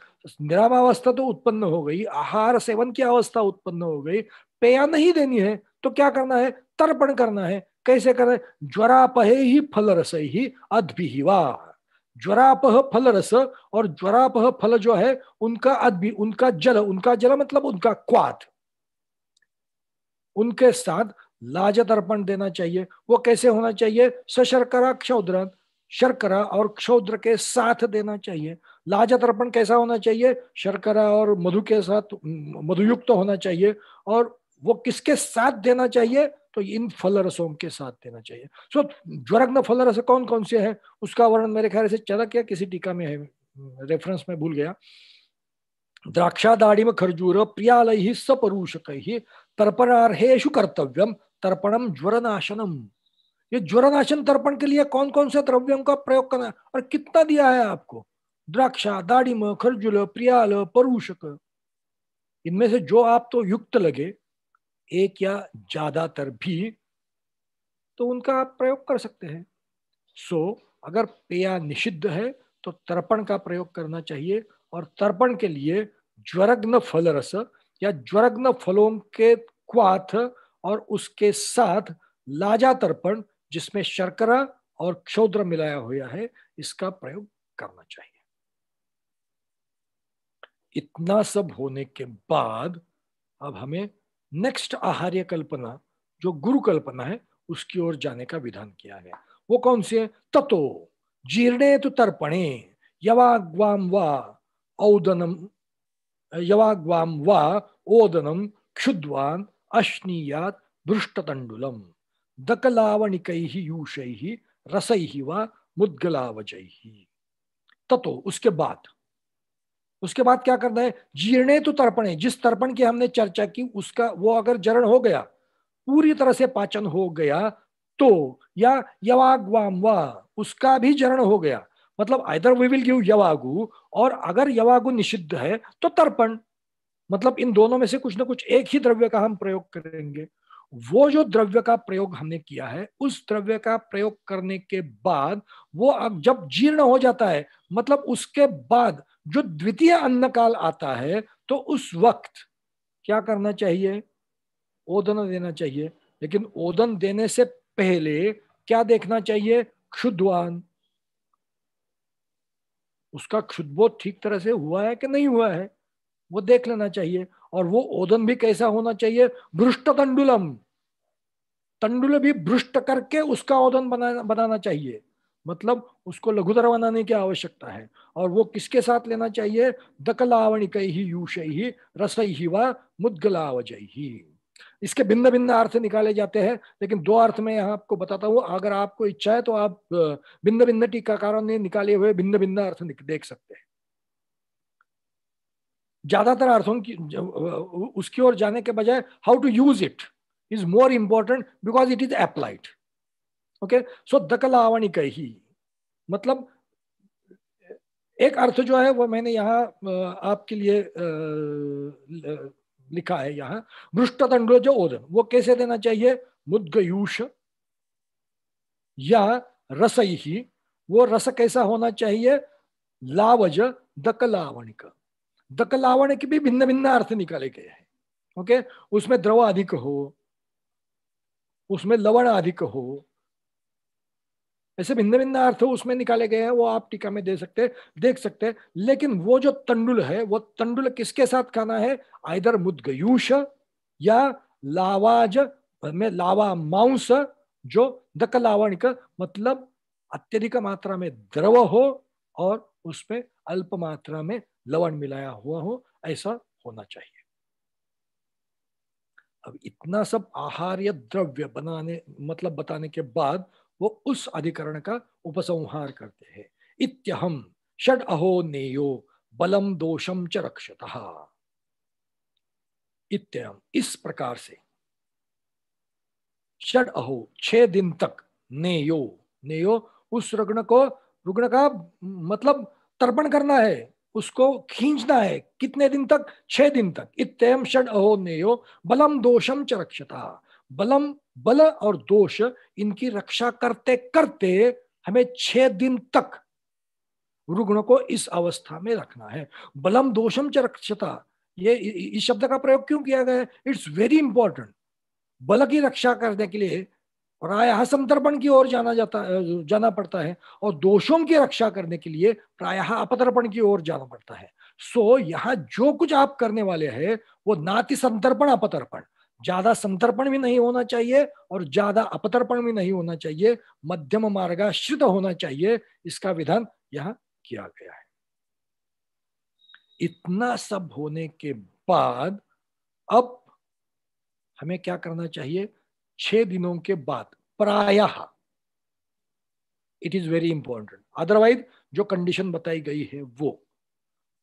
निरामावस्था तो उत्पन्न हो गई आहार सेवन की अवस्था उत्पन्न हो गई पेया नहीं देनी है तो क्या करना है तर्पण करना है कैसे करें है ज्वरापहे ही फल रस ही अद्भि वा ज्वरापह फल रस और ज्वरापह फल जो है उनका अद्भि उनका जल उनका जल मतलब उनका क्वाथ उनके साथ लाजत अर्पण देना चाहिए वो कैसे होना चाहिए सशर्करा क्षौद्र शर्करा और क्षौद्र के साथ देना चाहिए लाजत अर्पण कैसा होना चाहिए शर्करा और मधु के साथ मधुयुक्त तो होना चाहिए और वो किसके साथ देना चाहिए तो इन फल रसों के साथ देना चाहिए सो so, ज्वरग्न फल रस कौन कौन से हैं उसका वर्णन मेरे ख्याल से चरक या किसी टीका में है रेफरेंस में भूल गया द्राक्षा दाढ़ी में खरजूर प्रियालय सपरूषक ही तर्पणारहेशु कर्तव्यम तर्पणम ज्वरनाशनम ये ज्वरनाशन तर्पण के लिए कौन कौन से द्रव्यों का प्रयोग करना और कितना दिया है आपको द्राक्षा दाड़िम खरजुल प्रियाल परूषक इनमें से जो आप तो युक्त लगे एक या ज्यादातर भी तो उनका आप प्रयोग कर सकते हैं सो so, अगर पेया निषिद्ध है तो तर्पण का प्रयोग करना चाहिए और तर्पण के लिए ज्वरग्न फल रस या ज्वरग्न फलों के क्वाथ और उसके साथ लाजा तर्पण जिसमें शर्करा और क्षोद्र मिलाया हुआ है इसका प्रयोग करना चाहिए इतना सब होने के बाद अब हमें नेक्स्ट आहार्य कल्पना जो गुरु कल्पना है उसकी ओर जाने का विधान किया गया वो कौन सी है ततो जीर्णे तो तर्पणे यवाग्वाम वा औदनम यवाग्वाम वा ओदनम क्षुद्वान अश्नीयात दृष्टतंडुलम दकलावणिक यूषै रसै व मुद्गलावजै ततो उसके बाद उसके बाद क्या करना है जीर्णे तो तर्पण जिस तर्पण की हमने चर्चा की उसका वो अगर जरण हो गया पूरी तरह से पाचन हो गया तो या यवाग्वाम वा उसका भी जरण हो गया मतलब आइदर वी विल गिव यवागु और अगर यवागु निषिद्ध है तो तर्पण मतलब इन दोनों में से कुछ ना कुछ एक ही द्रव्य का हम प्रयोग करेंगे वो जो द्रव्य का प्रयोग हमने किया है उस द्रव्य का प्रयोग करने के बाद वो अब जब जीर्ण हो जाता है मतलब उसके बाद जो द्वितीय अन्न काल आता है तो उस वक्त क्या करना चाहिए ओदन देना चाहिए लेकिन ओदन देने से पहले क्या देखना चाहिए क्षुद्वान उसका क्षुद्बोध ठीक तरह से हुआ है कि नहीं हुआ है वो देख लेना चाहिए और वो ओदन भी कैसा होना चाहिए भ्रष्ट तंडुलम तंडुल भी भ्रष्ट करके उसका ओदन बना बनाना चाहिए मतलब उसको लघुतर बनाने की आवश्यकता है और वो किसके साथ लेना चाहिए दकलावणिक ही यूश ही रसई ही व मुदगलावजय ही इसके भिन्न भिन्न अर्थ निकाले जाते हैं लेकिन दो अर्थ में यहाँ आपको बताता हूँ अगर आपको इच्छा है तो आप भिन्न भिन्न टीकाकारों ने निकाले हुए भिन्न भिन्न अर्थ देख सकते हैं ज्यादातर अर्थों की उसकी ओर जाने के बजाय how to use it is more important because it is applied okay so दकलावणिक ही मतलब एक अर्थ जो है वो मैंने यहाँ आपके लिए लिखा है यहाँ मृष्टदंडो जो ओदन वो कैसे देना चाहिए मुद्गयूष या रस ही वो रस कैसा होना चाहिए लावज दकलावणिक दकलावणिक भी भिन्न भिन्न अर्थ निकाले गए हैं ओके उसमें द्रव अधिक हो उसमें लवण अधिक हो ऐसे भिन्न भिन्न अर्थ उसमें निकाले गए हैं वो आप टीका में दे सकते देख सकते हैं लेकिन वो जो तंडुल है वो तंडुल किसके साथ खाना है आइदर मुदगयूष या लावाज में लावा मांस जो दक मतलब अत्यधिक मात्रा में द्रव हो और उसमें अल्प मात्रा में लवण मिलाया हुआ हो ऐसा होना चाहिए अब इतना सब आहार्य द्रव्य बनाने मतलब बताने के बाद वो उस अधिकरण का उपसंहार करते हैं इत्यहम षड अहो नेयो बलम दोषम च रक्षत इत्यम इस प्रकार से षड अहो छह दिन तक नेयो नेयो उस रुग्ण को रुग्ण का मतलब तर्पण करना है उसको खींचना है कितने दिन तक छह दिन तक इतम षड अहो नेयो बलम दोषम च रक्षता बलम बल और दोष इनकी रक्षा करते करते हमें छह दिन तक रुग्ण को इस अवस्था में रखना है बलम दोषम च रक्षता ये इस शब्द का प्रयोग क्यों किया गया है इट्स वेरी इंपॉर्टेंट बल की रक्षा करने के लिए प्रायः संतर्पण की ओर जाना जाता जाना पड़ता है और दोषों की रक्षा करने के लिए प्रायः अपतर्पण की ओर जाना पड़ता है सो so, यहाँ जो कुछ आप करने वाले हैं वो नाति संतर्पण अपतर्पण ज्यादा संतर्पण भी नहीं होना चाहिए और ज्यादा अपतर्पण भी नहीं होना चाहिए मध्यम मार्गाश्रित होना चाहिए इसका विधान यहां किया गया है इतना सब होने के बाद अब हमें क्या करना चाहिए छह दिनों के बाद प्राय it is very important otherwise जो कंडीशन बताई गई है वो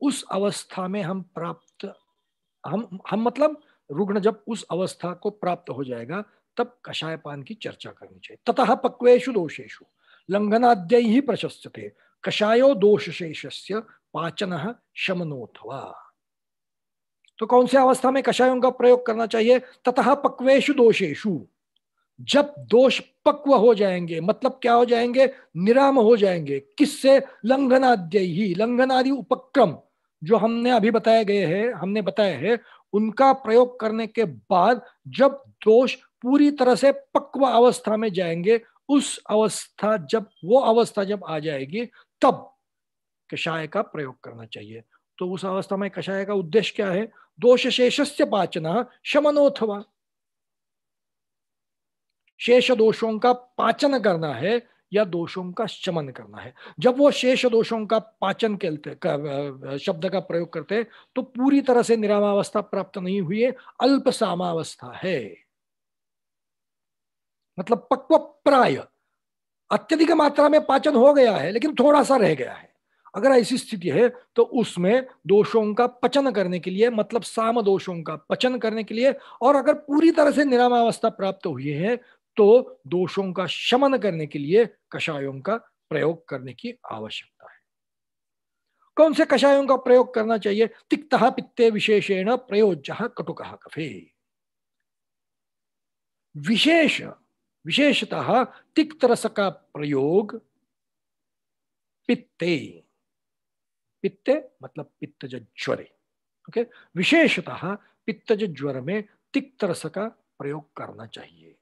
उस अवस्था में हम प्राप्त हम हम मतलब रुग्ण जब उस अवस्था को प्राप्त हो जाएगा तब कषायपान की चर्चा करनी चाहिए ततः पक्वेशु दोषेशु लंघनाद्य ही प्रशस्त थे कषायो दोष शेष पाचन शमनोथवा तो कौन से अवस्था में कषायों का प्रयोग करना चाहिए ततः पक्वेशु दोषेशु जब दोष पक्व हो जाएंगे मतलब क्या हो जाएंगे निराम हो जाएंगे किससे लंघनाद्य ही लंघनादि उपक्रम जो हमने अभी बताए गए हैं हमने बताया है उनका प्रयोग करने के बाद जब दोष पूरी तरह से पक्व अवस्था में जाएंगे उस अवस्था जब वो अवस्था जब आ जाएगी तब कषाय का प्रयोग करना चाहिए तो उस अवस्था में कषाय का उद्देश्य क्या है दोष शेषस्य पाचना शमनोथवा शेष दोषों का पाचन करना है या दोषों का शमन करना है जब वो शेष दोषों का पाचन कहते शब्द का प्रयोग करते तो पूरी तरह से निरामावस्था प्राप्त नहीं हुई है अल्प सामावस्था है मतलब पक्व प्राय अत्यधिक मात्रा में पाचन हो गया है लेकिन थोड़ा सा रह गया है अगर ऐसी स्थिति है तो उसमें दोषों का पचन करने के लिए मतलब साम दोषों का पचन करने के लिए और अगर पूरी तरह से निरामावस्था प्राप्त हुई है तो दोषों का शमन करने के लिए कषायों का प्रयोग करने की आवश्यकता है कौन से कषायों का प्रयोग करना चाहिए तिक्त पित्ते विशेषेण प्रयोज्य कटुक कफे विशेष विशेषतः तिक्त रस का प्रयोग पित्ते पित्ते मतलब पित्तज ज्वरे ओके विशेषतः पित्तज ज्वर में तिक्त रस का प्रयोग करना चाहिए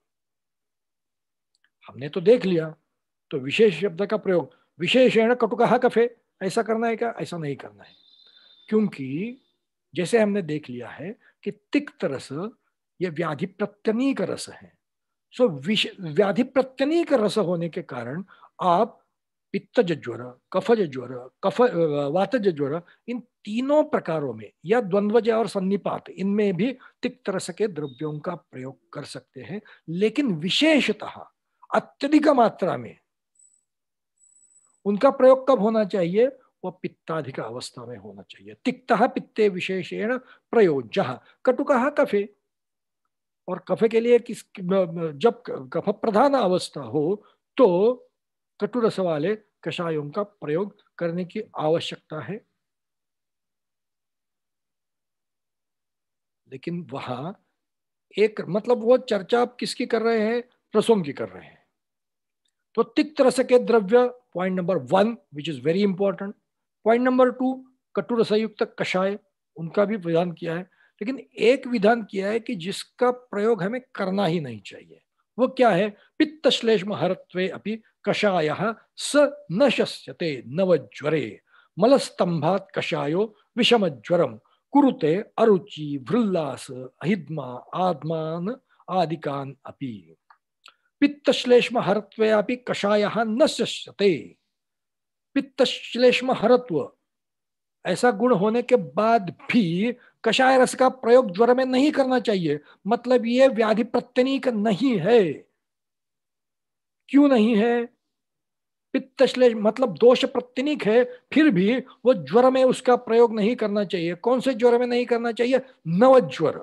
हमने तो देख लिया तो विशेष शब्द का प्रयोग विशेषण कटुकहा कफे ऐसा करना है क्या ऐसा नहीं करना है क्योंकि जैसे हमने देख लिया है कि तिक्त रस ये व्याधि प्रत्यनीक रस है सो विश व्याधि प्रत्यनीक रस होने के कारण आप पित्तज ज्वर कफज ज्वर कफ वातज ज्वर इन तीनों प्रकारों में या द्वंद्वज और सन्निपात इनमें भी तिक्त रस के द्रव्यों का प्रयोग कर सकते हैं लेकिन विशेषतः अत्यधिक मात्रा में उनका प्रयोग कब होना चाहिए वह पित्ताधिक अवस्था में होना चाहिए तिक्त पित्ते विशेषण कटु कहा कफे और कफे के लिए किस जब कफ प्रधान अवस्था हो तो कटु रस वाले कषायों का प्रयोग करने की आवश्यकता है लेकिन वहां एक मतलब वो चर्चा आप किसकी कर रहे हैं रसों की कर रहे हैं तो तिक्त रस के द्रव्य point number one which is very important point number two कट्टू रसायुक्त कषाय उनका भी विधान किया है लेकिन एक विधान किया है कि जिसका प्रयोग हमें करना ही नहीं चाहिए वो क्या है पित्त श्लेष्म हरत्वे अपि कषाय स न शस्यते ज्वरे मलस्तंभात कषायो विषम ज्वरम कुरुते अरुचि भृल्लास अहिद्मा आदमान आदिकान अपी पित्तश्लेष्म हरत्वयापि कषाय न शस्यते पित्तश्लेष्म हरत्व ऐसा गुण होने के बाद भी कषाय रस का प्रयोग ज्वर में नहीं करना चाहिए मतलब ये व्याधि प्रत्यनीक नहीं है क्यों नहीं है पित्तश्लेष मतलब दोष प्रत्यनिक है फिर भी वो ज्वर में उसका प्रयोग नहीं करना चाहिए कौन से ज्वर में नहीं करना चाहिए नवज्वर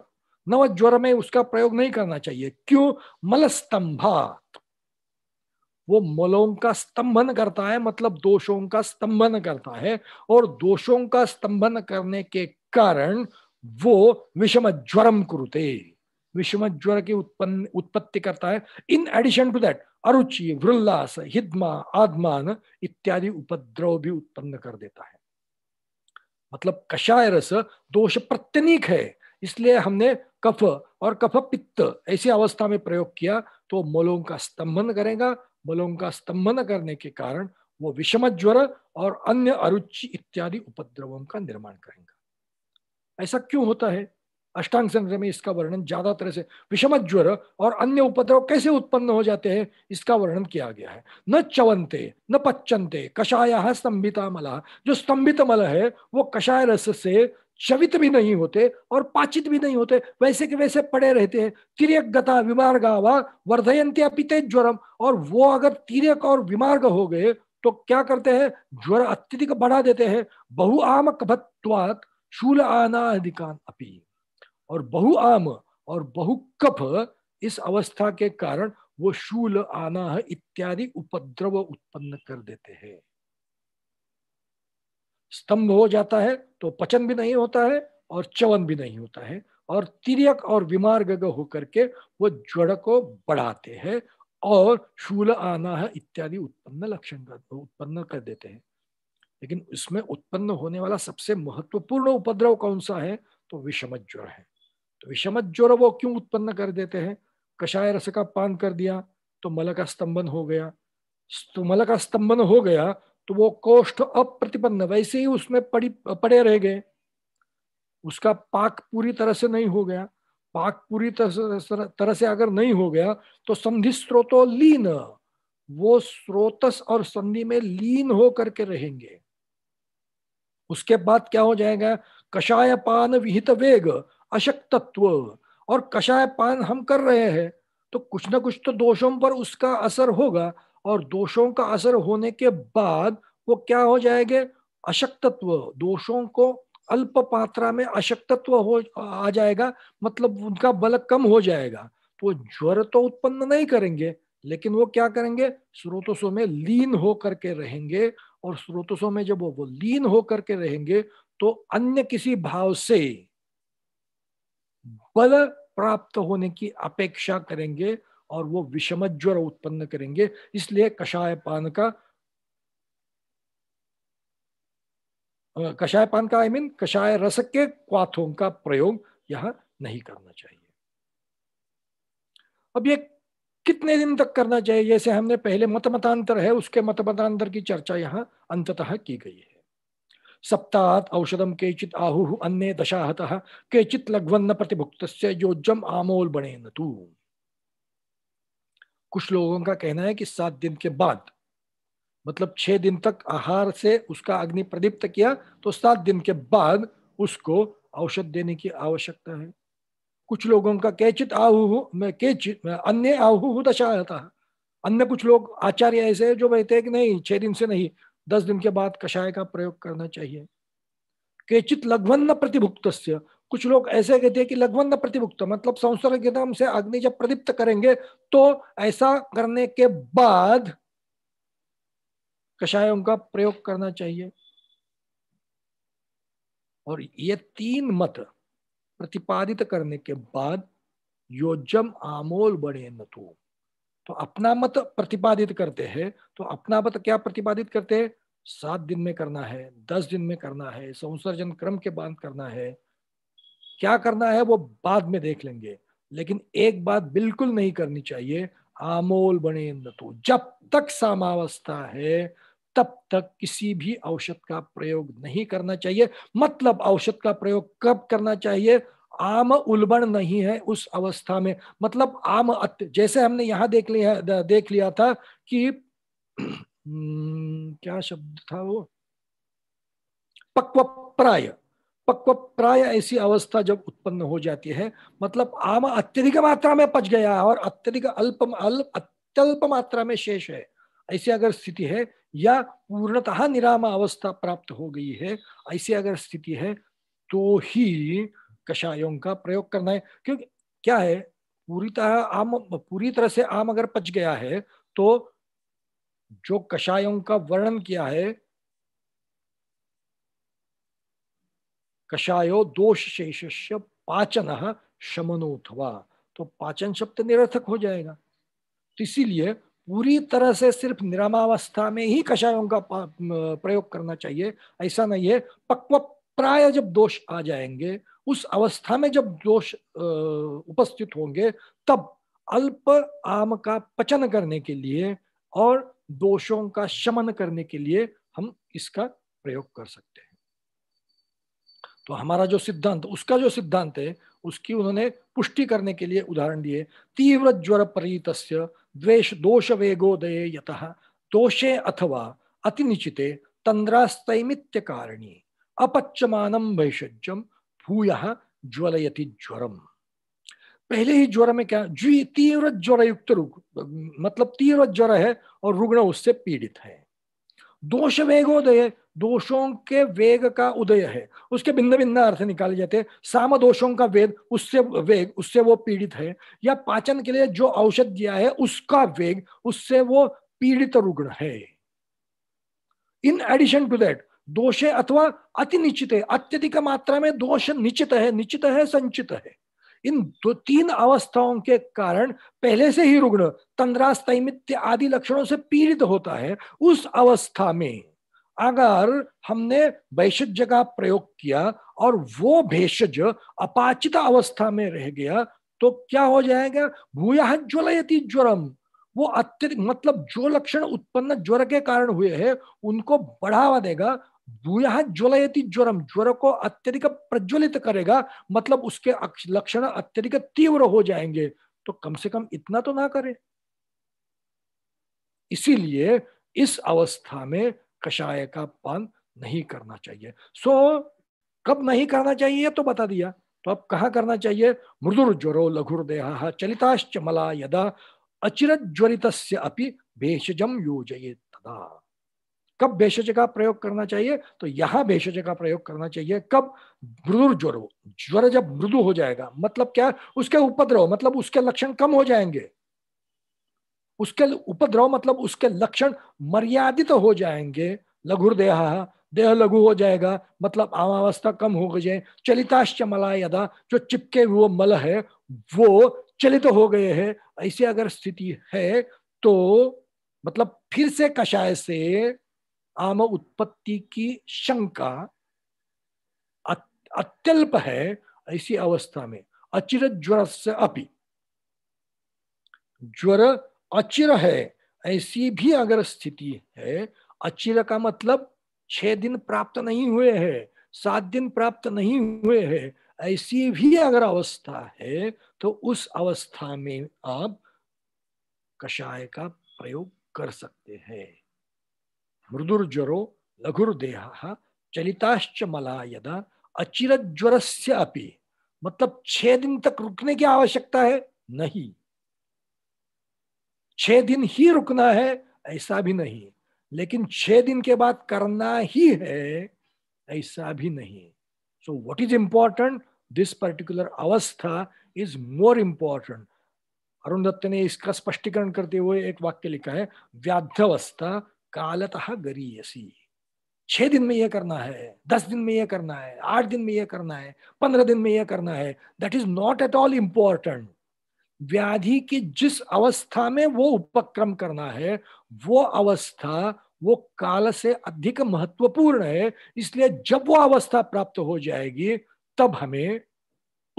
नव ज्वर में उसका प्रयोग नहीं करना चाहिए क्यों मल वो मलों का स्तंभन करता है मतलब दोषों का स्तंभन करता है और दोषों का स्तंभन करने के कारण वो विषम ज्वरम कुरुते विषम ज्वर की उत्पन्न उत्पत्ति करता है इन एडिशन टू दैट अरुचि वृल्लास हिदमा आदमान इत्यादि उपद्रव भी उत्पन्न कर देता है मतलब कषाय रस दोष प्रत्यनिक है इसलिए हमने कफ और कफ पित्त ऐसी अवस्था में प्रयोग किया तो मलों का स्तंभन करेगा मलों का स्तंभन करने के कारण वो विषम ज्वर और अन्य अरुचि इत्यादि उपद्रवों का निर्माण करेगा ऐसा क्यों होता है अष्टांग संग्रह में इसका वर्णन ज्यादा तरह से विषम ज्वर और अन्य उपद्रव कैसे उत्पन्न हो जाते हैं इसका वर्णन किया गया है न चवंते न पच्चनते कषाया स्तंभिता मल जो स्तंभित मल है वो कषाय रस से शवित भी नहीं होते और पाचित भी नहीं होते वैसे के वैसे पड़े रहते हैं तिरक गता विमार्ग वर्धयंत्या पिते ज्वरम और वो अगर तिरक और विमार्ग हो गए तो क्या करते हैं ज्वर अत्यधिक बढ़ा देते हैं बहुआम कभत्वात शूल अधिकान अपी और बहुआम और बहु कफ इस अवस्था के कारण वो शूल आना इत्यादि उपद्रव उत्पन्न कर देते हैं स्तंभ हो जाता है तो पचन भी नहीं होता है और चवन भी नहीं होता है और तिरक और विमार्ग होकर के वो जड़ को बढ़ाते हैं और शूल आना है इत्यादि उत्पन्न लक्षण कर उत्पन्न कर देते हैं लेकिन इसमें उत्पन्न होने वाला सबसे महत्वपूर्ण उपद्रव कौन सा है तो विषम ज्वर है तो विषम ज्वर वो क्यों उत्पन्न कर देते हैं कषाय रस का पान कर दिया तो मल का स्तंभन हो गया तो मल का स्तंभन हो गया तो वो कोष्ठ अप्रतिबंध वैसे ही उसमें पड़ी पड़े रह गए उसका पाक पूरी तरह से नहीं हो गया पाक पूरी तरह से अगर नहीं हो गया तो संधि स्रोतो लीन वो स्रोतस और संधि में लीन हो करके रहेंगे उसके बाद क्या हो जाएगा कषाय पान विहित वेग अशक्तत्व और कषाय पान हम कर रहे हैं तो कुछ ना कुछ तो दोषों पर उसका असर होगा और दोषों का असर होने के बाद वो क्या हो जाएंगे अशक्तत्व दोषों को अल्प पात्रा में अशक्तत्व हो आ जाएगा मतलब उनका बल कम हो जाएगा तो ज्वर तो उत्पन्न नहीं करेंगे लेकिन वो क्या करेंगे स्रोतसों में लीन हो करके रहेंगे और स्रोतसों में जब वो लीन हो करके रहेंगे तो अन्य किसी भाव से बल प्राप्त होने की अपेक्षा करेंगे और वो विषम ज्वर उत्पन्न करेंगे इसलिए कषाय पान का कषाय पान का आई मीन कषाय रस के क्वाथों का प्रयोग यहां नहीं करना चाहिए अब ये कितने दिन तक करना चाहिए जैसे हमने पहले मत मतांतर है उसके मत मतांतर की चर्चा यहां अंततः की गई है सप्ताहत औषधम केचित आहु अन्य दशाहत केचित लघ्वन्न प्रतिभुक्त योजम आमोल बने न तू कुछ लोगों का कहना है कि सात दिन के बाद मतलब छह दिन तक आहार से उसका अग्नि प्रदीप्त किया तो सात दिन के बाद उसको औषध देने की आवश्यकता है कुछ लोगों का आहू आहु कैचित अन्य आहु दशाता अन्य कुछ लोग आचार्य ऐसे है जो कहते हैं कि नहीं छह दिन से नहीं दस दिन के बाद कषाय का प्रयोग करना चाहिए केचित लघवन्न प्रतिभुक्त कुछ लोग ऐसे कहते हैं कि लगवंद प्रतिमुक्त मतलब संसर्ग से अग्नि जब प्रदीप्त करेंगे तो ऐसा करने के बाद कषायों का प्रयोग करना चाहिए और ये तीन मत प्रतिपादित करने के बाद योजम आमोल बड़े न तो तो अपना मत प्रतिपादित करते हैं तो अपना मत क्या प्रतिपादित करते हैं सात दिन में करना है दस दिन में करना है संसर्जन क्रम के बाद करना है क्या करना है वो बाद में देख लेंगे लेकिन एक बात बिल्कुल नहीं करनी चाहिए आमोल बने नतु तो। जब तक सामावस्था है तब तक किसी भी औषध का प्रयोग नहीं करना चाहिए मतलब औषध का प्रयोग कब करना चाहिए आम उलबण नहीं है उस अवस्था में मतलब आम अत्य जैसे हमने यहां देख लिया देख लिया था कि (clears throat) हम्म, क्या शब्द था वो पक्व प्राय पक्व प्राय ऐसी अवस्था जब उत्पन्न हो जाती है मतलब आम अत्यधिक मात्रा में पच गया और अत्यधिक अल्प अल्प अत्यल्प मात्रा में शेष है ऐसी अगर स्थिति है या पूर्णतः निराम अवस्था प्राप्त हो गई है ऐसी अगर स्थिति है तो ही कषायों का प्रयोग करना है क्योंकि क्या है पूरी तरह आम पूरी तरह से आम अगर पच गया है तो जो कषायों का वर्णन किया है कषायो दोष शेष पाचन शमनोथवा तो पाचन शब्द निरर्थक हो जाएगा तो इसीलिए पूरी तरह से सिर्फ निरामावस्था में ही कषायों का प्रयोग करना चाहिए ऐसा नहीं है पक्व प्राय जब दोष आ जाएंगे उस अवस्था में जब दोष उपस्थित होंगे तब अल्प आम का पचन करने के लिए और दोषों का शमन करने के लिए हम इसका प्रयोग कर सकते हैं तो हमारा जो सिद्धांत उसका जो सिद्धांत है उसकी उन्होंने पुष्टि करने के लिए उदाहरण दिए तीव्र ज्वर परीत द्वेश दोष वेगोदय यत दोषे अथवा अति निचिते कारणी अपच्यमानम वैषज्यम भूय ज्वलयति ज्वरम पहले ही ज्वर में क्या जी तीव्र ज्वर युक्त रुग मतलब तीव्र ज्वर है और रुग्ण उससे पीड़ित है दोष वेगोदय दोषों के वेग का उदय है उसके भिन्न भिन्न अर्थ निकाले जाते हैं साम दोषों का वेद उससे वेग उससे वो पीड़ित है या पाचन के लिए जो औषध दिया है उसका वेग उससे वो पीड़ित रुग्ण है इन एडिशन टू दैट दोषे अथवा अति निश्चित है अत्यधिक मात्रा में दोष निश्चित है निश्चित है संचित है इन दो तीन अवस्थाओं के कारण पहले से ही रुग्ण तंद्रा आदि लक्षणों से पीड़ित होता है उस अवस्था में अगर हमने वैश्य का प्रयोग किया और वो भेषज अपाचित अवस्था में रह गया तो क्या हो जाएगा भूया ज्वलयती ज्वरम वो अत्यधिक मतलब जो लक्षण उत्पन्न ज्वर के कारण हुए हैं उनको बढ़ावा देगा भूया ज्वलयती ज्वरम ज्वर को अत्यधिक प्रज्वलित करेगा मतलब उसके लक्षण अत्यधिक तीव्र हो जाएंगे तो कम से कम इतना तो ना करे इसीलिए इस अवस्था में कषाय का पान नहीं करना चाहिए सो so, कब नहीं करना चाहिए ये तो बता दिया तो अब कहाँ करना चाहिए मृदुर ज्वरो लघुर देहा चलिताश्च मला यदा ज्वरित अपि भेषजम योजये तदा कब भेषज का प्रयोग करना चाहिए तो यहाँ भेषज का प्रयोग करना चाहिए कब मृदुर ज्वर ज्वर जब मृदु हो जाएगा मतलब क्या उसके उपद्रव मतलब उसके लक्षण कम हो जाएंगे उसके उपद्रव मतलब उसके लक्षण मर्यादित तो हो जाएंगे लघुर देह देह लघु हो जाएगा मतलब आमावस्था कम हो जाए चलिताश्च मला यदा जो चिपके हुए मल है वो चलित तो हो गए हैं ऐसे अगर स्थिति है तो मतलब फिर से कषाय से आम उत्पत्ति की शंका अत्यल्प है ऐसी अवस्था में अचिर ज्वर से अपी ज्वर अचिर है ऐसी भी अगर स्थिति है अचिर का मतलब छह दिन प्राप्त नहीं हुए है सात दिन प्राप्त नहीं हुए है ऐसी भी अगर अवस्था है तो उस अवस्था में आप कषाय का प्रयोग कर सकते हैं ज्वरो लघुर देहा चलिताश्च मला यदा ज्वर से अपी मतलब छह दिन तक रुकने की आवश्यकता है नहीं छह दिन ही रुकना है ऐसा भी नहीं लेकिन छह दिन के बाद करना ही है ऐसा भी नहीं so what is important this particular अवस्था is more important Arun Datta ने इसका स्पष्टीकरण करते हुए एक वाक्य लिखा है व्याध्यवस्था कालतः गरीयसी छह दिन में यह करना है दस दिन में यह करना है आठ दिन में यह करना है पंद्रह दिन में यह करना है that is not at all important व्याधि की जिस अवस्था में वो उपक्रम करना है वो अवस्था वो काल से अधिक महत्वपूर्ण है इसलिए जब वो अवस्था प्राप्त हो जाएगी तब हमें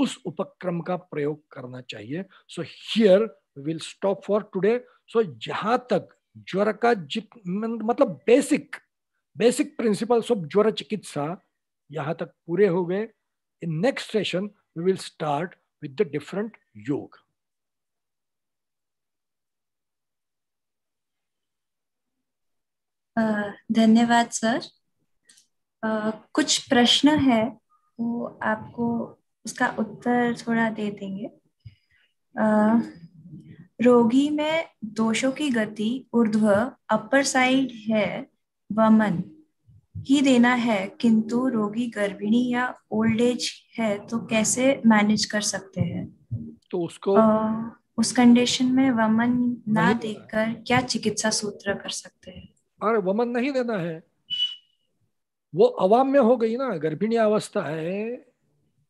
उस उपक्रम का प्रयोग करना चाहिए so here will stop for today so जहां तक ज्वर का जित मतलब बेसिक बेसिक प्रिंसिपल्स ऑफ ज्वर चिकित्सा यहां तक पूरे हो गए in next session we will start with the different yoga धन्यवाद सर कुछ प्रश्न है वो तो आपको उसका उत्तर थोड़ा दे देंगे आ, रोगी में दोषों की गति ऊर्ध्व अपर साइड है वमन ही देना है किंतु रोगी गर्भिणी या ओल्ड एज है तो कैसे मैनेज कर सकते हैं तो उसको आ, उस कंडीशन में वमन ना देकर क्या चिकित्सा सूत्र कर सकते हैं और वमन नहीं देना है वो अवाम में हो गई ना गर्भिणी अवस्था है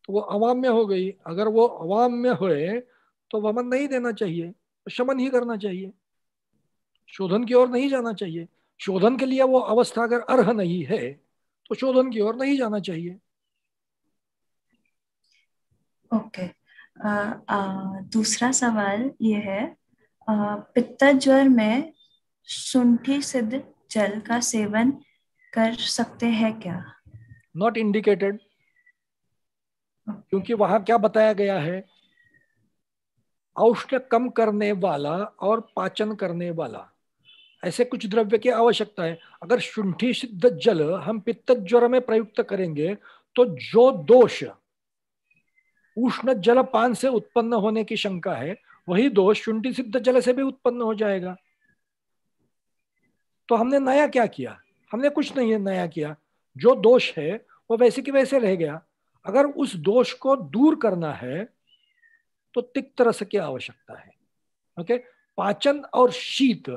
तो वो अवाम में हो गई अगर वो अवाम में होए तो वमन नहीं देना चाहिए शमन ही करना चाहिए शोधन की ओर नहीं जाना चाहिए शोधन के लिए वो अवस्था अगर अर्ह नहीं है तो शोधन की ओर नहीं जाना चाहिए ओके okay. दूसरा सवाल ये है पित्त ज्वर में सुंठी सिद्ध जल का सेवन कर सकते हैं क्या नॉट इंडिकेटेड क्योंकि वहां क्या बताया गया है औष्ण कम करने वाला और पाचन करने वाला ऐसे कुछ द्रव्य की आवश्यकता है अगर शुंठी सिद्ध जल हम पित्त ज्वर में प्रयुक्त करेंगे तो जो दोष उष्ण जल पान से उत्पन्न होने की शंका है वही दोष शुंठी सिद्ध जल से भी उत्पन्न हो जाएगा तो हमने नया क्या किया हमने कुछ नहीं है नया किया जो दोष है वो वैसे कि वैसे रह गया अगर उस दोष को दूर करना है तो तिक्त रस की आवश्यकता है ओके पाचन और शीत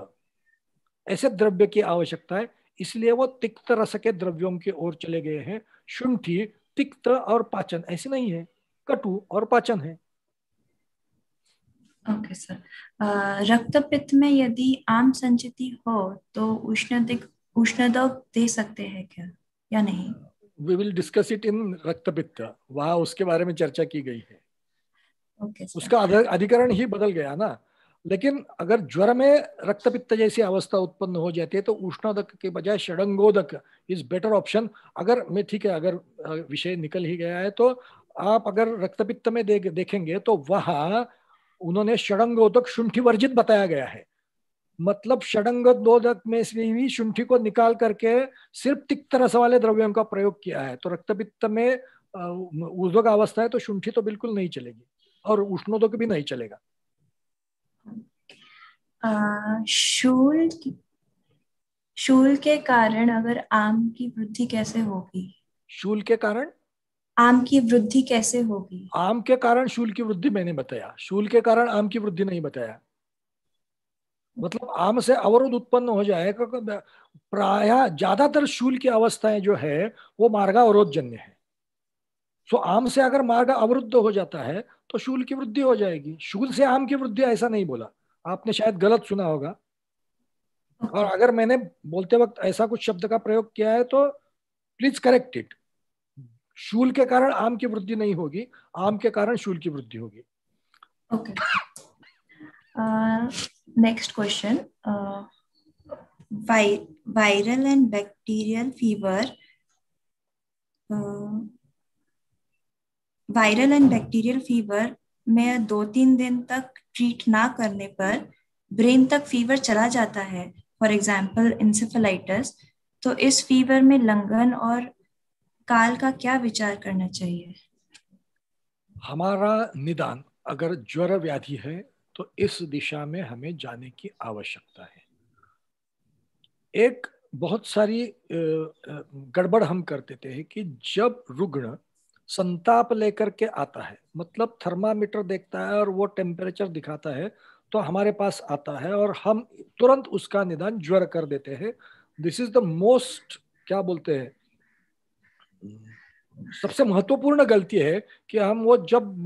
ऐसे द्रव्य की आवश्यकता है इसलिए वो तिक्त रस के द्रव्यों की ओर चले गए हैं शुंठी तिक्त और पाचन ऐसे नहीं है कटु और पाचन है ओके सर uh, रक्त पित्त में यदि आम संचिति हो तो उष्ण उष्ण दे सकते हैं क्या या नहीं we will discuss it in रक्त पित्त वहाँ उसके बारे में चर्चा की गई है okay, उसका अधिकरण ही बदल गया ना लेकिन अगर ज्वर में रक्त पित्त जैसी अवस्था उत्पन्न हो जाती है तो उष्णोदक के बजाय षडंगोदक इज बेटर ऑप्शन अगर मैं ठीक है अगर विषय निकल ही गया है तो आप अगर रक्त पित्त में दे, देखेंगे तो वहां उन्होंने षडंगोदक शुंठी वर्जित बताया गया है मतलब षडंगोदक में से भी शुंठी को निकाल करके सिर्फ तिक्त रस वाले द्रव्यों का प्रयोग किया है तो रक्तपित्त में उद्योग अवस्था है तो शुंठी तो बिल्कुल नहीं चलेगी और उष्णोदक भी नहीं चलेगा शूल शूल के कारण अगर आम की वृद्धि कैसे होगी शूल के कारण आम की वृद्धि कैसे होगी आम के कारण शूल की वृद्धि मैंने बताया शूल के कारण आम की वृद्धि नहीं बताया मतलब आम से अवरोध उत्पन्न हो जाएगा प्राय ज्यादातर शूल की अवस्थाएं जो है वो अवरोध अवरोधजन्य है सो आम से अगर मार्ग अवरुद्ध हो जाता है तो शूल की वृद्धि हो जाएगी शूल से आम की वृद्धि ऐसा नहीं बोला आपने शायद गलत सुना होगा और अगर मैंने बोलते वक्त ऐसा कुछ शब्द का प्रयोग किया है तो प्लीज करेक्ट इट शूल के कारण आम की वृद्धि नहीं होगी आम के कारण शूल की वृद्धि होगी okay next question viral and bacterial fever viral and bacterial fever में दो तीन दिन तक ट्रीट ना करने पर ब्रेन तक फीवर चला जाता है फॉर एग्जाम्पल इंसेफेलाइटिस तो इस फीवर में लंगन और काल का क्या विचार करना चाहिए हमारा निदान अगर ज्वर व्याधि है तो इस दिशा में हमें जाने की आवश्यकता है एक बहुत सारी गड़बड़ हम कर देते कि जब रुग्ण संताप लेकर के आता है मतलब थर्मामीटर देखता है और वो टेम्परेचर दिखाता है तो हमारे पास आता है और हम तुरंत उसका निदान ज्वर कर देते हैं दिस इज द मोस्ट क्या बोलते हैं सबसे महत्वपूर्ण गलती है कि हम वो जब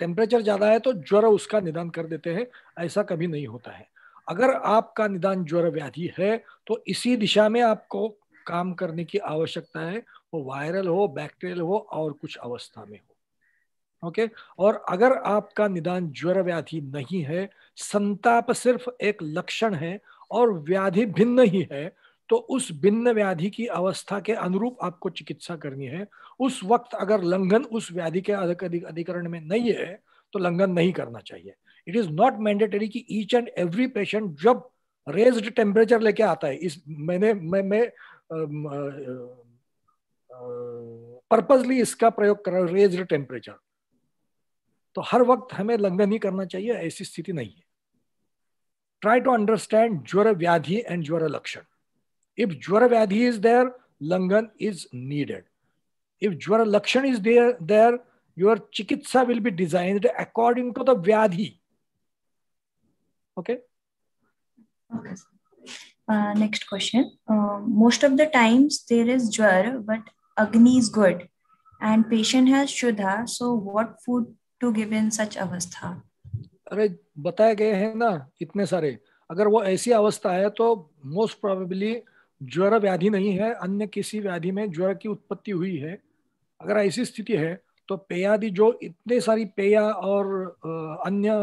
टेम्परेचर ज़्यादा है तो ज्वर उसका निदान कर देते हैं ऐसा कभी नहीं होता है अगर आपका निदान ज्वर व्याधि है तो इसी दिशा में आपको काम करने की आवश्यकता है वो वायरल हो बैक्टीरियल हो और कुछ अवस्था में हो ओके और अगर आपका निदान ज्वर व्याधि नहीं है संताप सिर्फ एक लक्षण है और व्याधि भिन्न ही है तो उस भिन्न व्याधि की अवस्था के अनुरूप आपको चिकित्सा करनी है उस वक्त अगर लंघन उस व्याधि के अधिकरण में नहीं है तो लंघन नहीं करना चाहिए इट इज नॉट मैंडेटरी कि ईच एंड एवरी पेशेंट जब रेज्ड टेम्परेचर लेके आता है इस मैंने मैं मैं पर्पजली इसका प्रयोग कर रेज रेज्ड टेम्परेचर तो हर वक्त हमें लंघन ही करना चाहिए ऐसी स्थिति नहीं है ट्राई टू अंडरस्टैंड ज्वर व्याधि एंड ज्वर लक्षण If Jwara Vyadhi is there, Langan is needed. If Jwara Lakshan is there, there your Chikitsa will be designed according to the Vyadhi. Okay? okay. Uh, next question. Uh, most of the times there is Jwar, but Agni is good and patient has Shuddha. So what food to give in such avastha? अरे बताए गए हैं ना इतने सारे अगर वो ऐसी अवस्था है तो मोस्ट प्रोबेबली ज्वर व्याधि नहीं है अन्य किसी व्याधि में ज्वर की उत्पत्ति हुई है अगर ऐसी स्थिति है तो पेयादि जो इतने सारी पेया और अन्य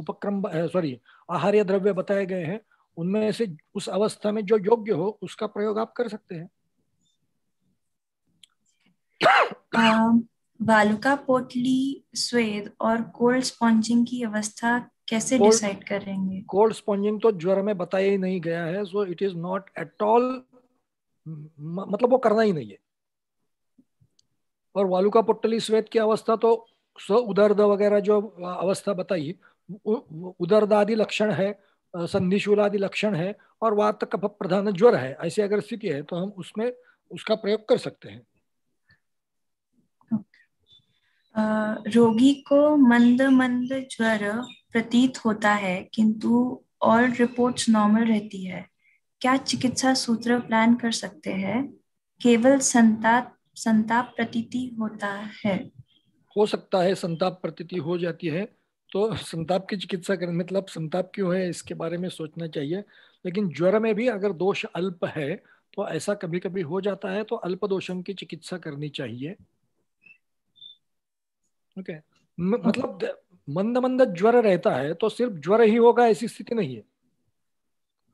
उपक्रम सॉरी आहार्य द्रव्य बताए गए हैं उनमें से उस अवस्था में जो योग्य हो उसका प्रयोग आप कर सकते हैं वालुका (coughs) पोटली स्वेद और कोल्ड स्पॉन्जिंग की अवस्था कैसे डिसाइड करेंगे कोल्ड स्पॉन्जिंग तो ज्वर में बताया ही नहीं गया है so it is not at all मतलब वो करना ही नहीं है और वालू का पोटली श्वेत की अवस्था तो उदर्द वगैरह जो अवस्था बताई उदर्द आदि लक्षण है संधिशूल आदि लक्षण है और वात कफ प्रधान ज्वर है ऐसी अगर स्थिति है तो हम उसमें उसका प्रयोग कर सकते हैं रोगी को मंद मंद ज्वर प्रतीत होता है किंतु ऑल रिपोर्ट्स नॉर्मल रहती है क्या चिकित्सा सूत्र प्लान कर सकते हैं केवल संताप संताप प्रतीति होता है हो सकता है संताप प्रतीति हो जाती है तो संताप की चिकित्सा करने मतलब संताप क्यों है इसके बारे में सोचना चाहिए लेकिन ज्वर में भी अगर दोष अल्प है तो ऐसा कभी कभी हो जाता है तो अल्प दोषम की चिकित्सा करनी चाहिए ओके okay. okay. मतलब मंद मंद ज्वर रहता है तो सिर्फ ज्वर ही होगा ऐसी स्थिति नहीं है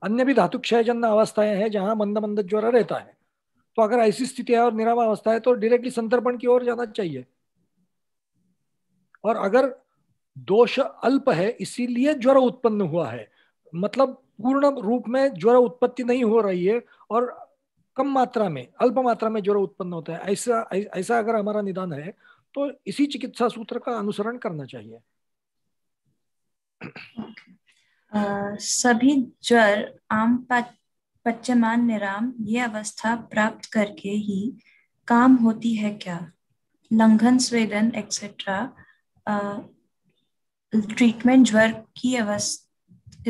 अन्य भी धातु क्षयजन्य अवस्थाएं हैं जहां मंद मंद ज्वर रहता है तो अगर ऐसी स्थिति है और निराव अवस्था है तो डायरेक्टली संतर्पण की ओर जाना चाहिए और अगर दोष अल्प है इसीलिए ज्वर उत्पन्न हुआ है मतलब पूर्ण रूप में ज्वर उत्पत्ति नहीं हो रही है और कम मात्रा में अल्प मात्रा में ज्वर उत्पन्न होता है ऐसा ऐसा अगर हमारा निदान है तो इसी चिकित्सा सूत्र का अनुसरण करना चाहिए सभी ज्वर आम पच्यमान निराम ये अवस्था प्राप्त करके ही काम होती है क्या लंघन स्वेदन एक्सेट्रा ट्रीटमेंट ज्वर की अवस्था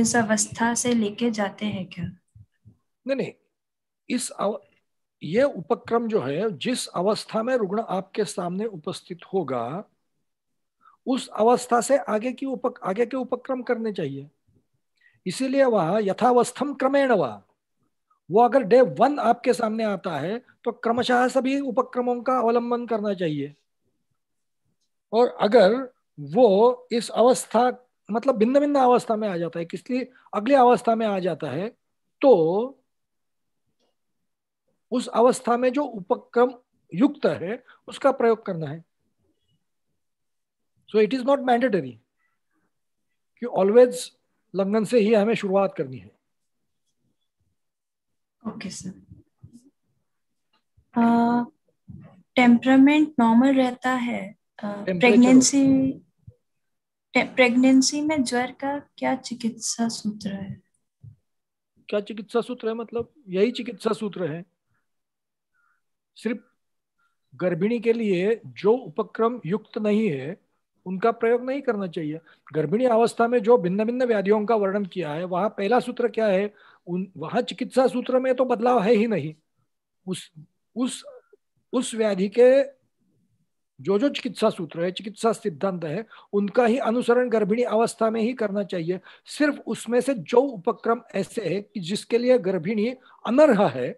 इस अवस्था से लेके जाते हैं क्या नहीं नहीं इस अव... ये उपक्रम जो है जिस अवस्था में रुग्ण आपके सामने उपस्थित होगा उस अवस्था से आगे की उपक आगे के उपक्रम करने चाहिए इसीलिए वह यथावस्थम क्रमेण वह वो अगर डे वन आपके सामने आता है तो क्रमशः सभी उपक्रमों का अवलंबन करना चाहिए और अगर वो इस अवस्था मतलब भिन्न भिन्न अवस्था में आ जाता है किसलिए अगली अवस्था में आ जाता है तो उस अवस्था में जो उपक्रम युक्त है उसका प्रयोग करना है so it is not mandatory कि ऑलवेज लंगन से ही हमें शुरुआत करनी है ओके सर टेम्परामेंट नॉर्मल रहता है प्रेगनेंसी uh, प्रेगनेंसी में ज्वर का क्या चिकित्सा सूत्र है क्या चिकित्सा सूत्र है मतलब यही चिकित्सा सूत्र है सिर्फ गर्भिणी के लिए जो उपक्रम युक्त नहीं है उनका प्रयोग नहीं करना चाहिए गर्भिणी अवस्था में जो भिन्न भिन्न व्याधियों का वर्णन किया है वहां पहला सूत्र क्या है उन वहां चिकित्सा सूत्र में तो बदलाव है ही नहीं उस उस उस व्याधि के जो जो चिकित्सा सूत्र है चिकित्सा सिद्धांत है उनका ही अनुसरण गर्भिणी अवस्था में ही करना चाहिए सिर्फ उसमें से जो उपक्रम ऐसे है कि जिसके लिए गर्भिणी अनर्ह है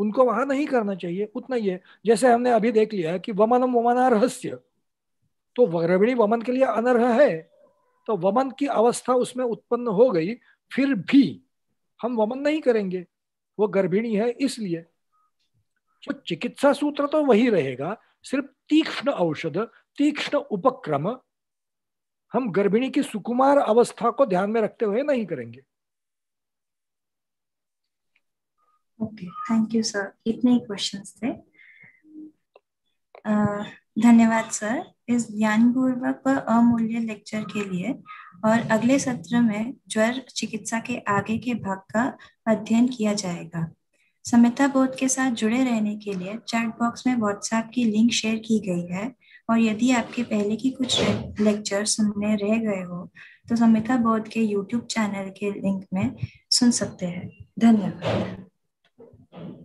उनको वहां नहीं करना चाहिए उतना ही है जैसे हमने अभी देख लिया कि वमनम वमना रहस्य तो द्रविड़ी वमन के लिए अनर्ह है तो वमन की अवस्था उसमें उत्पन्न हो गई फिर भी हम वमन नहीं करेंगे वो गर्भिणी है इसलिए तो चिकित्सा सूत्र तो वही रहेगा सिर्फ तीक्ष्ण औषध तीक्ष्ण उपक्रम हम गर्भिणी की सुकुमार अवस्था को ध्यान में रखते हुए नहीं करेंगे ओके थैंक यू सर इतने ही क्वेश्चंस थे धन्यवाद सर इस व अमूल्य लेक्चर के लिए और अगले सत्र में ज्वर चिकित्सा के आगे के भाग का अध्ययन किया जाएगा समिता बोध के साथ जुड़े रहने के लिए चैट बॉक्स में व्हाट्सएप की लिंक शेयर की गई है और यदि आपके पहले की कुछ लेक्चर सुनने रह गए हो तो समिता बोध के यूट्यूब चैनल के लिंक में सुन सकते हैं धन्यवाद